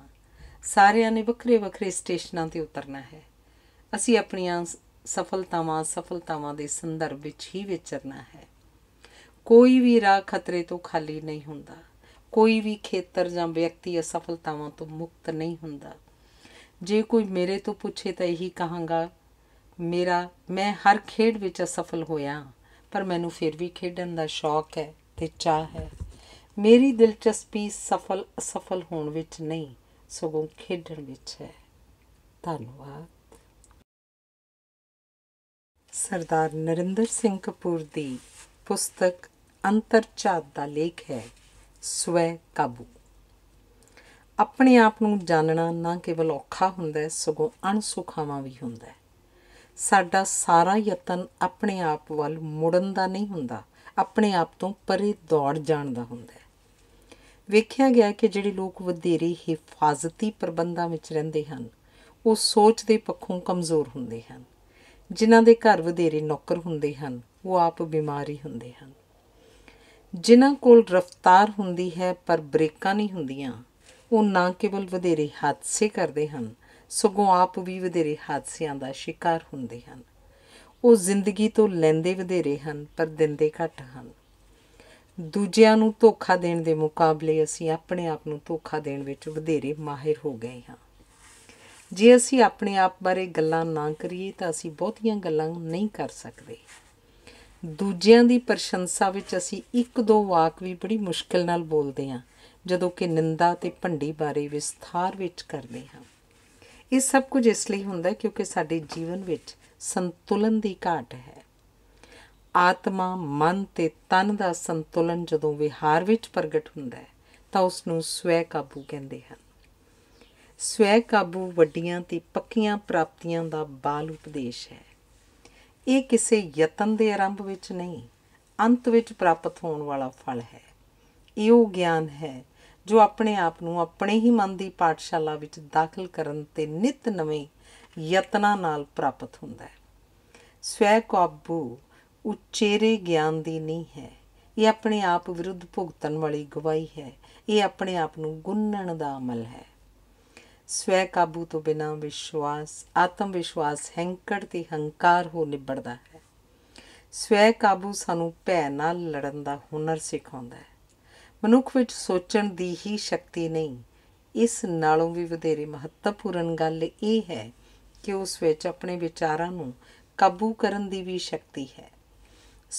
Speaker 1: ਸਾਰਿਆਂ ਨੇ ਵੱਖਰੇ ਵੱਖਰੇ ਸਟੇਸ਼ਨਾਂ ਤੇ ਉਤਰਨਾ ਹੈ ਅਸੀਂ ਆਪਣੀਆਂ ਸਫਲਤਾਵਾਂ ਸਫਲਤਾਵਾਂ ਦੇ ਸੰਦਰਭ ਵਿੱਚ ਹੀ ਵਿਚਰਨਾ ਹੈ ਕੋਈ ਵੀ ਰਾਹ ਖਤਰੇ ਤੋਂ ਖਾਲੀ ਨਹੀਂ ਹੁੰਦਾ ਕੋਈ ਵੀ ਖੇਤਰ ਜਾਂ ਵਿਅਕਤੀ ਅਸਫਲਤਾਵਾਂ ਤੋਂ ਮੁਕਤ ਨਹੀਂ ਹੁੰਦਾ ਜੇ ਕੋਈ ਮੇਰੇ ਤੋਂ ਪੁੱਛੇ ਤਾਂ ਇਹੀ ਕਹਾਂਗਾ ਮੇਰਾ ਮੈਂ ਹਰ ਖੇਡ ਵਿੱਚ ਅਸਫਲ ਹੋਇਆ ਪਰ ਮੈਨੂੰ ਫਿਰ ਵੀ ਖੇਡਣ ਦਾ ਸ਼ੌਕ ਹੈ ਤੇ ਚਾਹ ਹੈ ਮੇਰੀ ਦਿਲਚਸਪੀ ਸਫਲ ਅਸਫਲ ਹੋਣ ਵਿੱਚ ਨਹੀਂ ਸਗੋਂ ਖੇਡਣ ਵਿੱਚ ਹੈ ਧੰਨਵਾਦ ਸਰਦਾਰ ਨਰਿੰਦਰ ਸਿੰਘ ਕਪੂਰ ਦੀ ਪੁਸਤਕ ਅੰਤਰਚਾਤ ਦਾ ਲੇਖ ਹੈ ਸਵੈ ਕਾਬੂ ਆਪਣੇ ਆਪ ਨੂੰ ਜਾਣਨਾ ਨਾ ਕੇਵਲ ਔਖਾ ਹੁੰਦਾ ਹੈ ਸਗੋਂ ਅਣਸੁਖਾਵਾਂ ਵੀ ਹੁੰਦਾ ਹੈ ਸਾਡਾ ਸਾਰਾ ਯਤਨ ਆਪਣੇ ਆਪ ਵੱਲ ਮੁੜਨ ਦਾ ਨਹੀਂ ਹੁੰਦਾ ਆਪਣੇ ਆਪ ਤੋਂ ਪਰੇ ਦੌੜ ਜਾਣ ਦਾ ਹੁੰਦਾ ਹੈ ਵੇਖਿਆ ਗਿਆ ਕਿ ਜਿਹੜੇ ਲੋਕ ਵਧੇਰੇ ਹਿਫਾਜ਼ਤੀ ਪ੍ਰਬੰਧਾਂ ਵਿੱਚ ਰਹਿੰਦੇ ਹਨ ਉਹ ਸੋਚ ਦੇ ਪੱਖੋਂ ਕਮਜ਼ੋਰ ਹੁੰਦੇ ਹਨ ਜਿਨ੍ਹਾਂ ਦੇ ਘਰ ਵਧੇਰੇ ਨੌਕਰ ਹੁੰਦੇ ਹਨ ਉਹ ਆਪ ਬਿਮਾਰੀ ਹੁੰਦੇ ਹਨ ਜਿਨ੍ਹਾਂ ਕੋਲ ਰਫ਼ਤਾਰ ਹੁੰਦੀ ਹੈ ਪਰ ਬ੍ਰੇਕਾਂ ਨਹੀਂ ਹੁੰਦੀਆਂ ਉਹ ਨਾ ਕੇਵਲ ਵਧੇਰੇ ਹਾਦਸੇ ਕਰਦੇ ਹਨ ਸਗੋਂ ਆਪ ਵੀ ਵਧੇਰੇ ਹਾਦਸਿਆਂ ਦਾ ਸ਼ਿਕਾਰ ਹੁੰਦੇ ਹਨ ਉਹ ਜ਼ਿੰਦਗੀ ਤੋਂ ਲੈਂਦੇ ਵਧੇਰੇ ਹਨ ਪਰ ਦਿੰਦੇ ਘੱਟ ਹਨ ਦੂਜਿਆਂ ਨੂੰ ਧੋਖਾ ਦੇਣ ਦੇ ਮੁਕਾਬਲੇ ਅਸੀਂ ਆਪਣੇ ਆਪ ਨੂੰ ਧੋਖਾ ਦੇਣ ਵਿੱਚ ਵਧੇਰੇ ਮਾਹਿਰ ਹੋ ਗਏ ਹਾਂ ਜੇ ਅਸੀਂ ਆਪਣੇ ਆਪ ਬਾਰੇ ਗੱਲਾਂ ਨਾ ਕਰੀਏ ਤਾਂ ਅਸੀਂ ਬਹੁਤੀਆਂ ਗੱਲਾਂ ਨਹੀਂ ਕਰ ਸਕਦੇ ਦੂਜਿਆਂ ਦੀ ਪ੍ਰਸ਼ੰਸਾ ਵਿੱਚ ਅਸੀਂ ਇੱਕ ਦੋ ਵਾਕ ਵੀ ਬੜੀ ਮੁਸ਼ਕਿਲ ਨਾਲ ਬੋਲਦੇ ਹਾਂ ਜਦੋਂ ਕਿ ਨਿੰਦਾ ਤੇ ਭੰਡੀ ਬਾਰੇ ਵਿਸਥਾਰ ਵਿੱਚ ਕਰਦੇ ਹਾਂ ਇਹ ਸਭ ਕੁਝ ਇਸ ਲਈ ਹੁੰਦਾ ਕਿਉਂਕਿ ਸਾਡੇ ਜੀਵਨ ਵਿੱਚ ਸੰਤੁਲਨ ਦੀ ਘਾਟ ਹੈ ਆਤਮਾ ਮਨ ਤੇ ਤਨ ਦਾ ਸੰਤੁਲਨ ਜਦੋਂ ਵਿਹਾਰ ਵਿੱਚ ਪ੍ਰਗਟ ਹੁੰਦਾ ਹੈ ਤਾਂ ਉਸ ਨੂੰ ਸਵੈ ਕਾਬੂ ਕਹਿੰਦੇ ਹਨ ਸਵੈ ਕਾਬੂ ਵੱਡੀਆਂ ਤੇ ਪੱਕੀਆਂ ਪ੍ਰਾਪਤੀਆਂ ਦਾ ਬਾਲ ਉਪਦੇਸ਼ ਹੈ ਇਹ ਕਿਸੇ ਯਤਨ ਦੇ ਆਰੰਭ ਵਿੱਚ ਨਹੀਂ ਅੰਤ ਵਿੱਚ ਪ੍ਰਾਪਤ ਹੋਣ ਵਾਲਾ ਫਲ ਹੈ ਇਹ ਉਹ ਗਿਆਨ ਹੈ ਜੋ ਆਪਣੇ ਆਪ ਨੂੰ ਆਪਣੇ ਹੀ ਮਨ ਦੀ ਪਾਠਸ਼ਾਲਾ ਵਿੱਚ ਦਾਖਲ ਕਰਨ ਤੇ ਨਿਤ ਨਵੇਂ ਯਤਨਾਂ ਨਾਲ ਪ੍ਰਾਪਤ ਹੁੰਦਾ ਹੈ ਸਵੈ ਕਾਬੂ ਉਚੇਰੇ ਗਿਆਨ ਦੀ ਨਹੀਂ ਹੈ ਇਹ ਆਪਣੇ ਆਪ ਵਿਰੁੱਧ ਭੁਗਤਣ ਵਾਲੀ ਗਵਾਹੀ ਹੈ ਇਹ ਆਪਣੇ ਆਪ ਨੂੰ ਗੁੰਨਣ ਦਾ ਅਮਲ ਹੈ ਸਵੈ ਕਾਬੂ ਤੋਂ ਬਿਨਾਂ ਵਿਸ਼ਵਾਸ ਆਤਮ ਵਿਸ਼ਵਾਸ ਹੰਕੜ ਤੇ ਹੰਕਾਰ ਹੋ ਨਿਬੜਦਾ ਹੈ ਸਵੈ ਕਾਬੂ ਸਾਨੂੰ ਭੈ ਨਾਲ ਲੜਨ ਦਾ ਹੁਨਰ ਸਿਖਾਉਂਦਾ ਹੈ ਮਨੁੱਖ ਵਿੱਚ ਸੋਚਣ ਦੀ ਹੀ ਸ਼ਕਤੀ ਨਹੀਂ ਇਸ ਨਾਲੋਂ ਵੀ ਵਧੇਰੇ ਮਹੱਤਵਪੂਰਨ ਗੱਲ ਇਹ ਹੈ ਕਿ ਉਸ ਵਿੱਚ ਆਪਣੇ ਵਿਚਾਰਾਂ ਨੂੰ ਕਾਬੂ ਕਰਨ ਦੀ ਵੀ ਸ਼ਕਤੀ ਹੈ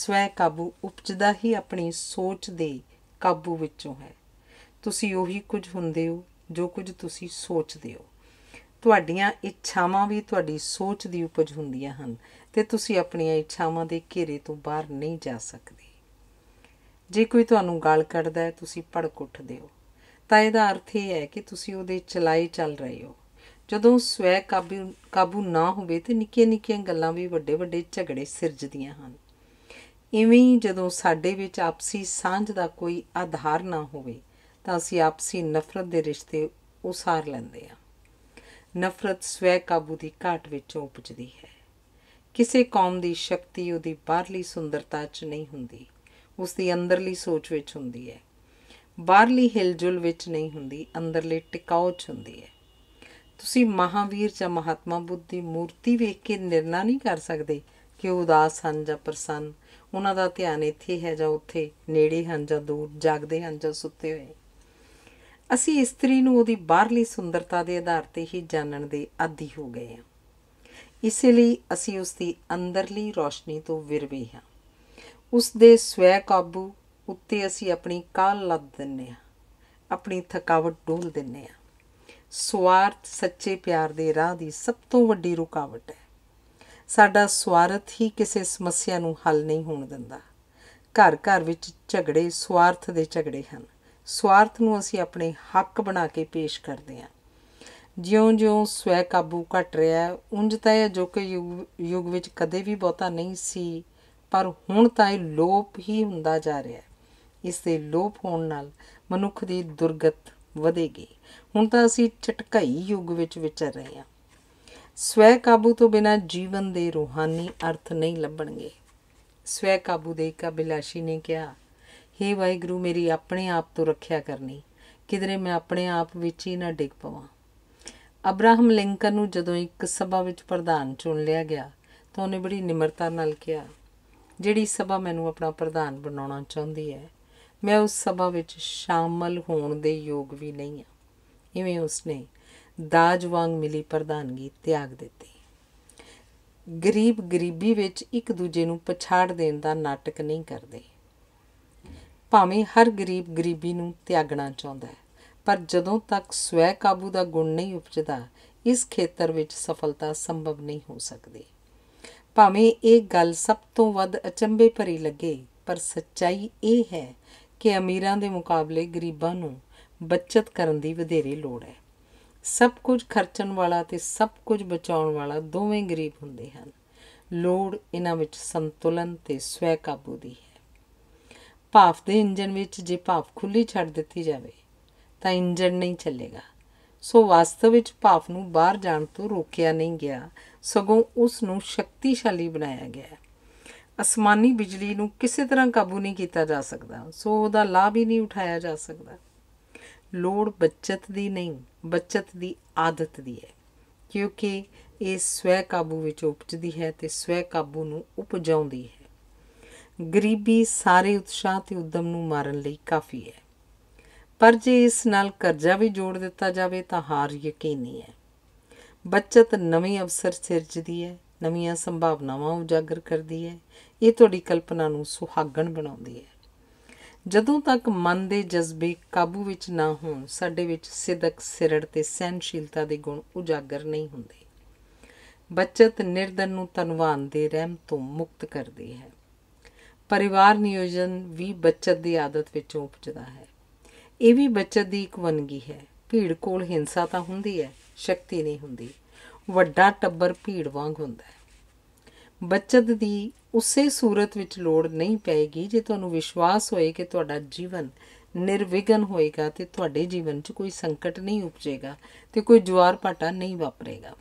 Speaker 1: ਸਵੈ ਕਾਬੂ ਉਪਜਦਾ ਹੀ ਆਪਣੀ ਸੋਚ ਦੇ ਕਾਬੂ ਵਿੱਚੋਂ ਹੈ ਤੁਸੀਂ ਉਹੀ ਕੁਝ ਹੁੰਦੇ ਹੋ ਜੋ ਕੁਝ ਤੁਸੀਂ ਸੋਚਦੇ ਹੋ ਤੁਹਾਡੀਆਂ ਇੱਛਾਵਾਂ ਵੀ ਤੁਹਾਡੀ ਸੋਚ ਦੀ ਉਪਜ ਹੁੰਦੀਆਂ ਹਨ ਤੇ ਤੁਸੀਂ ਆਪਣੀਆਂ ਇੱਛਾਵਾਂ ਦੇ ਘੇਰੇ ਤੋਂ ਬਾਹਰ ਨਹੀਂ ਜਾ ਸਕਦੇ ਜੇ ਕੋਈ ਤੁਹਾਨੂੰ ਗਾਲ ਕੱਢਦਾ ਹੈ ਤੁਸੀਂ ਭੜਕ ਉੱਠਦੇ ਹੋ ਤਾਂ ਇਹਦਾ ਅਰਥ ਇਹ ਹੈ ਕਿ ਤੁਸੀਂ ਉਹਦੇ ਚਲਾਈ ਚੱਲ ਰਹੇ ਹੋ ਜਦੋਂ ਸਵੈ ਕਾਬੂ ਕਾਬੂ ਨਾ ਹੋਵੇ ਤੇ ਨਿੱਕੀਆਂ-ਨਿੱਕੀਆਂ ਗੱਲਾਂ ਵੀ ਵੱਡੇ-ਵੱਡੇ ਝਗੜੇ ਸਿਰਜਦੀਆਂ ਹਨ ਇਵੇਂ ਹੀ ਜਦੋਂ ਸਾਡੇ ਵਿੱਚ ਆਪਸੀ ਸਾਂਝ ਦਾ ਕੋਈ ਆਧਾਰ ਨਾ ਹੋਵੇ ਤਾਂ ਅਸੀਂ ਆਪਸੀ ਨਫ਼ਰਤ ਦੇ ਰਿਸ਼ਤੇ ਉਸਾਰ ਲੈਂਦੇ ਹਾਂ ਨਫ਼ਰਤ ਸਵੈ ਕਾਬੂ ਦੀ ਘਾਟ ਵਿੱਚੋਂ ਉਪਜਦੀ ਹੈ ਕਿਸੇ ਕੌਮ ਦੀ ਸ਼ਕਤੀ ਉਹਦੀ ਬਾਹਰਲੀ ਸੁੰਦਰਤਾ 'ਚ ਨਹੀਂ ਹੁੰਦੀ ਉਸ ਦੀ ਅੰਦਰਲੀ ਸੋਚ ਵਿੱਚ ਹੁੰਦੀ ਹੈ ਬਾਹਰਲੀ ਹਿਲਜੁਲ ਵਿੱਚ ਨਹੀਂ ਹੁੰਦੀ ਅੰਦਰਲੇ ਟਿਕਾਓ 'ਚ ਹੁੰਦੀ ਹੈ ਤੁਸੀਂ ਮਹਾਵੀਰ ਜਾਂ ਮਹਾਤਮਾ ਬੁੱਧ ਦੀ ਮੂਰਤੀ ਵੇਖ ਕੇ ਨਿਰਣਾ ਨਹੀਂ ਕਰ ਸਕਦੇ ਕਿ ਉਹ ਉਦਾਸ ਹਨ ਜਾਂ ਪ੍ਰਸੰਨ ਉਹਨਾਂ ਦਾ ਧਿਆਨ ਇੱਥੇ ਹੈ ਜਾਂ ਉੱਥੇ ਨੇੜੇ ਹਨ ਜਾਂ ਦੂਰ ਜਾਗਦੇ ਹਨ ਜਾਂ ਸੁੱਤੇ ਹੋਏ ਅਸੀਂ ਇਸਤਰੀ ਨੂੰ ਉਹਦੀ ਬਾਹਰਲੀ ਸੁੰਦਰਤਾ ਦੇ ਆਧਾਰ ਤੇ ਹੀ ਜਾਣਨ ਦੇ ਆਦੀ ਹੋ ਗਏ ਹਾਂ ਇਸੇ ਲਈ ਅਸੀਂ ਉਸ ਦੀ ਅੰਦਰਲੀ ਰੋਸ਼ਨੀ ਤੋਂ ਵਿਰਵੇ ਹਾਂ ਉਸ ਦੇ ਸਵੈ ਕਾਬੂ ਉੱਤੇ ਅਸੀਂ ਆਪਣੀ ਕਾਲ ਲੱਦ ਦਿੰਨੇ ਹਾਂ ਆਪਣੀ ਥਕਾਵਟ ਡੋਲ ਦਿੰਨੇ ਹਾਂ ਸਵਾਰਥ ਸੱਚੇ ਪਿਆਰ ਦੇ ਰਾਹ ਦੀ ਸਭ ਤੋਂ ਵੱਡੀ ਰੁਕਾਵਟ ਹੈ ਸਾਡਾ ਸਵਾਰਥ ਹੀ ਕਿਸੇ ਸਮੱਸਿਆ ਨੂੰ ਹੱਲ ਨਹੀਂ ਹੋਣ ਦਿੰਦਾ ਘਰ ਘਰ ਵਿੱਚ ਝਗੜੇ ਸਵਾਰਥ ਦੇ ਝਗੜੇ ਹਨ ਸਵਾਰਥ ਨੂੰ ਅਸੀਂ ਆਪਣੇ ਹੱਕ ਬਣਾ ਕੇ ਪੇਸ਼ ਕਰਦੇ ਹਾਂ ਜਿਉਂ-ਜਿਉਂ ਸਵੈ ਕਾਬੂ ਘਟ ਰਿਹਾ ਹੈ ਉਂਝ ਤਾਂ ਇਹ ਅਜੋਕੇ ਯੁੱਗ ਵਿੱਚ ਕਦੇ ਵੀ ਬਹੁਤਾ ਨਹੀਂ ਸੀ ਪਰ ਹੁਣ ਤਾਂ ਇਹ ਲੋਪ ਹੀ ਹੁੰਦਾ ਜਾ ਰਿਹਾ ਹੈ ਇਸ ਦੇ ਲੋਪ ਹੋਣ ਨਾਲ ਮਨੁੱਖ ਦੀ ਦੁਰਗਤ ਵਧੇਗੀ ਹੁਣ ਤਾਂ ਅਸੀਂ ਚਟਕਾਈ ਯੁੱਗ ਵਿੱਚ ਵਿਚਰ ਰਹੇ ਹਾਂ ਸਵੈ ਕਾਬੂ ਤੋਂ ਬਿਨਾਂ ਜੀਵਨ ਦੇ ਰੂਹਾਨੀ ਅਰਥ ਨਹੀਂ ਲੱਭਣਗੇ ਸਵੈ ਕਾਬੂ ਦੇ ਕਬਿਲਾਸ਼ੀ ਨੇ ਕਿਹਾ ਹੇ ਵਾਹਿਗੁਰੂ ਮੇਰੀ ਆਪਣੇ ਆਪ ਤੋਂ ਰੱਖਿਆ ਕਰਨੀ ਕਿਦਰੇ ਮੈਂ ਆਪਣੇ ਆਪ ਵਿੱਚ ਹੀ ਨਾ ਡਿੱਗ ਪਵਾਂ ਅਬਰਾਹਮ ਲਿੰਕਨ ਨੂੰ ਜਦੋਂ ਇੱਕ ਸਭਾ ਵਿੱਚ ਪ੍ਰਧਾਨ ਚੁਣ ਲਿਆ ਗਿਆ ਤਾਂ ਉਹਨੇ ਬੜੀ ਨਿਮਰਤਾ ਨਾਲ ਕਿਹਾ ਜਿਹੜੀ ਸਭਾ ਮੈਨੂੰ ਆਪਣਾ ਪ੍ਰਧਾਨ ਬਣਾਉਣਾ ਚਾਹੁੰਦੀ ਹੈ ਮੈਂ ਉਸ ਸਭਾ ਵਿੱਚ ਸ਼ਾਮਲ ਹੋਣ ਦੇ ਯੋਗ ਵੀ ਨਹੀਂ ਹਾਂ ਇਵੇਂ ਉਸਨੇ ਦਾਜ ਵਾਂਗ ਮਿਲੀ ਪ੍ਰਧਾਨਗੀ ਤਿਆਗ ਦਿੱਤੀ ਗਰੀਬ ਗਰੀਬੀ ਵਿੱਚ ਇੱਕ ਦੂਜੇ ਨੂੰ ਪਛਾੜ ਦੇਣ ਦਾ ਨਾਟਕ ਨਹੀਂ ਕਰਦੇ ਭਾਵੇਂ ਹਰ ਗਰੀਬ ਗਰੀਬੀ ਨੂੰ ਤਿਆਗਣਾ ਚਾਹੁੰਦਾ ਹੈ ਪਰ ਜਦੋਂ ਤੱਕ ਸਵੈ ਕਾਬੂ ਦਾ ਗੁਣ ਨਹੀਂ ਉਪਜਦਾ ਇਸ ਖੇਤਰ ਵਿੱਚ ਸਫਲਤਾ ਸੰਭਵ ਨਹੀਂ ਹੋ ਸਕਦੀ ਭਾਵੇਂ ਇਹ ਗੱਲ ਸਭ ਤੋਂ ਵੱਧ ਅਚੰਬੇ ਭਰੀ ਲੱਗੇ ਪਰ ਸੱਚਾਈ ਇਹ ਹੈ ਕਿ ਅਮੀਰਾਂ ਦੇ ਮੁਕਾਬਲੇ ਗਰੀਬਾਂ ਨੂੰ ਬਚਤ ਕਰਨ ਦੀ ਵਧੇਰੇ ਲੋੜ ਹੈ ਸਭ ਕੁਝ ਖਰਚਣ ਵਾਲਾ ਤੇ ਸਭ ਕੁਝ ਬਚਾਉਣ ਵਾਲਾ ਦੋਵੇਂ ਗਰੀਬ ਹੁੰਦੇ ਹਨ ਲੋੜ ਇਹਨਾਂ ਵਿੱਚ ਸੰਤੁਲਨ ਤੇ ਸਵੈ ਕਾਬੂ ਦੀ ਹੈ ਭਾਫ ਦੇ ਇੰਜਨ ਵਿੱਚ ਜੇ ਭਾਫ ਖੁੱਲੀ ਛੱਡ ਦਿੱਤੀ ਜਾਵੇ ਤਾਂ ਇੰਜਨ ਨਹੀਂ ਚੱਲੇਗਾ ਸੋ ਵਾਸਤਵ ਵਿੱਚ ਭਾਫ ਨੂੰ ਬਾਹਰ ਜਾਣ ਤੋਂ ਰੋਕਿਆ ਨਹੀਂ ਗਿਆ ਸਗੋਂ ਉਸ ਨੂੰ ਸ਼ਕਤੀਸ਼ਾਲੀ ਬਣਾਇਆ ਗਿਆ ਅਸਮਾਨੀ ਬਿਜਲੀ ਨੂੰ ਕਿਸੇ ਤਰ੍ਹਾਂ ਕਾਬੂ ਨਹੀਂ ਕੀਤਾ ਜਾ ਸਕਦਾ ਸੋ ਉਹਦਾ ਲਾਭ ਹੀ ਨਹੀਂ ਉਠਾਇਆ ਜਾ ਸਕਦਾ ਲੋੜ ਬਚਤ ਦੀ ਨਹੀਂ ਬਚਤ ਦੀ ਆਦਤ ਦੀ ਹੈ ਕਿਉਂਕਿ ਇਹ ਸਵੈ ਕਾਬੂ ਵਿੱਚ ਉਪਜਦੀ ਹੈ ਤੇ ਸਵੈ ਕਾਬੂ ਨੂੰ ਉਪਜਾਉਂਦੀ ਹੈ ਗਰੀਬੀ ਸਾਰੇ ਉਤਸ਼ਾਹ ਤੇ ਉਦਮ ਨੂੰ ਮਾਰਨ ਲਈ ਕਾਫੀ ਹੈ ਪਰ ਜੇ ਇਸ ਨਾਲ ਕਰਜ਼ਾ ਵੀ ਜੋੜ ਦਿੱਤਾ ਜਾਵੇ ਤਾਂ ਹਾਰ ਯਕੀਨੀ ਹੈ ਬਚਤ ਨਵੇਂ ਅਵਸਰ ਸਿਰਜਦੀ ਹੈ ਨਵੀਆਂ ਸੰਭਾਵਨਾਵਾਂ ਉਜਾਗਰ ਕਰਦੀ ਹੈ ਇਹ ਤੁਹਾਡੀ ਕਲਪਨਾ ਨੂੰ ਸੁਹਾਗਣ ਬਣਾਉਂਦੀ ਹੈ ਜਦੋਂ ਤੱਕ ਮਨ ਦੇ ਜਜ਼ਬੇ ਕਾਬੂ ਵਿੱਚ ਨਾ ਹੋਣ ਸਾਡੇ ਵਿੱਚ ਸਿਦਕ ਸਿਰੜ ਤੇ ਸਹਿਨਸ਼ੀਲਤਾ ਦੇ ਗੁਣ ਉਜਾਗਰ ਨਹੀਂ ਹੁੰਦੇ ਬਚਤ ਨਿਰਦਨ ਨੂੰ ਤਨਵਾਨ ਦੇ ਰਹਿਮ ਤੋਂ ਮੁਕਤ ਕਰਦੀ ਹੈ ਪਰਿਵਾਰ ਨਿਯੋਜਨ ਵੀ ਬਚਤ ਦੀ ਆਦਤ ਵਿੱਚੋਂ ਉਪਜਦਾ ਹੈ ਇਹ ਵੀ ਬਚਤ ਦੀ ਇੱਕ ਵਨਗੀ ਹੈ ਭੀੜ ਕੋਲ ਹਿੰਸਾ ਤਾਂ ਹੁੰਦੀ ਹੈ ਸ਼ਕਤੀ ਨਹੀਂ ਹੁੰਦੀ ਵੱਡਾ ਟੱਬਰ ਭੀੜ ਵਾਂਗ ਹੁੰਦਾ ਹੈ ਬਚਤ ਦੀ ਉਸੇ ਸੂਰਤ ਵਿੱਚ ਲੋੜ ਨਹੀਂ ਪੈਗੀ ਜੇ ਤੁਹਾਨੂੰ ਵਿਸ਼ਵਾਸ ਹੋਏ ਕਿ ਤੁਹਾਡਾ ਜੀਵਨ ਨਿਰਵਿਘਨ ਹੋਏਗਾ ਤੇ ਤੁਹਾਡੇ ਜੀਵਨ 'ਚ ਕੋਈ ਸੰਕਟ ਨਹੀਂ ਉਪਜੇਗਾ ਤੇ ਕੋਈ ਜਵਾਰ ਪਾਟਾ ਨਹੀਂ ਵਾਪਰੇਗਾ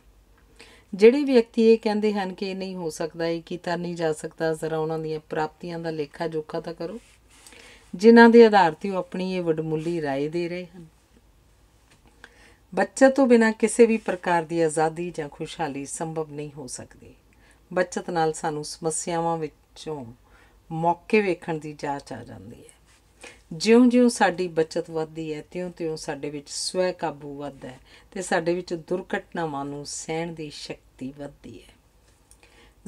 Speaker 1: ਜਿਹੜੇ ਵਿਅਕਤੀ ਇਹ ਕਹਿੰਦੇ ਹਨ ਕਿ ਇਹ ਨਹੀਂ ਹੋ ਸਕਦਾ ਇਹ ਕੀਤਾ ਨਹੀਂ ਜਾ ਸਕਦਾ ਜ਼ਰਾ ਉਹਨਾਂ ਦੀਆਂ ਪ੍ਰਾਪਤੀਆਂ ਦਾ ਲੇਖਾ ਜੋਖਾ ਤਾਂ ਕਰੋ ਜਿਨ੍ਹਾਂ ਦੇ ਆਧਾਰ ਤੇ ਉਹ ਆਪਣੀ ਇਹ ਵਡਮੁੱਲੀ رائے ਦੇ ਰਹੇ ਹਨ ਬੱਚਤ ਤੋਂ ਬਿਨਾ ਕਿਸੇ ਵੀ ਪ੍ਰਕਾਰ ਦੀ ਆਜ਼ਾਦੀ ਜਾਂ ਖੁਸ਼ਹਾਲੀ ਸੰਭਵ ਨਹੀਂ ਹੋ ਸਕਦੀ ਬੱਚਤ ਨਾਲ ਸਾਨੂੰ ਸਮੱਸਿਆਵਾਂ ਵਿੱਚੋਂ ਮੌਕੇ ਵੇਖਣ ਦੀ ਜਾਂਚ ਆ ਜਾਂਦੀ ਹੈ ਜਿਉਂ-ਜਿਉਂ ਸਾਡੀ ਬਚਤ ਵੱਧਦੀ ਹੈ ਤਿਉਂ-ਤਿਉਂ ਸਾਡੇ ਵਿੱਚ ਸਵੈ ਕਾਬੂ ਵੱਧਦਾ ਹੈ ਤੇ ਸਾਡੇ ਵਿੱਚ ਦੁਰਘਟਨਾਵਾਂ ਨੂੰ ਸਹਿਣ ਦੀ ਸ਼ਕਤੀ ਵੱਧਦੀ ਹੈ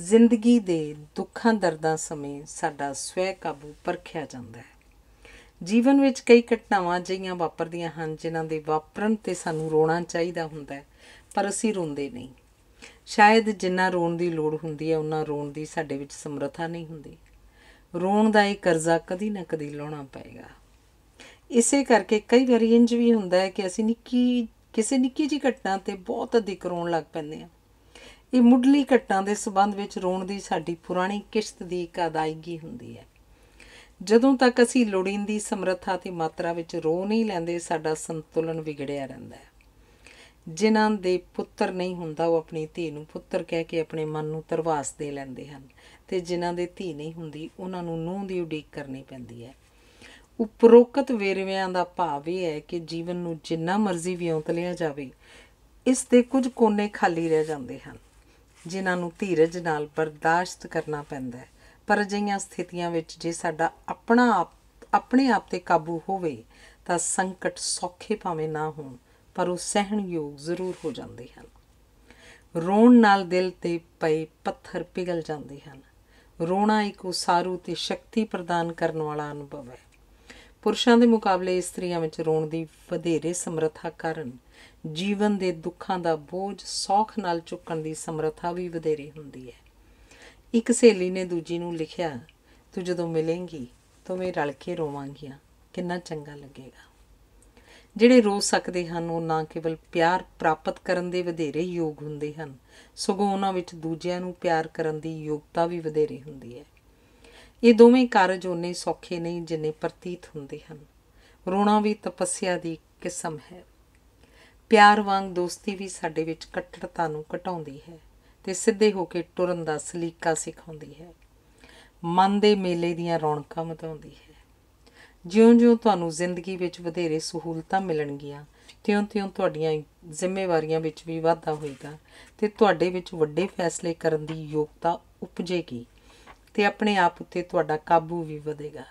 Speaker 1: ਜ਼ਿੰਦਗੀ ਦੇ ਦੁੱਖਾਂ ਦਰਦਾਂ ਸਮੇਂ ਸਾਡਾ ਸਵੈ ਕਾਬੂ ਪਰਖਿਆ ਜਾਂਦਾ ਹੈ ਜੀਵਨ ਵਿੱਚ ਕਈ ਘਟਨਾਵਾਂ ਜਿਹੀਆਂ ਵਾਪਰਦੀਆਂ ਹਨ ਜਿਨ੍ਹਾਂ ਦੇ ਵਾਪਰਨ ਤੇ ਸਾਨੂੰ ਰੋਣਾ ਚਾਹੀਦਾ ਹੁੰਦਾ ਹੈ ਪਰ ਅਸੀਂ ਰੋਂਦੇ ਨਹੀਂ ਸ਼ਾਇਦ ਜਿੰਨਾ ਰੋਣ ਦੀ ਲੋੜ ਹੁੰਦੀ ਹੈ ਉਹਨਾਂ ਰੋਣ ਦੀ ਸਾਡੇ ਵਿੱਚ ਸਮਰੱਥਾ ਨਹੀਂ ਹੁੰਦੀ ਰੋਣ ਦਾ ਇਹ ਕਰਜ਼ਾ ਕਦੀ ਨਾ ਕਦੀ ਲਾਉਣਾ ਪਏਗਾ ਇਸੇ ਕਰਕੇ ਕਈ ਵਾਰੀ ਇੰਜ ਵੀ ਹੁੰਦਾ ਹੈ ਕਿ ਅਸੀਂ ਨਿੱਕੀ ਕਿਸੇ ਨਿੱਕੀ ਜੀ ਘਟਨਾ ਤੇ ਬਹੁਤ ਅਧਿਕ ਰੋਣ ਲੱਗ ਪੈਂਦੇ ਆ ਇਹ ਮੁੱਢਲੀ ਘਟਨਾ ਦੇ ਸਬੰਧ ਵਿੱਚ ਰੋਣ ਦੀ ਸਾਡੀ ਪੁਰਾਣੀ ਕਿਸ਼ਤ ਦੀ ਇੱਕ ਅਦਾਇਗੀ ਹੁੰਦੀ ਹੈ ਜਦੋਂ ਤੱਕ ਅਸੀਂ ਲੋੜੀਂਦੀ ਸਮਰੱਥਾ ਤੇ ਮਾਤਰਾ ਵਿੱਚ ਰੋ ਨਹੀਂ ਲੈਂਦੇ ਸਾਡਾ ਸੰਤੁਲਨ ਵਿਗੜਿਆ ਰਹਿੰਦਾ ਹੈ ਜਿਨ੍ਹਾਂ ਦੇ ਪੁੱਤਰ ਨਹੀਂ ਹੁੰਦਾ ਉਹ ਆਪਣੀ ਧੀ ਨੂੰ ਪੁੱਤਰ ਕਹਿ ਕੇ ਆਪਣੇ ਮਨ ਨੂੰ ਤਰਵਾਸ ਦੇ ਲੈਂਦੇ ਹਨ ਤੇ ਜਿਨ੍ਹਾਂ ਦੇ ਧੀ ਨਹੀਂ ਹੁੰਦੀ ਉਹਨਾਂ ਨੂੰ ਨੂੰਹ ਦੀ ਉਡੀਕ ਕਰਨੀ ਪੈਂਦੀ ਹੈ ਉਪਰੋਕਤ ਵੇਰਵਿਆਂ ਦਾ ਭਾਵ ਇਹ ਹੈ ਕਿ ਜੀਵਨ ਨੂੰ ਜਿੰਨਾ ਮਰਜ਼ੀ ਵਿਉਂਤ ਲਿਆ ਜਾਵੇ ਇਸ ਦੇ ਕੁਝ ਕੋਨੇ ਖਾਲੀ ਰਹਿ ਜਾਂਦੇ ਹਨ ਜਿਨ੍ਹਾਂ ਨੂੰ ਧੀਰਜ ਨਾਲ ਬਰਦਾਸ਼ਤ ਕਰਨਾ ਪੈਂਦਾ ਹੈ ਪਰ ਅਜਿਹੀਆਂ ਸਥਿਤੀਆਂ ਵਿੱਚ ਜੇ ਸਾਡਾ ਆਪਣਾ ਆਪਣੇ ਆਪ ਤੇ ਕਾਬੂ ਹੋਵੇ ਤਾਂ ਸੰਕਟ ਸੌਖੇ ਭਾਵੇਂ ਨਾ ਹੋਣ ਪਰ ਉਹ ਸਹਿਣਯੋਗ ਜ਼ਰੂਰ ਹੋ ਜਾਂਦੇ ਹਨ ਰੋਣ ਨਾਲ ਦਿਲ ਤੇ ਪਏ ਪੱਥਰ ਪਿਘਲ ਜਾਂਦੇ ਹਨ ਰੋਣਾ ਇੱਕ ਉਸਾਰੂ ਤੇ ਸ਼ਕਤੀ ਪ੍ਰਦਾਨ ਕਰਨ ਵਾਲਾ ਅਨੁਭਵ ਹੈ ਪੁਰਸ਼ਾਂ ਦੇ ਮੁਕਾਬਲੇ ਇਸਤਰੀਆਂ ਵਿੱਚ ਰੋਣ ਦੀ ਵਧੇਰੇ ਸਮਰੱਥਾ ਕਾਰਨ ਜੀਵਨ ਦੇ ਦੁੱਖਾਂ ਦਾ ਬੋਝ ਸੌਖ ਨਾਲ ਚੁੱਕਣ ਦੀ ਸਮਰੱਥਾ ਵੀ ਵਧੇਰੇ ਹੁੰਦੀ ਹੈ ਇੱਕ ਸਹੇਲੀ ਨੇ ਦੂਜੀ ਨੂੰ ਲਿਖਿਆ ਤੂੰ ਜਦੋਂ ਮਿਲੇਂਗੀ ਤੋ ਮੈਂ ਰਲ ਕੇ ਰੋਵਾਂਗੀਆਂ ਕਿੰਨਾ ਚੰਗਾ ਲੱਗੇਗਾ ਜਿਹੜੇ ਰੋ ਸਕਦੇ ਹਨ ਉਹ ਨਾ ਕੇਵਲ ਪਿਆਰ ਪ੍ਰਾਪਤ ਕਰਨ ਦੇ ਵਧੇਰੇ ਯੋਗ ਹੁੰਦੇ ਹਨ ਸਗੋਂ ਉਹਨਾਂ ਵਿੱਚ ਦੂਜਿਆਂ ਨੂੰ ਪਿਆਰ ਕਰਨ ਦੀ ਯੋਗਤਾ ਵੀ ਵਧੇਰੇ ਹੁੰਦੀ ਹੈ ਇਹ ਦੋਵੇਂ ਕਾਰਜ ਉਹਨੇ ਸੌਖੇ ਨਹੀਂ ਜਿੰਨੇ ਪ੍ਰਤੀਤ ਹੁੰਦੇ ਹਨ ਰੋਣਾ ਵੀ ਤਪੱਸਿਆ ਦੀ ਕਿਸਮ ਹੈ ਪਿਆਰ ਵਾਂਗ ਦੋਸਤੀ ਵੀ ਸਾਡੇ ਵਿੱਚ ਕੱਟੜਤਾ ਨੂੰ ਘਟਾਉਂਦੀ ਹੈ ਤੇ ਸਿੱਧੇ ਹੋ ਕੇ ਟੁਰਨ ਦਾ ਸਲੀਕਾ ਸਿਖਾਉਂਦੀ ਹੈ ਮਨ ਦੇ ਮੇਲੇ ਦੀਆਂ ਰੌਣਕਾਂ ਵਧਾਉਂਦੀ ਹੈ ਜਿਉਂ-ਜਿਉਂ ਤੁਹਾਨੂੰ ਜ਼ਿੰਦਗੀ ਵਿੱਚ ਵਧੇਰੇ ਸਹੂਲਤਾਂ ਮਿਲਣਗੀਆਂ ਤਿਉਂ-ਤਿਉਂ ਤੁਹਾਡੀਆਂ ਜ਼ਿੰਮੇਵਾਰੀਆਂ ਵਿੱਚ ਵੀ ਵਾਧਾ ਹੋਏਗਾ ਤੇ ਤੁਹਾਡੇ ਵਿੱਚ ਵੱਡੇ ਫੈਸਲੇ ਕਰਨ ਦੀ ਯੋਗਤਾ ਉਪਜੇਗੀ ਤੇ ਆਪਣੇ ਆਪ ਉੱਤੇ ਤੁਹਾਡਾ ਕਾਬੂ ਵੀ ਵਧੇਗਾ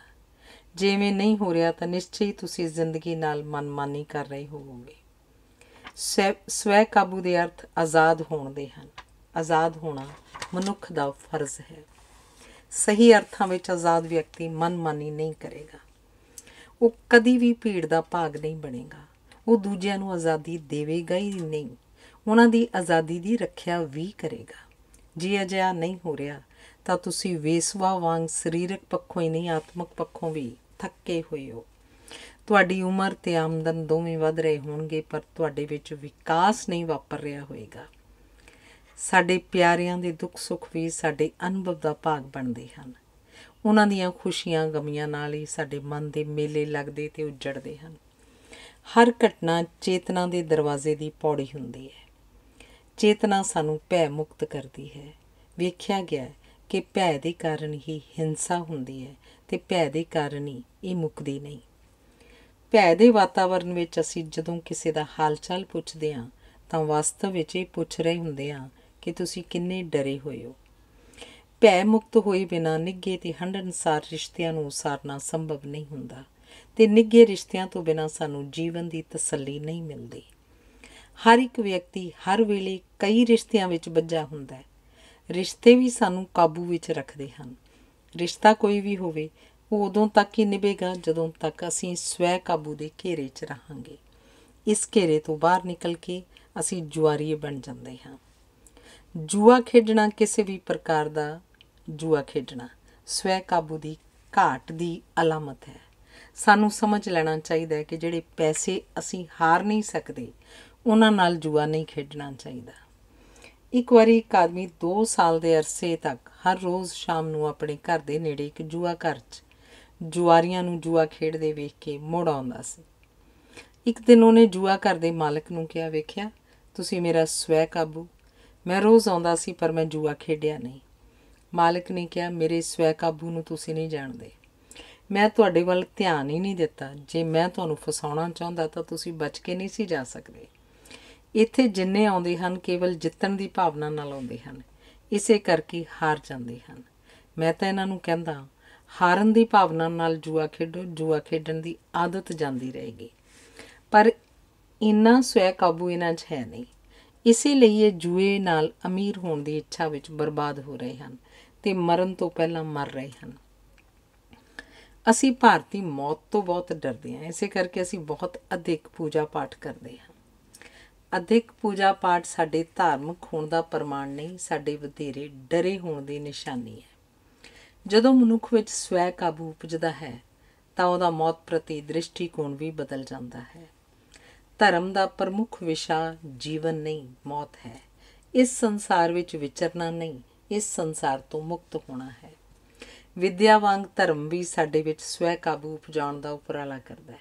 Speaker 1: ਜਿਵੇਂ ਨਹੀਂ ਹੋ ਰਿਹਾ ਤਾਂ ਨਿਸ਼ਚੈ ਤੁਸੀਂ ਜ਼ਿੰਦਗੀ ਨਾਲ ਮਨਮਾਨੀ ਕਰ ਰਹੇ ਹੋਵੋਗੇ ਸਵੈ ਕਾਬੂ ਦੇ ਅਰਥ ਆਜ਼ਾਦ ਹੋਣ ਦੇ ਹਨ ਆਜ਼ਾਦ ਹੋਣਾ ਮਨੁੱਖ ਦਾ ਫਰਜ਼ ਹੈ ਸਹੀ ਅਰਥਾਂ ਵਿੱਚ ਆਜ਼ਾਦ ਵਿਅਕਤੀ ਮਨਮਾਨੀ ਨਹੀਂ ਕਰੇਗਾ ਉਹ ਕਦੀ ਵੀ ਭੀੜ ਦਾ ਭਾਗ ਨਹੀਂ ਬਣੇਗਾ ਉਹ ਦੂਜਿਆਂ ਨੂੰ ਆਜ਼ਾਦੀ ਦੇਵੇਗਾ ਹੀ ਨਹੀਂ ਉਹਨਾਂ ਦੀ ਆਜ਼ਾਦੀ ਦੀ ਰੱਖਿਆ ਵੀ ਕਰੇਗਾ ਜੇ ਅਜਿਹਾ ਨਹੀਂ ਹੋ ਰਿਹਾ ਤਾਂ ਤੁਸੀਂ ਵੇਸਵਾ ਵਾਂਗ ਸਰੀਰਕ ਪੱਖੋਂ ਹੀ ਨਹੀਂ ਆਤਮਿਕ ਪੱਖੋਂ ਵੀ ਥੱਕੇ ਹੋਏ ਹੋ ਤੁਹਾਡੀ ਉਮਰ ਤੇ ਆਮਦਨ ਦੋਵੇਂ ਵੱਧ ਰਹੇ ਹੋਣਗੇ ਪਰ ਤੁਹਾਡੇ ਵਿੱਚ ਵਿਕਾਸ ਨਹੀਂ ਵਾਪਰ ਰਿਹਾ ਹੋਵੇਗਾ ਸਾਡੇ ਪਿਆਰਿਆਂ ਦੇ ਦੁੱਖ ਸੁੱਖ ਵੀ ਸਾਡੇ ਅਨੁਭਵ ਦਾ ਭਾਗ ਬਣਦੇ ਹਨ ਉਹਨਾਂ ਦੀਆਂ ਖੁਸ਼ੀਆਂ ਗਮੀਆਂ ਨਾਲ ਹੀ ਸਾਡੇ ਮਨ ਦੇ ਮੇਲੇ ਲੱਗਦੇ ਤੇ ਉਜੜਦੇ ਹਨ ਹਰ ਘਟਨਾ ਚੇਤਨਾ ਦੇ ਦਰਵਾਜ਼ੇ ਦੀ ਪੌੜੀ ਹੁੰਦੀ ਹੈ ਚੇਤਨਾ ਸਾਨੂੰ ਭੈ ਮੁਕਤ ਕਰਦੀ ਹੈ ਵੇਖਿਆ ਗਿਆ ਕਿ ਭੈ ਦੇ ਕਾਰਨ ਹੀ ਹਿੰਸਾ ਹੁੰਦੀ ਹੈ ਤੇ ਭੈ ਦੇ ਕਾਰਨ ਹੀ ਇਹ ਮੁਕਦੀ ਨਹੀਂ ਭੈ ਦੇ ਵਾਤਾਵਰਣ ਵਿੱਚ ਅਸੀਂ ਜਦੋਂ ਕਿਸੇ ਦਾ ਹਾਲਚਾਲ ਪੁੱਛਦੇ ਹਾਂ ਤਾਂ ਵਾਸਤਵ ਵਿੱਚ ਇਹ ਪੁੱਛ ਰਹੇ ਹੁੰਦੇ ਹਾਂ ਕਿ ਤੁਸੀਂ ਕਿੰਨੇ ਡਰੇ ਹੋਏ ਹੋ ਭੈ ਮੁਕਤ ਹੋਏ ਬਿਨਾਂ ਨਿੱਗੇ ਤੇ ਹੰਢਣਸਾਰ ਰਿਸ਼ਤਿਆਂ ਨੂੰ ਉਸਾਰਨਾ ਸੰਭਵ ਨਹੀਂ ਹੁੰਦਾ ਤੇ ਨਿੱਘੇ ਰਿਸ਼ਤਿਆਂ ਤੋਂ ਬਿਨਾਂ ਸਾਨੂੰ ਜੀਵਨ ਦੀ ਤਸੱਲੀ ਨਹੀਂ ਮਿਲਦੀ ਹਰ ਇੱਕ ਵਿਅਕਤੀ ਹਰ ਵੇਲੇ ਕਈ ਰਿਸ਼ਤਿਆਂ ਵਿੱਚ ਵੱਜਾ ਹੁੰਦਾ ਹੈ ਰਿਸ਼ਤੇ ਵੀ ਸਾਨੂੰ ਕਾਬੂ ਵਿੱਚ ਰੱਖਦੇ ਹਨ ਰਿਸ਼ਤਾ ਕੋਈ ਵੀ ਹੋਵੇ ਉਹ ਉਦੋਂ ਤੱਕ ਹੀ ਨਿਭੇਗਾ ਜਦੋਂ ਤੱਕ ਅਸੀਂ ਸਵੈ ਕਾਬੂ ਦੇ ਘੇਰੇ 'ਚ ਰਹਾਂਗੇ ਇਸ ਘੇਰੇ ਤੋਂ ਬਾਹਰ ਨਿਕਲ ਕੇ ਅਸੀਂ ਜੁਆਰੀਏ ਬਣ ਜਾਂਦੇ ਹਾਂ ਜੂਆ ਖੇਡਣਾ ਕਿਸੇ ਵੀ ਪ੍ਰਕਾਰ ਦਾ ਜੂਆ ਖੇਡਣਾ ਸਵੈ ਕਾਬੂ ਦੀ ਘਾਟ ਦੀ ਅਲਮਤ ਹੈ ਸਾਨੂੰ ਸਮਝ ਲੈਣਾ ਚਾਹੀਦਾ ਹੈ ਕਿ ਜਿਹੜੇ ਪੈਸੇ ਅਸੀਂ ਹਾਰ ਨਹੀਂ ਸਕਦੇ ਉਹਨਾਂ ਨਾਲ ਜੂਆ ਨਹੀਂ ਖੇਡਣਾ ਚਾਹੀਦਾ ਇੱਕ ਵਾਰੀ ਇੱਕ ਆਦਮੀ 2 ਸਾਲ ਦੇ ਅਰਸੇ ਤੱਕ ਹਰ ਰੋਜ਼ ਸ਼ਾਮ ਨੂੰ ਆਪਣੇ ਘਰ ਦੇ ਨੇੜੇ ਇੱਕ ਜੂਆ ਘਰ 'ਚ ਜੁਆਰੀਆਂ ਨੂੰ ਜੂਆ ਖੇਡਦੇ ਵੇਖ ਕੇ ਮੋੜ ਆਉਂਦਾ ਸੀ ਇੱਕ ਦਿਨ ਉਹਨੇ ਜੂਆ ਘਰ ਦੇ ਮਾਲਕ ਨੂੰ ਕਿਹਾ ਵੇਖਿਆ ਤੁਸੀਂ ਮੇਰਾ ਸਵੈ ਕਾਬੂ ਮੈਂ ਰੋਜ਼ ਆਉਂਦਾ ਸੀ ਪਰ ਮੈਂ ਜੂਆ ਖੇਡਿਆ ਨਹੀਂ ਮਾਲਕ ਨੇ ਕਿਹਾ ਮੇਰੇ ਸਵੈ ਕਾਬੂ ਨੂੰ ਤੁਸੀਂ ਨਹੀਂ ਜਾਣਦੇ ਮੈਂ ਤੁਹਾਡੇ ਵੱਲ ਧਿਆਨ ਹੀ ਨਹੀਂ ਦਿੱਤਾ ਜੇ ਮੈਂ ਤੁਹਾਨੂੰ ਫਸਾਉਣਾ ਚਾਹੁੰਦਾ ਤਾਂ ਤੁਸੀਂ ਬਚ ਕੇ ਨਹੀਂ ਸੀ ਜਾ ਸਕਦੇ ਇੱਥੇ ਜਿੰਨੇ ਆਉਂਦੇ ਹਨ ਕੇਵਲ ਜਿੱਤਣ ਦੀ ਭਾਵਨਾ ਨਾਲ ਆਉਂਦੇ ਹਨ ਇਸੇ ਕਰਕੇ ਹਾਰ ਜਾਂਦੇ ਹਨ ਮੈਂ ਤਾਂ ਇਹਨਾਂ ਨੂੰ ਕਹਿੰਦਾ ਹਾਰਨ ਦੀ ਭਾਵਨਾ ਨਾਲ ਜੂਆ ਖੇਡੋ ਜੂਆ ਖੇਡਣ ਦੀ ਆਦਤ ਜਾਂਦੀ ਰਹੇਗੀ ਪਰ ਇੰਨਾ ਸਵੈ ਕਾਬੂ ਇਹਨਾਂ 'ਚ ਹੈ ਨਹੀਂ ਇਸੇ ਲਈ ਇਹ ਜੂਏ ਨਾਲ ਅਮੀਰ ਹੋਣ ਦੀ ਇੱਛਾ ਵਿੱਚ ਬਰਬਾਦ ਹੋ ਰਹੇ ਹਨ ਤੇ ਮਰਨ ਤੋਂ ਪਹਿਲਾਂ ਮਰ ਰਹੇ ਹਨ ਅਸੀਂ ਭਾਰਤੀ ਮੌਤ ਤੋਂ ਬਹੁਤ ਡਰਦੇ ਹਾਂ ਇਸੇ ਕਰਕੇ ਅਸੀਂ ਬਹੁਤ ਅਧਿਕ ਪੂਜਾ ਪਾਠ ਕਰਦੇ ਹਾਂ ਅਧਿਕ ਪੂਜਾ ਪਾਠ ਸਾਡੇ ਧਾਰਮਿਕ ਹੋਣ ਦਾ ਪ੍ਰਮਾਣ ਨਹੀਂ ਸਾਡੇ ਵਧੇਰੇ ਡਰੇ ਹੋਣ ਦੀ ਨਿਸ਼ਾਨੀ ਹੈ ਜਦੋਂ ਮਨੁੱਖ ਵਿੱਚ ਸਵੈ ਕਾਬੂ ਉਪਜਦਾ ਹੈ ਤਾਂ ਉਹਦਾ ਮੌਤ ਪ੍ਰਤੀ ਦ੍ਰਿਸ਼ਟੀਕੋਣ ਵੀ ਬਦਲ ਜਾਂਦਾ ਹੈ ਧਰਮ ਦਾ ਪ੍ਰਮੁੱਖ ਵਿਸ਼ਾ ਜੀਵਨ ਨਹੀਂ ਮੌਤ ਹੈ ਇਸ ਸੰਸਾਰ ਵਿੱਚ ਵਿਚਰਨਾ ਨਹੀਂ ਇਸ ਸੰਸਾਰ ਤੋਂ ਮੁਕਤ ਹੋਣਾ ਹੈ ਵਿਦਿਆ ਵਾਂਗ ਧਰਮ ਵੀ ਸਾਡੇ ਵਿੱਚ ਸਵੈ ਕਾਬੂ ਉਪਜਾਣ ਦਾ ਉਪਰਾਲਾ ਕਰਦਾ ਹੈ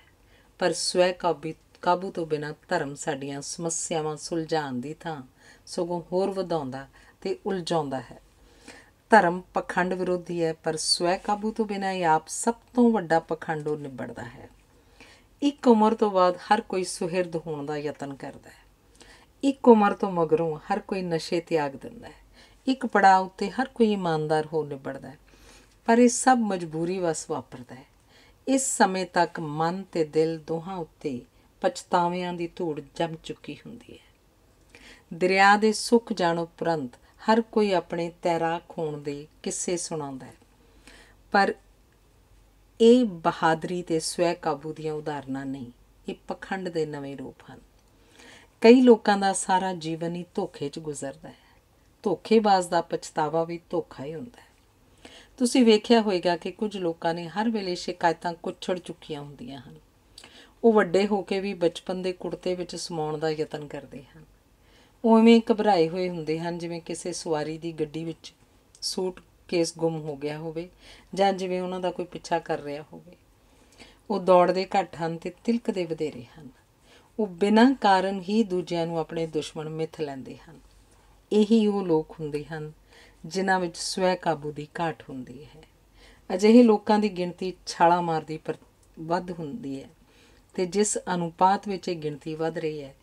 Speaker 1: ਪਰ ਸਵੈ ਕਾਬੂ ਕਾਬੂ ਤੋਂ ਬਿਨਾ ਧਰਮ ਸਾਡੀਆਂ ਸਮੱਸਿਆਵਾਂ ਸੁਲਝਾਉਣ ਦੀ ਥਾਂ ਸਗੋਂ ਹੋਰ ਵਧਾਉਂਦਾ ਤੇ ਉਲਝਾਉਂਦਾ ਹੈ ਧਰਮ ਪਖੰਡ ਵਿਰੋਧੀ ਹੈ ਪਰ ਸਵੈ ਕਾਬੂ ਤੋਂ ਬਿਨਾ ਇਹ ਆਪ ਸਭ ਤੋਂ ਵੱਡਾ ਹੋ ਨਿਬੜਦਾ ਹੈ ਇੱਕ ਉਮਰ ਤੋਂ ਬਾਅਦ ਹਰ ਕੋਈ ਸੁਹਿਰਦ ਹੋਣ ਦਾ ਯਤਨ ਕਰਦਾ ਹੈ ਇੱਕ ਉਮਰ ਤੋਂ ਮਗਰੋਂ ਹਰ ਕੋਈ ਨਸ਼ੇ ਤਿਆਗ ਦਿੰਦਾ ਹੈ ਇੱਕ ਪੜਾਅ ਉੱਤੇ ਹਰ ਕੋਈ ਇਮਾਨਦਾਰ ਹੋ ਨਿਬੜਦਾ ਹੈ ਪਰ ਇਹ ਸਭ ਮਜਬੂਰੀ ਵਸ ਵਾਪਰਦਾ ਹੈ ਇਸ ਸਮੇਂ ਤੱਕ ਮਨ ਤੇ ਦਿਲ ਦੋਹਾਂ ਉੱਤੇ ਪਛਤਾਵਿਆਂ ਦੀ ਧੂੜ ਜੰਮ ਚੁੱਕੀ ਹੁੰਦੀ ਹੈ ਦਰਿਆ ਦੇ ਸੁੱਕ ਜਾਣ ਉਪਰੰਤ ਹਰ ਕੋਈ ਆਪਣੇ ਤੈਰਾਕ ਹੋਣ ਦੇ ਕਿੱਸੇ ਸੁਣਾਉਂਦਾ ਹੈ ਪਰ ਇਹ ਬਹਾਦਰੀ ਤੇ ਸਵੈ ਕਾਬੂ ਦੀਆਂ ਉਦਾਹਰਨਾਂ ਨਹੀਂ ਇਹ ਪਖੰਡ ਦੇ ਨਵੇਂ ਰੂਪ ਹਨ ਕਈ ਲੋਕਾਂ ਦਾ ਸਾਰਾ ਜੀਵਨ ਹੀ ਧੋਖੇ 'ਚ ਗੁਜ਼ਰਦਾ ਹੈ ਧੋਖੇਬਾਜ਼ ਦਾ ਪਛਤਾਵਾ ਵੀ ਧੋਖਾ ਹੀ ਹੁੰਦਾ ਹੈ ਤੁਸੀਂ ਵੇਖਿਆ ਹੋਵੇਗਾ ਕਿ ਕੁਝ ਲੋਕਾਂ ਨੇ ਹਰ ਵੇਲੇ ਸ਼ਿਕਾਇਤਾਂ ਕੁੱਛੜ ਚੁੱਕੀਆਂ ਹੁੰਦੀਆਂ ਹਨ ਉਹ ਵੱਡੇ ਹੋ ਕੇ ਵੀ ਬਚਪਨ ਦੇ ਕੁੜਤੇ ਵਿੱਚ ਸਮਾਉਣ ਦਾ ਯਤਨ ਕਰਦੇ ਹਨ ਉਵੇਂ ਘਬਰਾਏ ਹੋਏ ਹੁੰਦੇ ਹਨ ਜਿਵੇਂ ਕਿਸੇ ਸਵਾਰੀ ਦੀ ਗੱਡੀ ਵਿੱਚ ਸੂਟ ਕੇਸ ਗੁੰਮ ਹੋ ਗਿਆ ਹੋਵੇ ਜਾਂ ਜਿਵੇਂ ਉਹਨਾਂ ਦਾ ਕੋਈ ਪਿੱਛਾ ਕਰ ਰਿਹਾ ਹੋਵੇ ਉਹ ਦੌੜਦੇ ਘੱਟ ਹਨ ਤੇ ਤਿਲਕ ਦੇ ਵਧੇਰੇ ਹਨ ਉਹ ਬਿਨਾਂ ਕਾਰਨ ਹੀ ਦੂਜਿਆਂ ਨੂੰ ਆਪਣੇ ਦੁਸ਼ਮਣ ਮਿੱਥ ਲੈਂਦੇ ਹਨ ਇਹੀ ਉਹ ਲੋਕ ਹੁੰਦੇ ਹਨ ਜਿਨ੍ਹਾਂ ਵਿੱਚ ਸਵੈ ਕਾਬੂ ਦੀ ਘਾਟ ਹੁੰਦੀ ਹੈ ਅਜਿਹੇ ਲੋਕਾਂ ਦੀ ਗਿਣਤੀ ਛਾਲਾ ਮਾਰਦੀ ਪਰ ਵੱਧ ਹੁੰਦੀ ਹੈ ਤੇ ਜਿਸ ਅਨੁਪਾਤ ਵਿੱਚ ਇਹ ਗਿਣਤੀ ਵੱਧ ਰਹੀ ਹੈ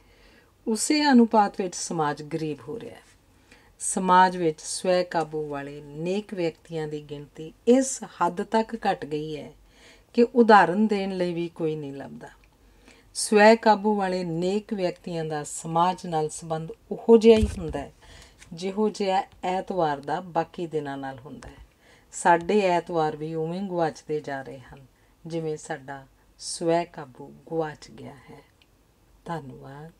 Speaker 1: ਉਸੇ ਅਨੁਪਾਤ ਵਿੱਚ ਸਮਾਜ ਗਰੀਬ ਹੋ ਰਿਹਾ ਹੈ ਸਮਾਜ ਵਿੱਚ ਸਵੈ ਕਾਬੂ ਵਾਲੇ ਨੇਕ ਵਿਅਕਤੀਆਂ ਦੀ ਗਿਣਤੀ ਇਸ ਹੱਦ ਤੱਕ ਘਟ ਗਈ ਹੈ ਕਿ ਉਦਾਹਰਨ ਦੇਣ ਲਈ ਵੀ ਕੋਈ ਨਹੀਂ ਲੱਭਦਾ ਸਵੈ ਕਾਬੂ ਵਾਲੇ ਨੇਕ ਵਿਅਕਤੀਆਂ ਦਾ ਸਮਾਜ ਨਾਲ ਸੰਬੰਧ ਉਹੋ ਜਿਹਾ ਹੀ ਹੁੰਦਾ ਹੈ ਜਿਹੋ ਜਿਹਾ ਐਤਵਾਰ ਦਾ ਬਾਕੀ ਦਿਨਾਂ ਨਾਲ ਹੁੰਦਾ ਹੈ ਸਾਡੇ ਐਤਵਾਰ ਵੀ ਉਵੇਂ ਗਵਾਚਦੇ ਜਾ ਰਹੇ ਹਨ ਜਿਵੇਂ ਸਾਡਾ ਸਵੈ ਕਾਬੂ ਗਵਾਚ ਗਿਆ ਹੈ ਧੰਨਵਾਦ